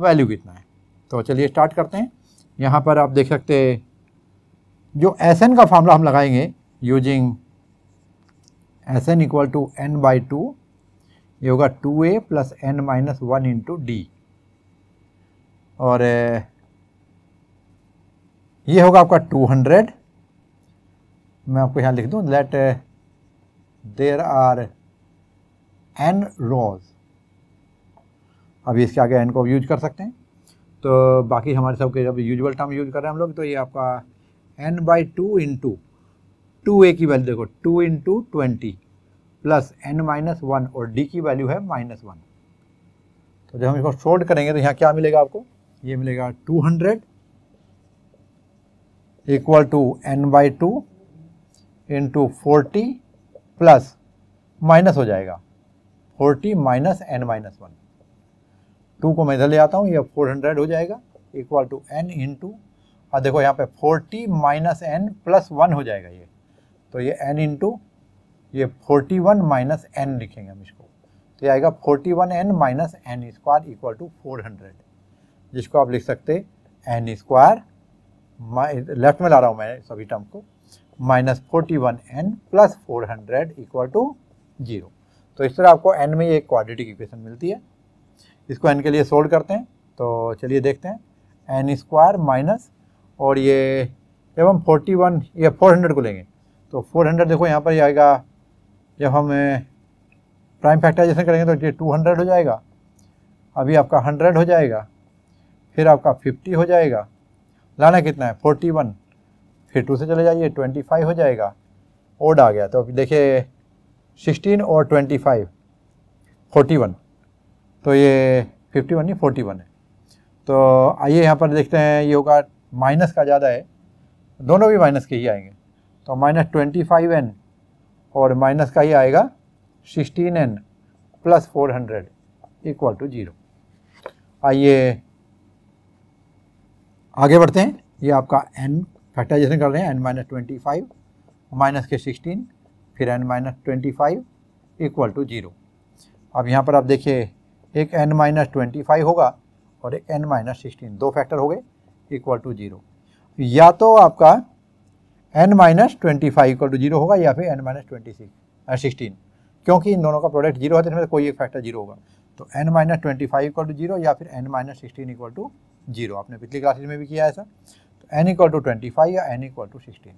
वैल्यू कितना है तो चलिए स्टार्ट करते हैं यहाँ पर आप देख सकते जो एस एन का फार्मूला हम लगाएंगे using S N equal to N by two ये होगा टू ए plus N minus one into D और ये होगा आपका टू हंड्रेड मैं आपको यहाँ लिख दूँ let there are N rows अभी इसके आगे एन को यूज कर सकते हैं तो बाकी हमारे सबके जब यूजल टर्म यूज कर रहे हैं हम लोग तो ये आपका N by two into two ए की वैल्यू देखो two into twenty plus N minus one और डी की वैल्यू है माइनस वन तो जब हम इसको शोल्ड करेंगे तो यहाँ क्या मिलेगा आपको ये मिलेगा two hundred equal to N by two into forty plus minus हो जाएगा forty minus N minus one two को मैं इधर ले आता हूँ ये फोर हंड्रेड हो जाएगा equal to N into और देखो यहाँ पे forty minus N plus one हो जाएगा ये तो ये एन इन टू ये फोर्टी वन माइनस एन लिखेंगे हम इसको तो ये आएगा forty one N minus N square equal to four hundred जिसको आप लिख सकते एन स्क्वायर लेफ्ट में ला रहा हूँ मैं सभी टर्म को minus forty one N plus four hundred equal to zero तो इस तरह आपको एन में ये क्वाड्रेटिक इक्वेशन मिलती है इसको एन के लिए सोल्व करते हैं तो चलिए देखते हैं एन स्क्वायर माइनस और ये जब हम फोर्टी वन या फोर हंड्रेड को लेंगे तो फोर हंड्रेड देखो यहाँ पर ये आएगा जब हम प्राइम फैक्टराइजेशन करेंगे तो ये टू हंड्रेड हो जाएगा अभी आपका हंड्रेड हो जाएगा फिर आपका फिफ्टी हो जाएगा लाना कितना है फोर्टी वन फिर टू से चले जाइए ट्वेंटी फाइव हो जाएगा ओड आ गया तो देखिए सिक्सटीन और ट्वेंटी फाइव फोर्टी वन तो ये 51 वन नहीं फोर्टी है तो आइए यहाँ पर देखते हैं ये होगा माइनस का ज़्यादा है दोनों भी माइनस के ही आएंगे तो माइनस ट्वेंटी फाइव एन और माइनस का ही आएगा sixteen N plus four hundred equal to zero आइए आगे बढ़ते हैं ये आपका एन फैक्टराइजेशन कर रहे हैं N minus twenty five minus के सिक्सटीन फिर N minus twenty five equal to zero अब यहाँ पर आप देखिए एक एन माइनस ट्वेंटी फाइव होगा और एक एन माइनस सिक्सटीन दो फैक्टर हो गए इक्वल टू जीरो या तो आपका N minus twenty five equal to zero होगा या फिर N minus twenty six sixteen क्योंकि इन दोनों का प्रोडक्ट जीरो है तो इसमें कोई एक फैक्टर जीरो होगा तो N minus twenty five equal to zero या फिर N minus sixteen equal to zero आपने पिछली क्लासेज में भी किया ऐसा तो N equal to twenty five या एन इक्वल टू सिक्सटीन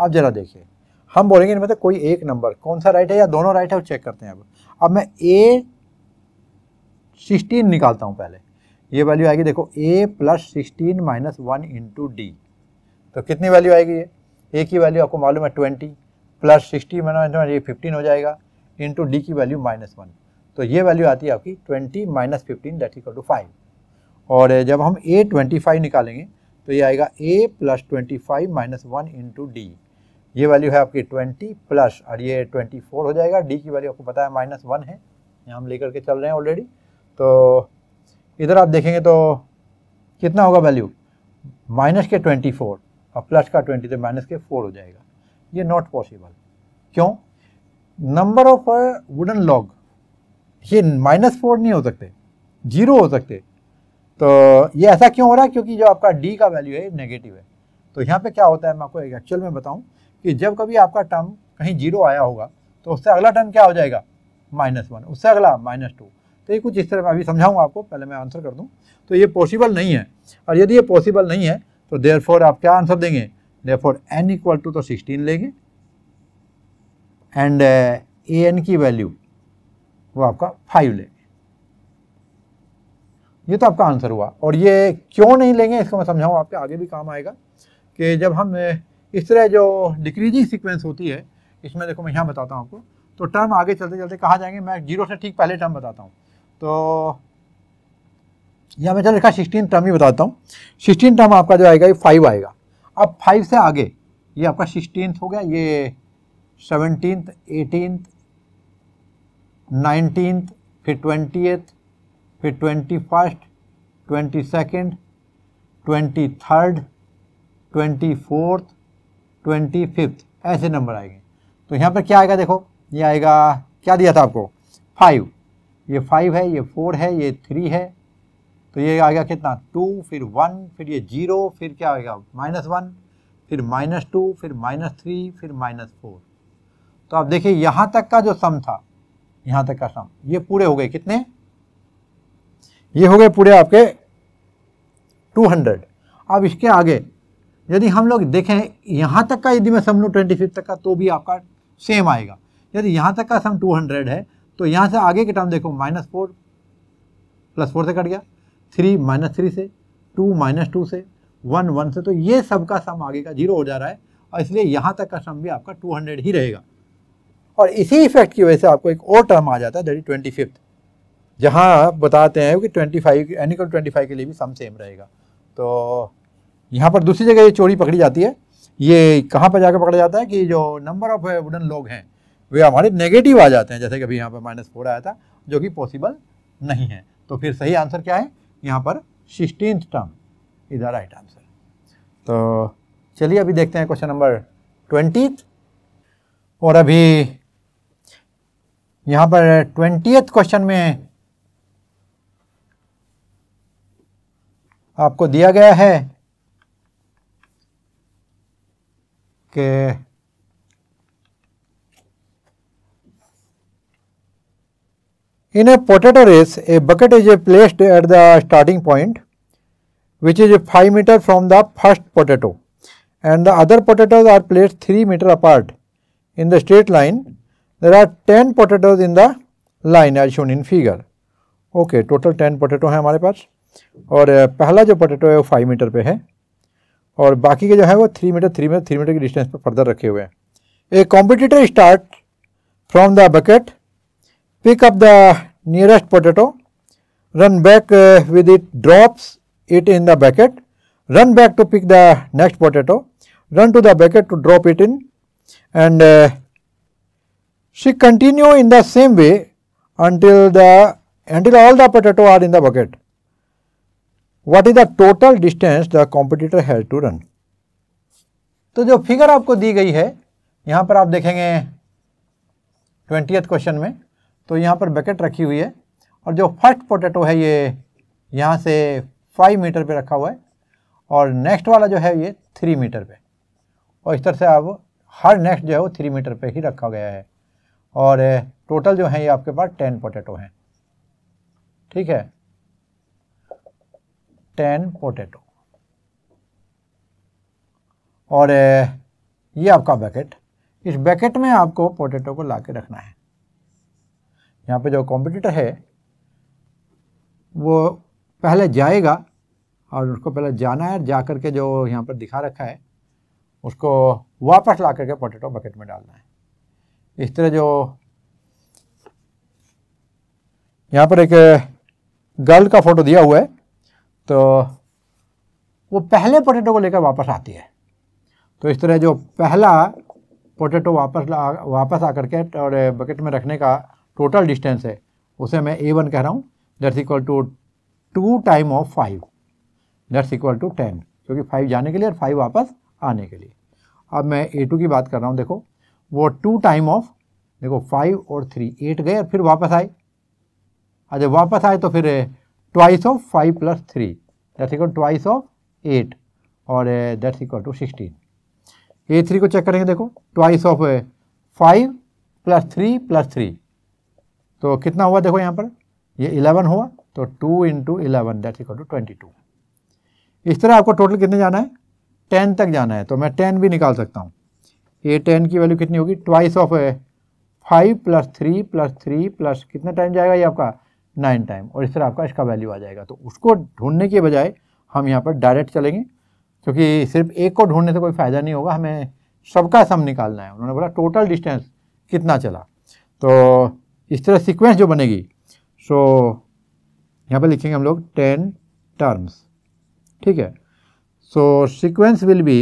आप ज़रा देखिए हम बोलेंगे इनमें से कोई एक नंबर कौन सा राइट है या दोनों राइट है वो चेक करते हैं अब अब मैं ए सिक्सटीन निकालता हूँ पहले ये वैल्यू आएगी देखो ए plus sixteen minus one into D तो कितनी वैल्यू आएगी ये ए की वैल्यू आपको मालूम है ट्वेंटी प्लस सिक्सटी माइनस ये फिफ्टीन हो जाएगा इंटू डी की वैल्यू माइनस वन तो ये वैल्यू आती है आपकी twenty minus fifteen that equal to five और जब हम ए ट्वेंटी फाइव निकालेंगे तो ये आएगा A plus twenty five minus one into D ये वैल्यू है आपकी ट्वेंटी प्लस और ये ट्वेंटी फोर हो जाएगा डी की वैल्यू आपको पता है माइनस वन है यहाँ हम लेकर के चल रहे हैं ऑलरेडी तो इधर आप देखेंगे तो कितना होगा वैल्यू माइनस के 24 और प्लस का 20 तो माइनस के 4 हो जाएगा ये नॉट पॉसिबल क्यों नंबर ऑफ वुडन लॉग ये माइनस फोर नहीं हो सकते जीरो हो सकते तो ये ऐसा क्यों हो रहा है क्योंकि जो आपका डी का वैल्यू है नेगेटिव है तो यहाँ पे क्या होता है मैं आपको एक एक्चुअल में बताऊँ कि जब कभी आपका टर्म कहीं जीरो आया होगा तो उससे अगला टर्म क्या हो जाएगा माइनस वन उससे अगला माइनस टू तो ये कुछ इस तरह अभी समझाऊंगा आपको पहले मैं आंसर कर दूँ तो ये पॉसिबल नहीं है और यदि ये पॉसिबल नहीं है तो देयर आप क्या आंसर देंगे देयर एन इक्वल टू तो सिक्सटीन लेंगे एंड ए एन की वैल्यू वो आपका फाइव लेंगे ये तो आपका आंसर हुआ और ये क्यों नहीं लेंगे इसको मैं समझाऊँ आपके आगे भी काम आएगा कि जब हम uh, इस तरह जो डिक्रीजिंग सीक्वेंस होती है इसमें देखो मैं यहाँ बताता हूँ आपको तो टर्म आगे चलते चलते कहाँ जाएंगे मैं जीरो से ठीक पहले टर्म बताता हूँ तो यहाँ मैं चलो लिखा सिक्सटीन टर्म ही बताता हूँ सिक्सटीन टर्म आपका जो आएगा ये फाइव आएगा अब फाइव से आगे ये आपका सिक्सटीन हो गया ये सेवनटीन एटीन नाइनटीन फिर ट्वेंटी फिर twenty first twenty second twenty third twenty fourth twenty fifth ऐसे नंबर आएंगे तो यहाँ पर क्या आएगा देखो ये आएगा क्या दिया था आपको फाइव ये फाइव है ये फोर है ये थ्री है तो ये आ गया कितना टू फिर वन फिर ये जीरो फिर क्या आएगा माइनस वन फिर माइनस टू फिर माइनस थ्री फिर माइनस फोर तो आप देखिए यहाँ तक का जो सम था यहाँ तक का सम ये पूरे हो गए कितने ये हो गए पूरे आपके टू हंड्रेड अब इसके आगे यदि हम लोग देखें यहाँ तक का यदि मैं सम लूँ ट्वेंटी फिफ्थ तक का तो भी आपका सेम आएगा यदि यहाँ तक का सम टू हंड्रेड है तो यहाँ से आगे के टर्म देखो माइनस फोर प्लस फोर से कट गया थ्री माइनस थ्री से टू माइनस टू से वन वन से तो ये सब का सम आगे का जीरो हो जा रहा है और इसलिए यहाँ तक का सम भी आपका टू हंड्रेड ही रहेगा और इसी इफेक्ट की वजह से आपको एक और टर्म आ जाता है दैट इज ट्वेंटी फिफ्थ जहाँ बताते हैं कि ट्वेंटी फाइव एनिकल ट्वेंटी फाइव के लिए भी सम सेम रहेगा तो यहाँ पर दूसरी जगह ये चोरी पकड़ी जाती है ये कहाँ पर जाकर पकड़ा जाता है कि जो नंबर ऑफ वुडन लोग हैं वे हमारे नेगेटिव आ जाते हैं जैसे कि अभी यहाँ पर माइनस फोर आया था जो कि पॉसिबल नहीं है तो फिर सही आंसर क्या है यहाँ पर sixteen term is the right answer तो चलिए अभी देखते हैं क्वेश्चन नंबर ट्वेंटी और अभी यहाँ पर ट्वेंटी क्वेश्चन में आपको दिया गया है कि In a potato race, a bucket is placed at the starting point which is 5 meter from the first potato and the other potatoes are placed 3 meter apart in the straight line. There are 10 potatoes in the line as shown in figure. Okay, total 10 potato हैं हमारे पास और पहला जो potato है वो 5 meter पे है और बाकी के जो है वो 3 meter, 3 meter, 3 meter की distance पर further रखे हुए हैं A competitor start from the bucket pick up the nearest potato, run back uh, with it, drops it in the bucket, run back to pick the next potato, run to the bucket to drop it in and uh, she continue in the same way until the until all the potato are in the bucket. What is the total distance the competitor has to run? तो जो फिगर आपको दी गई है यहाँ पर आप देखेंगे ट्वेंटियथ क्वेश्चन में तो यहाँ पर बकेट रखी हुई है और जो फर्स्ट पोटैटो है ये यहाँ से फाइव मीटर पे रखा हुआ है और नेक्स्ट वाला जो है ये थ्री मीटर पे और इस तरह से अब हर नेक्स्ट जो है वो थ्री मीटर पे ही रखा गया है और टोटल जो है ये आपके पास टेन पोटैटो हैं ठीक है टेन पोटैटो और ये आपका बैकेट इस बैकेट में आपको पोटैटो को ला के रखना है यहाँ पे जो कॉम्पिटिटर है वो पहले जाएगा और उसको पहले जाना है जा करके जो यहाँ पर दिखा रखा है उसको वापस ला करके पोटेटो बकेट में डालना है इस तरह जो यहाँ पर एक गर्ल का फ़ोटो दिया हुआ है तो वो पहले पोटेटो को लेकर वापस आती है तो इस तरह जो पहला पोटेटो वापस ला वापस आ करके और बकेट में रखने का टोटल डिस्टेंस है उसे मैं ए वन कह रहा हूँ that's equal to two time of five that's equal to ten क्योंकि फाइव जाने के लिए और फाइव वापस आने के लिए अब मैं ए टू की बात कर रहा हूँ देखो वो टू टाइम ऑफ देखो फाइव और थ्री एट गए और फिर वापस आए और जब वापस आए तो फिर twice of five plus three that's equal twice of eight और that's equal to sixteen A three को चेक करेंगे देखो twice of five plus three plus three तो कितना हुआ देखो यहाँ पर ये इलेवन हुआ तो two into eleven that equal to twenty two इस तरह आपको टोटल कितने जाना है टेन तक जाना है तो मैं टेन भी निकाल सकता हूँ ए टेन की वैल्यू कितनी होगी twice of five plus three plus three plus कितना टाइम जाएगा ये आपका नाइन टाइम और इस तरह आपका इसका वैल्यू आ जाएगा तो उसको ढूंढने के बजाय हम यहाँ पर डायरेक्ट चलेंगे क्योंकि सिर्फ एक को ढूंढने से कोई फ़ायदा नहीं होगा हमें सबका सम निकालना है उन्होंने बोला टोटल डिस्टेंस कितना चला तो इस तरह सीक्वेंस जो बनेगी सो so, यहाँ पर लिखेंगे हम लोग टेन टर्म्स ठीक है सो सीक्वेंस विल बी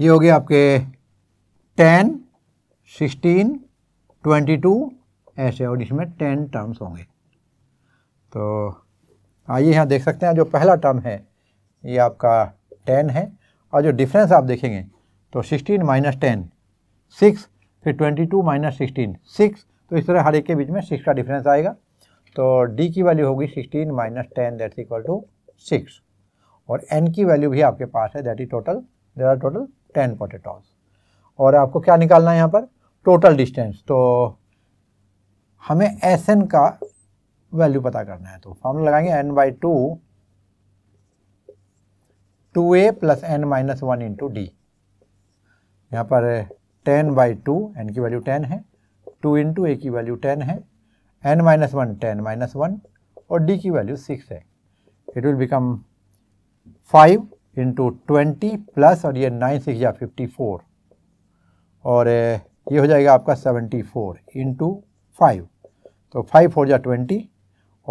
ये हो गया आपके टेन सिक्सटीन ट्वेंटी टू ऐसे और इसमें टेन टर्म्स होंगे तो आइए यहाँ देख सकते हैं जो पहला टर्म है ये आपका टेन है और जो डिफरेंस आप देखेंगे तो सिक्सटीन माइनस टेन सिक्स फिर twenty two minus sixteen six तो इस तरह हर एक के बीच में सिक्स का डिफरेंस आएगा तो डी की वैल्यू होगी sixteen minus ten that equal to six और एन की वैल्यू भी आपके पास है that is total there are total ten potatoes और आपको क्या निकालना है यहाँ पर टोटल डिस्टेंस तो हमें एस एन का वैल्यू पता करना है तो हम लगाएंगे N by two two A plus N minus one into D यहाँ पर टेन बाई टू एन की वैल्यू टेन है टू इंटू ए की वैल्यू टेन है N minus one ten minus one और डी की वैल्यू सिक्स है it will become five into twenty plus और ये नाइन सिक्स या फिफ्टी फोर और eh, ये हो जाएगा आपका सेवेंटी फोर इंटू फाइव तो फाइव फोर जा ट्वेंटी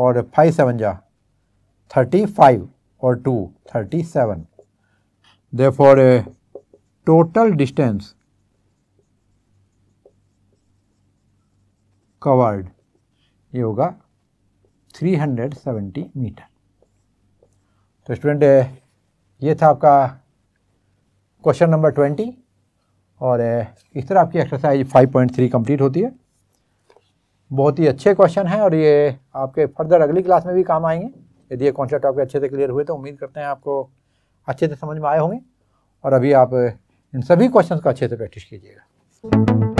और फाइव सेवन जा थर्टी फाइव और two thirty seven therefore total distance covered ये होगा 370 मीटर तो स्टूडेंट ये था आपका क्वेश्चन नंबर 20 और इस तरह आपकी एक्सरसाइज 5.3 कंप्लीट होती है बहुत ही अच्छे क्वेश्चन हैं और ये आपके फर्दर अगली क्लास में भी काम आएंगे यदि ये कॉन्सेप्ट आपके अच्छे से क्लियर हुए तो उम्मीद करते हैं आपको अच्छे से समझ में आए होंगे और अभी आप इन सभी क्वेश्चंस का अच्छे से प्रैक्टिस कीजिएगा